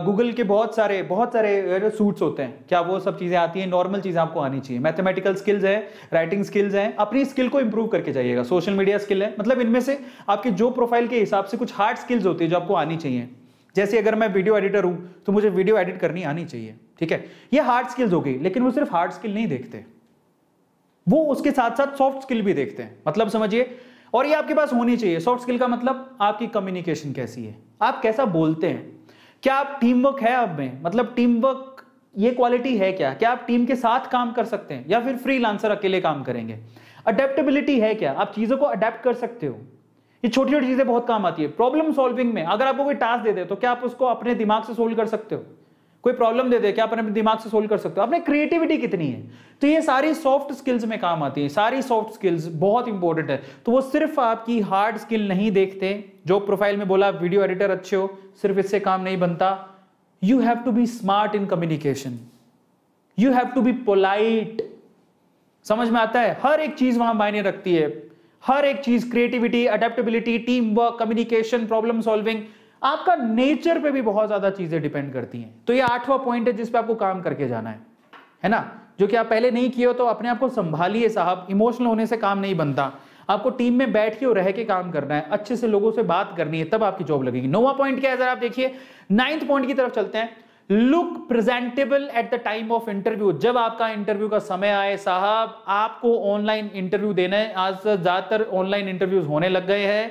गूगल के बहुत सारे बहुत सारे सूट्स होते हैं क्या वो सब चीज़ें आती हैं नॉर्मल चीज़ें आपको आनी चाहिए मैथमेटिकल स्किल्स हैं राइटिंग स्किल्स हैं अपनी स्किल को इंप्रूव करके जाइएगा सोशल मीडिया स्किल है मतलब इनमें से आपके जो प्रोफाइल के हिसाब से कुछ हार्ड स्किल्स होती है जो आपको आनी चाहिए जैसे अगर मैं वीडियो एडिटर हूँ तो मुझे वीडियो एडिट करनी आनी चाहिए ठीक है ये हार्ड स्किल्स हो गई लेकिन वो सिर्फ हार्ड स्किल नहीं देखते वो उसके साथ साथ सॉफ्ट स्किल भी देखते हैं मतलब समझिए और ये आपके पास होनी चाहिए सॉफ्ट स्किल का मतलब आपकी कम्युनिकेशन कैसी है आप कैसा बोलते हैं क्या आप टीम वर्क है आप में मतलब टीम वर्क ये क्वालिटी है क्या क्या आप टीम के साथ काम कर सकते हैं या फिर फ्री अकेले काम करेंगे अडेप्टेबिलिटी है क्या आप चीज़ों को अडेप्ट कर सकते हो ये छोटी छोटी चीज़ें बहुत काम आती है प्रॉब्लम सॉल्विंग में अगर आपको कोई टास्क दे दे तो क्या आप उसको अपने दिमाग से सोल्व कर सकते हो कोई प्रॉब्लम दे दे क्या अपने दिमाग से सोल्व कर सकते हो अपने क्रिएटिविटी कितनी है तो ये सारी सॉफ्ट स्किल्स में काम आती है सारी सॉफ्ट स्किल्स बहुत इंपॉर्टेंट है तो वो सिर्फ आपकी हार्ड स्किल नहीं देखते जो प्रोफाइल में बोला वीडियो एडिटर अच्छे हो सिर्फ इससे काम नहीं बनता you have to be smart in communication you have to be polite समझ में आता है हर एक चीज वहां मायने रखती है हर एक चीज creativity adaptability team work communication problem solving आपका नेचर पे भी बहुत ज़्यादा चीज़ें डिपेंड करती हैं तो ये आठवां पॉइंट है जिस पे आपको काम करके जाना है है ना जो कि आप पहले नहीं किए हो तो अपने आप को संभालिए साहब इमोशनल होने से काम नहीं बनता आपको टीम में बैठ के और रह के काम करना है अच्छे से लोगों से बात करनी है तब आपकी जॉब लगेगी नोवा पॉइंट क्या है जरा आप देखिए नाइन्थ पॉइंट की तरफ चलते हैं look presentable at the time of interview जब आपका इंटरव्यू का समय आए साहब आपको ऑनलाइन इंटरव्यू देना है आज ज्यादातर ऑनलाइन इंटरव्यूज होने लग गए हैं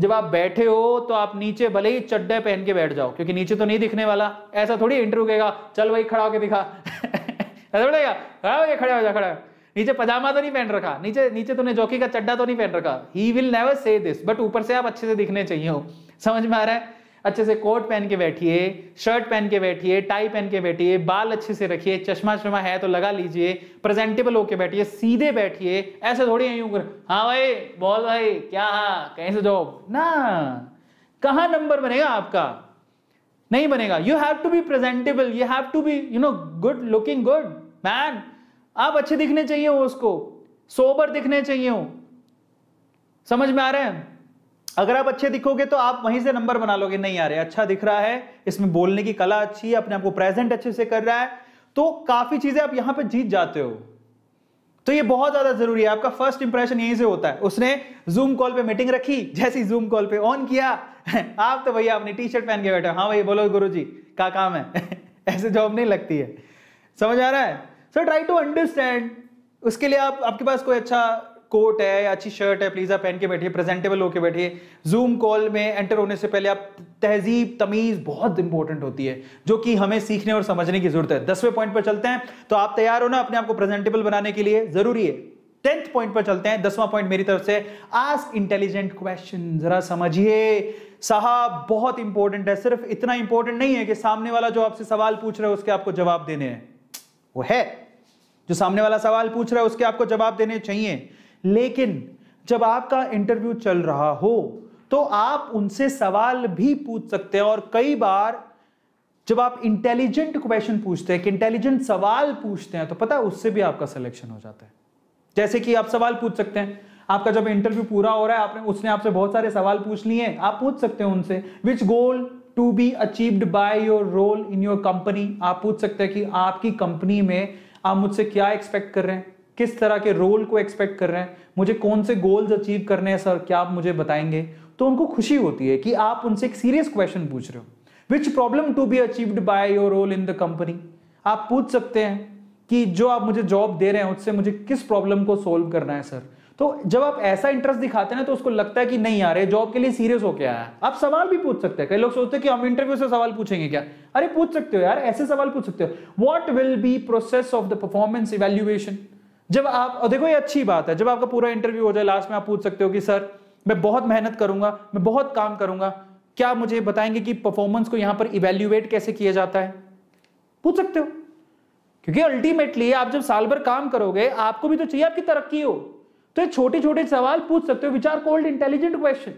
जब आप बैठे हो तो आप नीचे भले ही चड्डे पहन के बैठ जाओ क्योंकि नीचे तो नहीं दिखने वाला ऐसा थोड़ी इंटरव्यू कहेगा चल भाई खड़ा होकर दिखा ऐसा बोलेगा खड़ा हो गया खड़ा हो जा खड़ा नीचे पजामा तो नहीं पहन रखा नीचे नीचे तुमने जॉकी का चड्डा तो नहीं पहन रखा ही will never say this but ऊपर से आप अच्छे से दिखने चाहिए हो समझ में आ रहा है अच्छे से कोट पहन के बैठिए शर्ट पहन के बैठिए टाई पहन के बैठिए बाल अच्छे से रखिए चश्मा चश्मा है तो लगा लीजिए प्रेजेंटेबल होके बैठिए सीधे बैठिए ऐसे थोड़ी यूं कर हाँ भाई बोल भाई क्या कहीं से जॉब ना कहा नंबर बनेगा आपका नहीं बनेगा you have to be presentable you have to be you know good looking good man आप अच्छे दिखने चाहिए हो उसको सोबर दिखने चाहिए हो समझ में आ रहा है अगर आप अच्छे दिखोगे तो आप वहीं से नंबर बना लोगे नहीं आ रहे अच्छा दिख रहा है इसमें बोलने की कला अच्छी है अपने आपको प्रेजेंट अच्छे से कर रहा है तो काफी चीजें आप यहां पर जीत जाते हो तो ये बहुत ज्यादा जरूरी है आपका फर्स्ट इंप्रेशन यहीं से होता है उसने जूम कॉल पे मीटिंग रखी जैसी जूम कॉल पे ऑन किया आप तो भैया अपनी टी शर्ट पहन के बैठे हाँ भैया बोलो गुरु जी का काम है ऐसे जॉब नहीं लगती है समझ आ रहा है सर ट्राई टू अंडरस्टैंड उसके लिए आप आपके पास कोई अच्छा कोट है या अच्छी शर्ट है प्लीज़ आप पहन के बैठिए प्रेजेंटेबल होके बैठिए जूम कॉल में एंटर होने से पहले आप तहजीब तमीज़ बहुत इंपॉर्टेंट होती है जो कि हमें सीखने और समझने की ज़रूरत है दसवें पॉइंट पर चलते हैं तो आप तैयार हो ना अपने आप को प्रेजेंटेबल बनाने के लिए ज़रूरी है टेंथ पॉइंट पर चलते हैं दसवां पॉइंट मेरी तरफ से आस्क इंटेलिजेंट क्वेश्चन जरा समझिए साहब बहुत इंपॉर्टेंट है सिर्फ इतना इंपॉर्टेंट नहीं है कि सामने वाला जो आपसे सवाल पूछ रहे है उसके आपको जवाब देने हैं वो है जो सामने वाला सवाल पूछ रहा है उसके आपको जवाब देने चाहिए लेकिन जब आपका इंटरव्यू चल रहा हो तो आप उनसे सवाल भी पूछ सकते हैं और कई बार जब आप इंटेलिजेंट क्वेश्चन पूछते हैं कि इंटेलिजेंट सवाल पूछते हैं तो पता है उससे भी आपका सिलेक्शन हो जाता है जैसे कि आप सवाल पूछ सकते हैं आपका जब इंटरव्यू पूरा हो रहा है आपने उसने आपसे बहुत सारे सवाल पूछ लिए आप पूछ सकते हैं उनसे which goal to be achieved by your role in your company आप पूछ सकते हैं कि आपकी कंपनी में आप मुझसे क्या एक्सपेक्ट कर रहे हैं किस तरह के रोल को एक्सपेक्ट कर रहे हैं मुझे कौन से गोल्स अचीव करने हैं सर क्या आप मुझे बताएंगे तो उनको खुशी होती है कि आप उनसे एक सीरियस क्वेश्चन पूछ रहे हो which problem to be achieved by your role in the company आप पूछ सकते हैं कि जो आप मुझे जॉब दे रहे हैं उससे मुझे किस प्रॉब्लम को सोल्व करना है सर तो जब आप ऐसा इंटरेस्ट दिखाते हैं ना तो उसको लगता है कि नहीं आ रहे जॉब के लिए सीरियस होके आया है आप सवाल भी पूछ सकते हैं कई लोग सोचते हैं कि हम इंटरव्यू से सवाल पूछेंगे क्या अरे पूछ सकते हो यार ऐसे सवाल पूछ सकते हो what will be process of the performance evaluation जब आप और देखो ये अच्छी बात है जब आपका पूरा इंटरव्यू हो जाए लास्ट में आप पूछ सकते हो कि सर मैं बहुत मेहनत करूंगा मैं बहुत काम करूंगा क्या मुझे बताएंगे कि परफॉर्मेंस को यहां पर इवेल्युएट कैसे किया जाता है पूछ सकते हो क्योंकि अल्टीमेटली आप जब साल भर काम करोगे आपको भी तो चाहिए आपकी तरक्की हो तो ये छोटे छोटे सवाल पूछ सकते हो विचार कोल्ड इंटेलिजेंट क्वेश्चन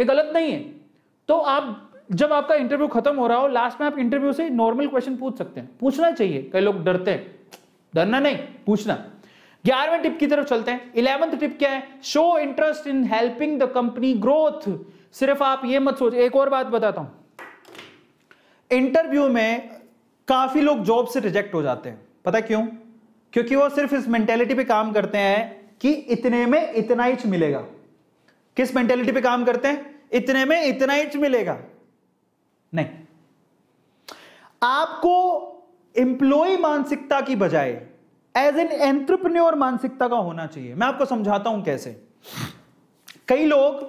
ये गलत नहीं है तो आप जब आपका इंटरव्यू खत्म हो रहा हो लास्ट में आप इंटरव्यू से नॉर्मल क्वेश्चन पूछ सकते हैं पूछना चाहिए कई लोग डरते हैं डरना नहीं पूछना ग्यारहवें टिप की तरफ चलते हैं इलेवंथ टिप क्या है show interest in helping the company growth सिर्फ आप ये मत सोच एक और बात बताता हूं इंटरव्यू में काफी लोग जॉब से रिजेक्ट हो जाते हैं पता क्यों क्योंकि वो सिर्फ इस मेंटेलिटी पे काम करते हैं कि इतने में इतना ही मिलेगा किस मेंटेलिटी पे काम करते हैं इतने में इतना ही मिलेगा नहीं आपको एम्प्लॉय मानसिकता की बजाय एज एन एंट्रप्रन्योर मानसिकता का होना चाहिए मैं आपको समझाता हूं कैसे कई लोग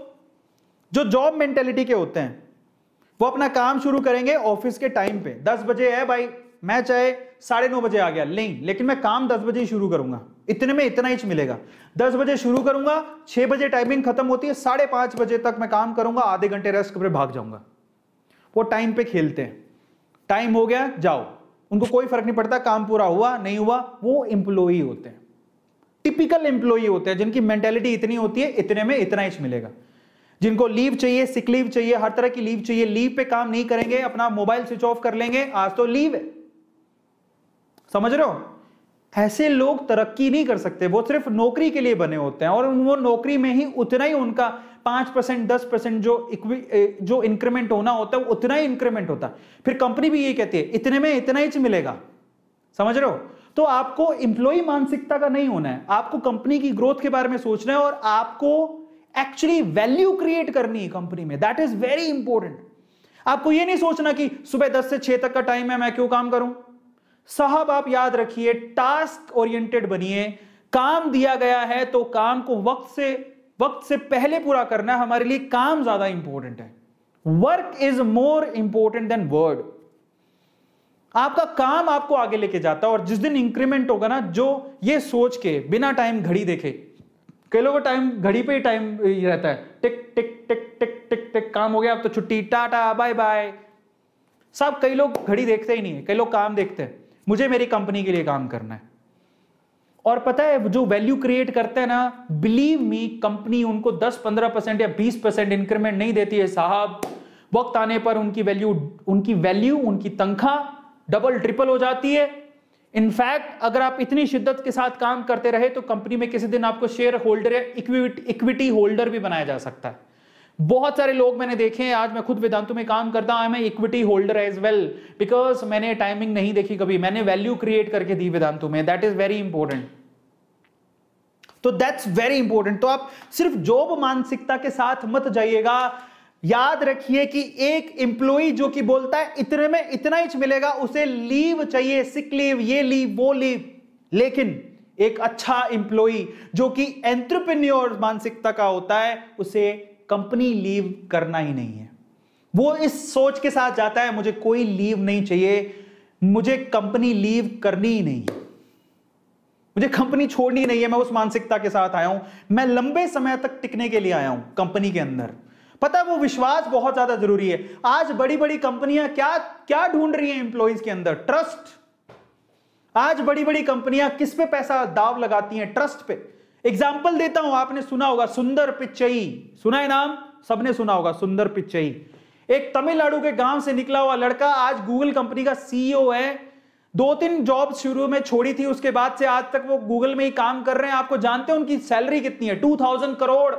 जो जॉब मेंटेलिटी के होते हैं वो अपना काम शुरू करेंगे ऑफिस के टाइम पे दस बजे है भाई मैं चाहे साढ़े नौ बजे आ गया नहीं लेकिन मैं काम दस बजे ही शुरू करूंगा इतने में इतना ही मिलेगा दस बजे शुरू करूंगा छह बजे टाइमिंग खत्म होती है साढ़े पांच बजे तक मैं काम करूंगा आधे घंटे रेस्ट कर भाग जाऊंगा वो टाइम पे खेलते हैं टाइम हो गया जाओ उनको कोई फर्क नहीं पड़ता काम पूरा हुआ नहीं हुआ वो इंप्लॉई होते हैं टिपिकल इंप्लॉई होते हैं जिनकी मेंटेलिटी इतनी होती है इतने में इतना ही मिलेगा जिनको लीव चाहिए सिक लीव चाहिए हर तरह की लीव चाहिए लीव पे काम नहीं करेंगे अपना मोबाइल स्विच ऑफ कर लेंगे आज तो लीव है समझ रहे हो ऐसे लोग तरक्की नहीं कर सकते वो सिर्फ नौकरी के लिए बने होते हैं और वो नौकरी में ही उतना ही उनका पांच परसेंट दस परसेंट जो जो इंक्रीमेंट होना होता है उतना ही इंक्रीमेंट होता है फिर कंपनी भी ये कहती है इतने में इतना ही मिलेगा समझ रहे हो तो आपको इंप्लॉई मानसिकता का नहीं होना है आपको कंपनी की ग्रोथ के बारे में सोचना है और आपको एक्चुअली वैल्यू क्रिएट करनी है कंपनी में दैट इज वेरी इंपॉर्टेंट आपको यह नहीं सोचना कि सुबह दस से छह तक का टाइम है मैं क्यों काम करूं साहब आप याद रखिए टास्क ओरिएंटेड बनिए काम दिया गया है तो काम को वक्त से वक्त से पहले पूरा करना हमारे लिए काम ज्यादा इंपॉर्टेंट है work is more important than word आपका काम आपको आगे लेके जाता है और जिस दिन इंक्रीमेंट होगा ना जो ये सोच के बिना टाइम घड़ी देखे कई लोगों टाइम घड़ी पे ही टाइम रहता है टिक टिक टिक टिक टिक टिक काम हो गया अब तो छुट्टी टाटा बाय बाय साहब कई लोग घड़ी देखते ही नहीं है कई लोग काम देखते हैं मुझे मेरी कंपनी के लिए काम करना है और पता है जो वैल्यू क्रिएट करते हैं ना बिलीव मी कंपनी उनको 10-15 परसेंट या 20 परसेंट इंक्रीमेंट नहीं देती है साहब वक्त आने पर उनकी वैल्यू उनकी वैल्यू उनकी तंखा डबल ट्रिपल हो जाती है इनफैक्ट अगर आप इतनी शिद्दत के साथ काम करते रहे तो कंपनी में किसी दिन आपको शेयर होल्डर या इक्विटी होल्डर भी बनाया जा सकता है बहुत सारे लोग मैंने देखे हैं आज मैं खुद वेदांतों में काम करता हूं मैं equity holder as well because मैंने टाइमिंग नहीं देखी कभी मैंने वैल्यू क्रिएट करके दी वेदांतों में दैट इज वेरी इंपॉर्टेंट तो दैट्स वेरी इंपॉर्टेंट तो आप सिर्फ जॉब मानसिकता के साथ मत जाइएगा याद रखिए कि एक इंप्लॉई जो कि बोलता है इतने में इतना ही मिलेगा उसे लीव चाहिए सिक लीव ये लीव वो लीव लेकिन एक अच्छा इंप्लॉई जो कि एंटरप्रेन्योर मानसिकता का होता है उसे कंपनी लीव करना ही नहीं है वो इस सोच के साथ जाता है मुझे कोई लीव नहीं चाहिए मुझे कंपनी लीव करनी ही नहीं मुझे कंपनी छोड़नी नहीं है मैं उस मानसिकता के साथ आया हूं मैं लंबे समय तक टिकने के लिए आया हूं कंपनी के अंदर पता है वो विश्वास बहुत ज्यादा जरूरी है आज बड़ी बड़ी कंपनियां क्या क्या ढूंढ रही हैं इंप्लॉइज के अंदर ट्रस्ट आज बड़ी बड़ी कंपनियां किस पे पैसा दाव लगाती हैं ट्रस्ट पे एग्जाम्पल देता हूं आपने सुना होगा सुंदर पिचई सुना है नाम सबने सुना होगा सुंदर पिच्चई एक तमिलनाडु के गांव से निकला हुआ लड़का आज गूगल कंपनी का सीईओ e है दो तीन जॉब शुरू में छोड़ी थी उसके बाद से आज तक वो गूगल में ही काम कर रहे हैं आपको जानते हैं उनकी सैलरी कितनी है टू थाउजेंड करोड़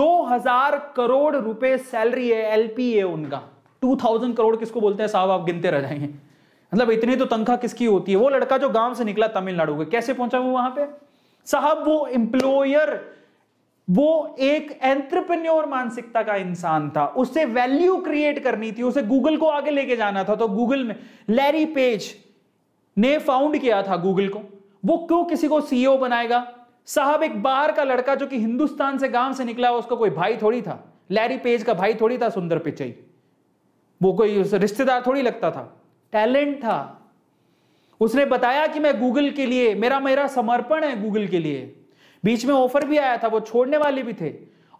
दो हजार करोड़ रुपए सैलरी है एलपी है उनका टू थाउजेंड करोड़ किसको बोलते हैं साहब आप गिनते रह जाएंगे मतलब इतनी तो तनखा किसकी होती है वो लड़का जो गांव से निकला तमिलनाडु के कैसे पहुंचा वो वहां पर साहब वो एम्प्लॉयर वो एक एंट्रप्रन्योर मानसिकता का इंसान था उसे वैल्यू क्रिएट करनी थी उसे गूगल को आगे लेके जाना था तो गूगल में लैरी पेज ने फाउंड किया था गूगल को वो क्यों किसी को सीईओ e बनाएगा साहब एक बाहर का लड़का जो कि हिंदुस्तान से गांव से निकला उसका कोई भाई थोड़ी था लैरी पेज का भाई थोड़ी था सुंदर पिचई वो कोई रिश्तेदार थोड़ी लगता था टैलेंट था उसने बताया कि मैं गूगल के लिए मेरा मेरा समर्पण है गूगल के लिए बीच में ऑफर भी आया था वो छोड़ने वाले भी थे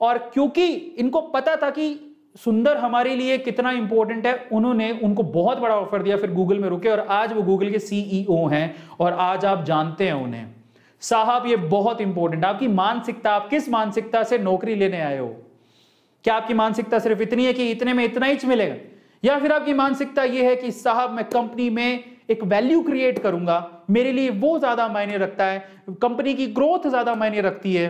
और क्योंकि इनको पता था कि सुंदर हमारे लिए कितना इंपॉर्टेंट है उन्होंने उनको बहुत बड़ा ऑफर दिया फिर गूगल में रुके और आज वो गूगल के सीईओ e हैं और आज आप जानते हैं उन्हें साहब ये बहुत इंपॉर्टेंट आपकी मानसिकता आप किस मानसिकता से नौकरी लेने आए हो क्या आपकी मानसिकता सिर्फ इतनी है कि इतने में इतना ही मिलेगा या फिर आपकी मानसिकता यह है कि साहब मैं कंपनी में एक वैल्यू क्रिएट करूंगा मेरे लिए वो ज्यादा मायने रखता है कंपनी की ग्रोथ ज्यादा मायने रखती है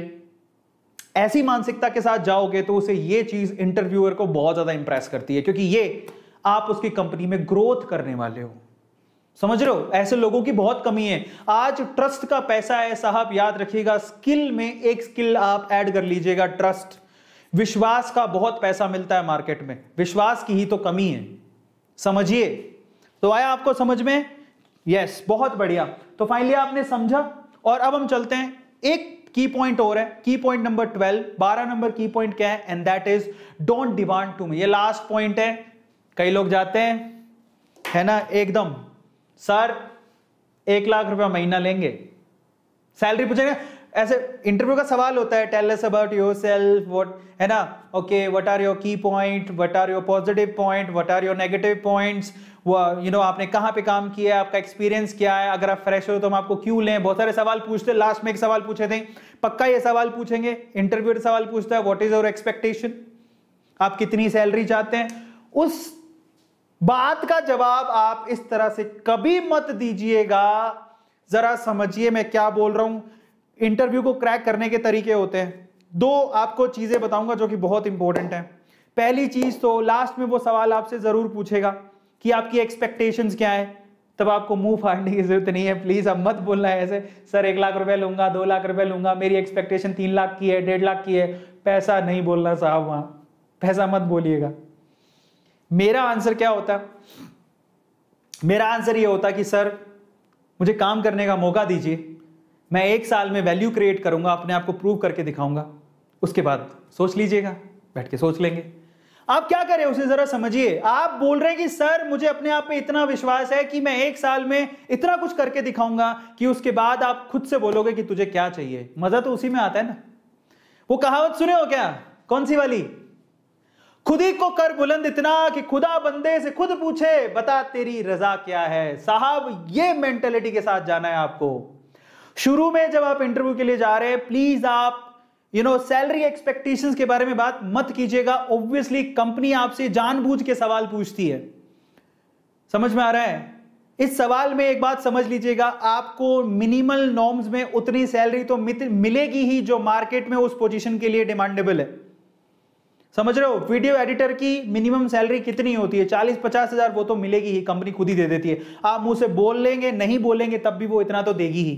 ऐसी मानसिकता के साथ जाओगे तो उसे ये चीज इंटरव्यूअर को बहुत ज्यादा इंप्रेस करती है क्योंकि ये आप उसकी कंपनी में ग्रोथ करने वाले हो समझ रहे हो ऐसे लोगों की बहुत कमी है आज ट्रस्ट का पैसा है साहब याद रखिएगा स्किल में एक स्किल आप ऐड कर लीजिएगा ट्रस्ट विश्वास का बहुत पैसा मिलता है मार्केट में विश्वास की ही तो कमी है समझिए तो आया आपको समझ में यस yes, बहुत बढ़िया तो फाइनली आपने समझा और अब हम चलते हैं एक की पॉइंट और है की पॉइंट नंबर ट्वेल्व बारह नंबर की पॉइंट क्या है and that is don't demand to me ये लास्ट पॉइंट है कई लोग जाते हैं है ना एकदम सर एक लाख रुपया महीना लेंगे सैलरी पूछेंगे ऐसे इंटरव्यू का सवाल होता है tell us about yourself what है ना okay what are your key point what are your positive point what are your negative points वो यू you नो know, आपने कहाँ पे काम किया है आपका एक्सपीरियंस क्या है अगर आप फ्रेश हो तो हम आपको क्यों लें बहुत सारे सवाल पूछते हैं लास्ट में एक सवाल पूछे थे पक्का ये सवाल पूछेंगे इंटरव्यू सवाल पूछता है व्हाट इज योर एक्सपेक्टेशन आप कितनी सैलरी चाहते हैं उस बात का जवाब आप इस तरह से कभी मत दीजिएगा जरा समझिए मैं क्या बोल रहा हूं इंटरव्यू को क्रैक करने के तरीके होते हैं दो आपको चीजें बताऊंगा जो कि बहुत इंपॉर्टेंट है पहली चीज तो लास्ट में वो सवाल आपसे जरूर पूछेगा कि आपकी एक्सपेक्टेशंस क्या है तब आपको मुंह फाड़ने की जरूरत नहीं है प्लीज अब मत बोलना है ऐसे सर एक लाख रुपए लूंगा दो लाख रुपए लूंगा मेरी एक्सपेक्टेशन तीन लाख की है डेढ़ लाख की है पैसा नहीं बोलना साहब वहां पैसा मत बोलिएगा मेरा आंसर क्या होता मेरा आंसर ये होता कि सर मुझे काम करने का मौका दीजिए मैं एक साल में वैल्यू क्रिएट करूंगा अपने आप को प्रूव करके दिखाऊंगा उसके बाद सोच लीजिएगा बैठ के सोच लेंगे आप क्या करें उसे जरा समझिए आप बोल रहे हैं कि सर मुझे अपने आप पे इतना विश्वास है कि मैं एक साल में इतना कुछ करके दिखाऊंगा कि उसके बाद आप खुद से बोलोगे कि तुझे क्या चाहिए मजा तो उसी में आता है ना वो कहावत सुने हो क्या कौन सी वाली खुद ही को कर बुलंद इतना कि खुदा बंदे से खुद पूछे बता तेरी रजा क्या है साहब ये मेंटेलिटी के साथ जाना है आपको शुरू में जब आप इंटरव्यू के लिए जा रहे हैं प्लीज आप यू नो सैलरी एक्सपेक्टेशंस के बारे में बात मत कीजिएगा ऑब्वियसली कंपनी आपसे जानबूझ के सवाल पूछती है समझ में आ रहा है इस सवाल में एक बात समझ लीजिएगा आपको मिनिमल नॉर्म्स में उतनी सैलरी तो मिलेगी ही जो मार्केट में उस पोजीशन के लिए डिमांडेबल है समझ रहे हो वीडियो एडिटर की मिनिमम सैलरी कितनी होती है चालीस पचास हजार वो तो मिलेगी ही कंपनी खुद ही दे देती है आप मुंह से बोल लेंगे नहीं बोलेंगे तब भी वो इतना तो देगी ही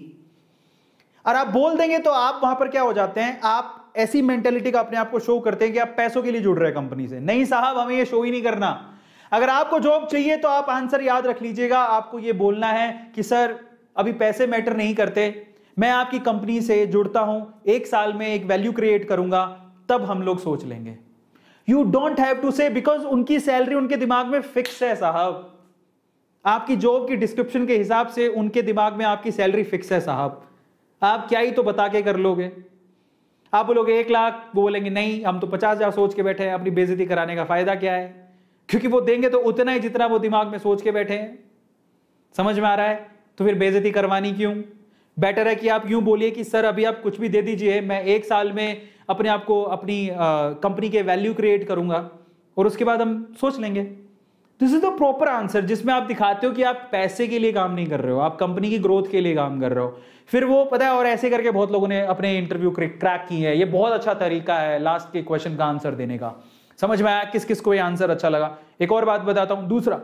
और आप बोल देंगे तो आप वहां पर क्या हो जाते हैं आप ऐसी मेंटेलिटी का अपने आप को शो करते हैं कि आप पैसों के लिए जुड़ रहे हैं कंपनी से नहीं साहब हमें ये शो ही नहीं करना अगर आपको जॉब चाहिए तो आप आंसर याद रख लीजिएगा आपको ये बोलना है कि सर अभी पैसे मैटर नहीं करते मैं आपकी कंपनी से जुड़ता हूं एक साल में एक वैल्यू क्रिएट करूंगा तब हम लोग सोच लेंगे you don't have to say because उनकी सैलरी उनके दिमाग में फिक्स है साहब आपकी जॉब की डिस्क्रिप्शन के हिसाब से उनके दिमाग में आपकी सैलरी फिक्स है साहब आप क्या ही तो बता के कर लोगे आप बोलोगे एक लाख वो बोलेंगे नहीं हम तो पचास हजार सोच के बैठे हैं अपनी बेजती कराने का फायदा क्या है क्योंकि वो देंगे तो उतना ही जितना वो दिमाग में सोच के बैठे हैं समझ में आ रहा है तो फिर बेजती करवानी क्यों बेटर है कि आप यूं बोलिए कि सर अभी आप कुछ भी दे दीजिए मैं एक साल में अपने आप को अपनी कंपनी के वैल्यू क्रिएट करूंगा और उसके बाद हम सोच लेंगे this is the proper answer जिसमें आप दिखाते हो कि आप पैसे के लिए काम नहीं कर रहे हो आप कंपनी की ग्रोथ के लिए काम कर रहे हो फिर वो पता है और ऐसे करके बहुत लोगों ने अपने इंटरव्यू क्रैक किए हैं ये बहुत अच्छा तरीका है लास्ट के क्वेश्चन का आंसर देने का समझ में आया किस किस को ये आंसर अच्छा लगा एक और बात बताता हूँ दूसरा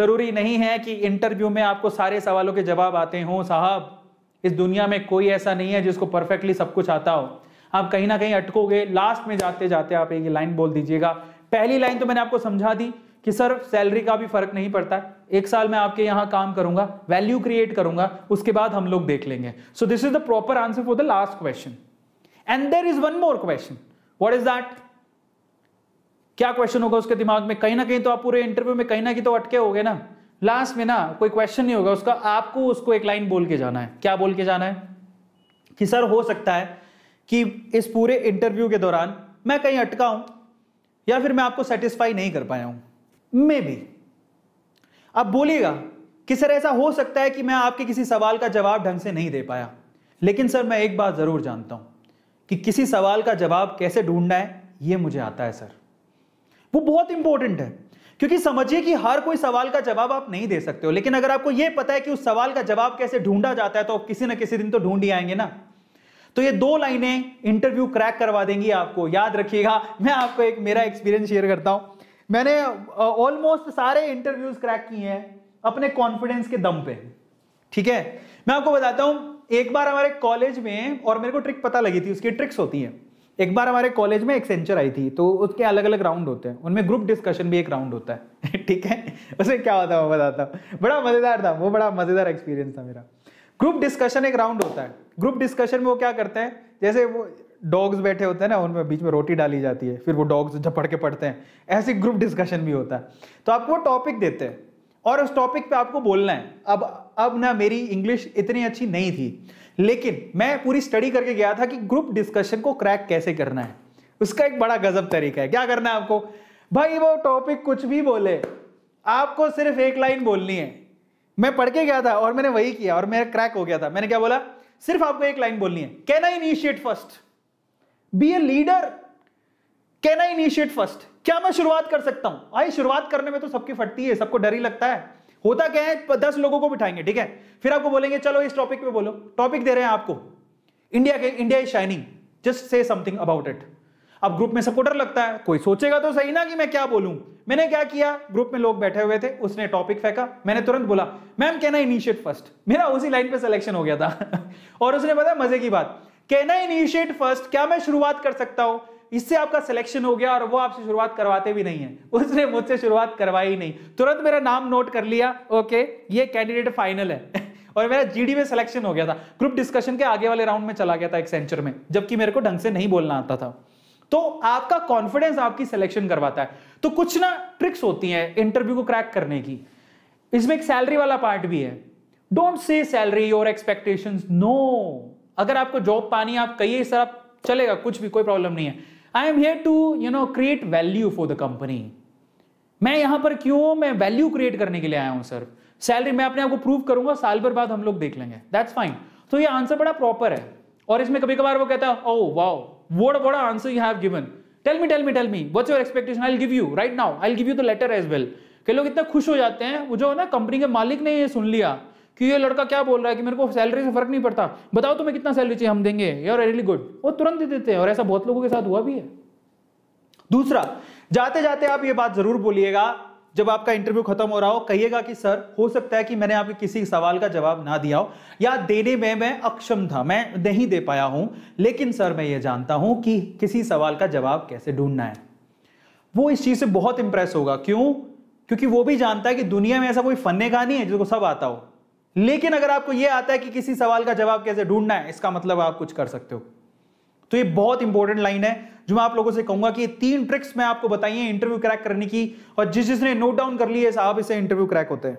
जरूरी नहीं है कि इंटरव्यू में आपको सारे सवालों के जवाब आते हो साहब इस दुनिया में कोई ऐसा नहीं है जिसको परफेक्टली सब कुछ आता हो आप कहीं ना कहीं अटकोगे लास्ट में जाते जाते आप एक लाइन बोल दीजिएगा पहली लाइन तो मैंने आपको समझा दी कि सर सैलरी का भी फर्क नहीं पड़ता एक साल में आपके यहां काम करूंगा वैल्यू क्रिएट करूंगा उसके बाद हम लोग देख लेंगे so this is the proper answer for the last question and there is one more question what is that क्या क्वेश्चन होगा उसके दिमाग में कहीं ना कहीं तो आप पूरे इंटरव्यू में कहीं ना कहीं तो अटके हो ना लास्ट में ना कोई क्वेश्चन नहीं होगा उसका आपको उसको एक लाइन बोल के जाना है क्या बोल के जाना है कि सर हो सकता है कि इस पूरे इंटरव्यू के दौरान मैं कहीं अटका हूं या फिर मैं आपको सेटिस्फाई नहीं कर पाया हूं मे बी अब बोलिएगा कि सर ऐसा हो सकता है कि मैं आपके किसी सवाल का जवाब ढंग से नहीं दे पाया लेकिन सर मैं एक बात ज़रूर जानता हूं कि किसी सवाल का जवाब कैसे ढूंढना है यह मुझे आता है सर वो बहुत इंपॉर्टेंट है क्योंकि समझिए कि हर कोई सवाल का जवाब आप नहीं दे सकते हो लेकिन अगर आपको यह पता है कि उस सवाल का जवाब कैसे ढूंढा जाता है तो आप किसी ना किसी दिन तो ढूंढ ही आएंगे ना तो ये दो लाइनें इंटरव्यू क्रैक करवा देंगी आपको याद रखिएगा मैं आपको एक मेरा एक्सपीरियंस शेयर करता हूं मैंने ऑलमोस्ट uh, सारे इंटरव्यूज क्रैक किए हैं अपने कॉन्फिडेंस के दम पे ठीक है मैं आपको बताता हूं एक बार हमारे कॉलेज में और मेरे को ट्रिक पता लगी थी उसकी ट्रिक्स होती है एक बार हमारे कॉलेज में एक्सेंचर आई थी तो उसके अलग अलग राउंड होते हैं उनमें ग्रुप डिस्कशन भी एक राउंड होता है ठीक है उसे क्या होता है वो बताता हूँ बड़ा मज़ेदार था वो बड़ा मज़ेदार एक्सपीरियंस था मेरा ग्रुप डिस्कशन एक राउंड होता है ग्रुप डिस्कशन में वो क्या करते हैं जैसे वो डॉग्स बैठे होते हैं ना उनमें बीच में रोटी डाली जाती है फिर वो डॉग्स झपड़ के पड़ते हैं ऐसे ग्रुप डिस्कशन भी होता है तो आपको टॉपिक देते हैं और उस टॉपिक पे आपको बोलना है अब अब ना मेरी इंग्लिश इतनी अच्छी नहीं थी लेकिन मैं पूरी स्टडी करके गया था कि ग्रुप डिस्कशन को क्रैक कैसे करना है उसका एक बड़ा गजब तरीका है क्या करना है आपको भाई वो टॉपिक कुछ भी बोले आपको सिर्फ एक लाइन बोलनी है मैं पढ़ के गया था और मैंने वही किया और मेरा क्रैक हो गया था मैंने क्या बोला सिर्फ आपको एक लाइन बोलनी है can I initiate first be a leader can I initiate first क्या मैं शुरुआत कर सकता हूं आई शुरुआत करने में तो सबकी फटती है सबको डर ही लगता है होता क्या है दस लोगों को बिठाएंगे ठीक है फिर आपको बोलेंगे चलो इस टॉपिक पे बोलो टॉपिक दे रहे हैं आपको इंडिया के India is shining just say something about it अब ग्रुप में सबको डर लगता है कोई सोचेगा तो सही ना कि मैं क्या बोलूं मैंने क्या किया ग्रुप में लोग बैठे हुए थे उसने टॉपिक फेंका मैंने तुरंत बोला ma'am can I initiate first मेरा उसी लाइन पे सिलेक्शन हो गया था और उसने बताया मजे की बात कैन आई इनिशिएट फर्स्ट क्या मैं शुरुआत कर सकता हूं इससे आपका सिलेक्शन हो गया और वो आपसे शुरुआत करवाते भी नहीं है उसने मुझसे शुरुआत करवाई नहीं तुरंत मेरा नाम नोट कर लिया ओके ये कैंडिडेट फाइनल है और मेरा जीडी में सिलेक्शन हो गया था ग्रुप डिस्कशन के आगे वाले राउंड में चला गया था एक सेंचर में जबकि मेरे को ढंग से नहीं बोलना आता था तो आपका कॉन्फिडेंस आपकी सिलेक्शन करवाता है तो कुछ ना ट्रिक्स होती है इंटरव्यू को क्रैक करने की इसमें एक सैलरी वाला पार्ट भी है डोंट से सैलरी और एक्सपेक्टेशन नो अगर आपको जॉब पानी आप कहिए सर आप चलेगा कुछ भी कोई प्रॉब्लम नहीं है I am here to you know create value for the company मैं यहां पर क्यों मैं वैल्यू क्रिएट करने के लिए आया हूं सर सैलरी मैं अपने आपको प्रूव करूंगा साल भर बाद हम लोग देख लेंगे दैट्स फाइन तो ये आंसर बड़ा प्रॉपर है और इसमें कभी कभार वो कहता है ओ वाओ वोट बड़ा answer you have given tell me tell me tell me what's your expectation I will give you right now I will give you the letter as well कई लोग इतना खुश हो जाते हैं वो जो है ना कंपनी के मालिक ने ये सुन लिया कि ये लड़का क्या बोल रहा है कि मेरे को सैलरी से फर्क नहीं पड़ता बताओ तुम्हें कितना सैलरी चाहिए हम देंगे यार रियली गुड वो तुरंत दे देते हैं और ऐसा बहुत लोगों के साथ हुआ भी है दूसरा जाते जाते आप ये बात जरूर बोलिएगा जब आपका इंटरव्यू खत्म हो रहा हो कहिएगा कि सर हो सकता है कि मैंने आपके किसी सवाल का जवाब ना दिया हो या देने में मैं अक्षम था मैं नहीं दे पाया हूं लेकिन सर मैं ये जानता हूं कि किसी सवाल का जवाब कैसे ढूंढना है वो इस चीज से बहुत इंप्रेस होगा क्यों क्योंकि वो भी जानता है कि दुनिया में ऐसा कोई फन्ने का नहीं है जिसको सब आता हो लेकिन अगर आपको यह आता है कि किसी सवाल का जवाब कैसे ढूंढना है इसका मतलब आप कुछ कर सकते हो तो ये बहुत इंपॉर्टेंट लाइन है जो मैं आप लोगों से कहूंगा कि तीन ट्रिक्स मैं आपको बताइए इंटरव्यू क्रैक करने की और जिस जिसने नोट डाउन कर लिया है आप इसे इंटरव्यू क्रैक होते हैं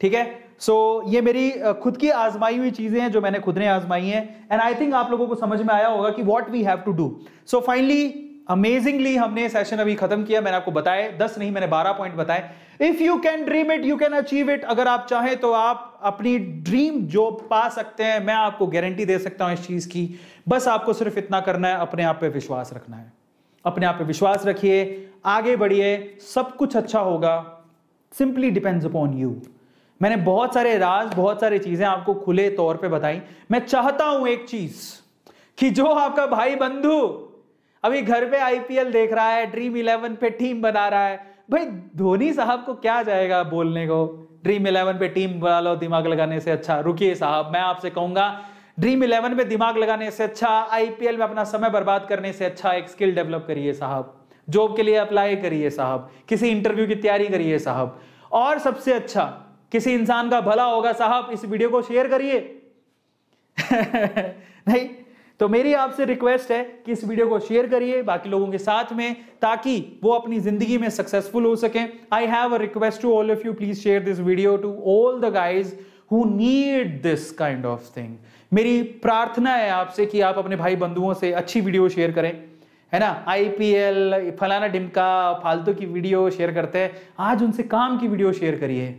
ठीक है सो so, ये मेरी खुद की आजमाई हुई चीजें हैं जो मैंने खुद ने आजमाई हैं एंड आई थिंक आप लोगों को समझ में आया होगा कि what we have to do so finally amazingly हमने सेशन अभी खत्म किया मैंने आपको बताया दस नहीं मैंने बारह पॉइंट बताए if you can dream it you can achieve it अगर आप चाहें तो आप अपनी ड्रीम जो पा सकते हैं मैं आपको गारंटी दे सकता हूं इस चीज की बस आपको सिर्फ इतना करना है अपने आप पर विश्वास रखना है अपने आप पर विश्वास रखिए आगे बढ़िए सब कुछ अच्छा होगा सिंपली डिपेंड्स अपॉन यू मैंने बहुत सारे राज बहुत सारी चीजें आपको खुले तौर पे बताई मैं चाहता हूं एक चीज कि जो आपका भाई बंधु अभी घर पे आईपीएल देख रहा है ड्रीम इलेवन पे टीम बना रहा है भाई धोनी साहब को क्या जाएगा बोलने को ड्रीम इलेवन पे टीम बना लो दिमाग लगाने से अच्छा रुकिए साहब मैं आपसे कहूंगा ड्रीम इलेवन पे दिमाग लगाने से अच्छा आईपीएल में अपना समय बर्बाद करने से अच्छा एक स्किल डेवलप करिए साहब जॉब के लिए अप्लाई करिए साहब किसी इंटरव्यू की तैयारी करिए साहब और सबसे अच्छा किसी इंसान का भला होगा साहब इस वीडियो को शेयर करिए नहीं तो मेरी आपसे रिक्वेस्ट है कि इस वीडियो को शेयर करिए बाकी लोगों के साथ में ताकि वो अपनी जिंदगी में सक्सेसफुल हो सके I have a request to all of you please share this video to all the guys who need this kind of thing मेरी प्रार्थना है आपसे कि आप अपने भाई बंधुओं से अच्छी वीडियो शेयर करें है ना आईपीएल फलाना डिमका फालतू की वीडियो शेयर करते हैं आज उनसे काम की वीडियो शेयर करिए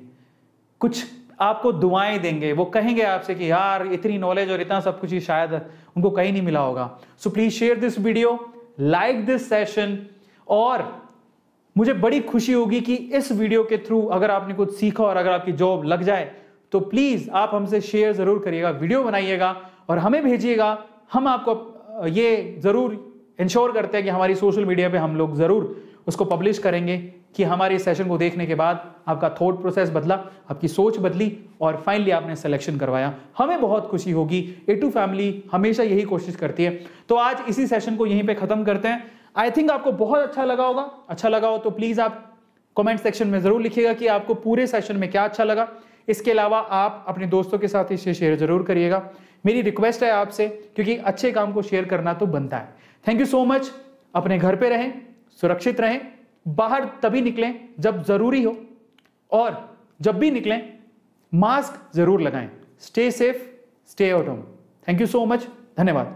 कुछ आपको दुआएं देंगे वो कहेंगे आपसे कि यार इतनी नॉलेज और इतना सब कुछ ही शायद उनको कहीं नहीं मिला होगा so please share this video like this session और मुझे बड़ी खुशी होगी कि इस वीडियो के थ्रू अगर आपने कुछ सीखा और अगर आपकी जॉब लग जाए तो प्लीज आप हमसे शेयर जरूर करिएगा वीडियो बनाइएगा और हमें भेजिएगा हम आपको ये जरूर इंश्योर करते हैं कि हमारी सोशल मीडिया पे हम लोग जरूर उसको पब्लिश करेंगे कि हमारे सेशन को देखने के बाद आपका थॉट प्रोसेस बदला आपकी सोच बदली और फाइनली आपने सिलेक्शन करवाया हमें बहुत खुशी होगी ए टू फैमिली हमेशा यही कोशिश करती है तो आज इसी सेशन को यहीं पे ख़त्म करते हैं आई थिंक आपको बहुत अच्छा लगा होगा अच्छा लगा हो तो प्लीज़ आप कमेंट सेक्शन में ज़रूर लिखिएगा कि आपको पूरे सेशन में क्या अच्छा लगा इसके अलावा आप अपने दोस्तों के साथ इसे शेयर ज़रूर करिएगा मेरी रिक्वेस्ट है आपसे क्योंकि अच्छे काम को शेयर करना तो बनता है थैंक यू सो मच अपने घर पर रहें सुरक्षित रहें बाहर तभी निकलें जब जरूरी हो और जब भी निकलें मास्क जरूर लगाएं stay safe stay out home thank you so much धन्यवाद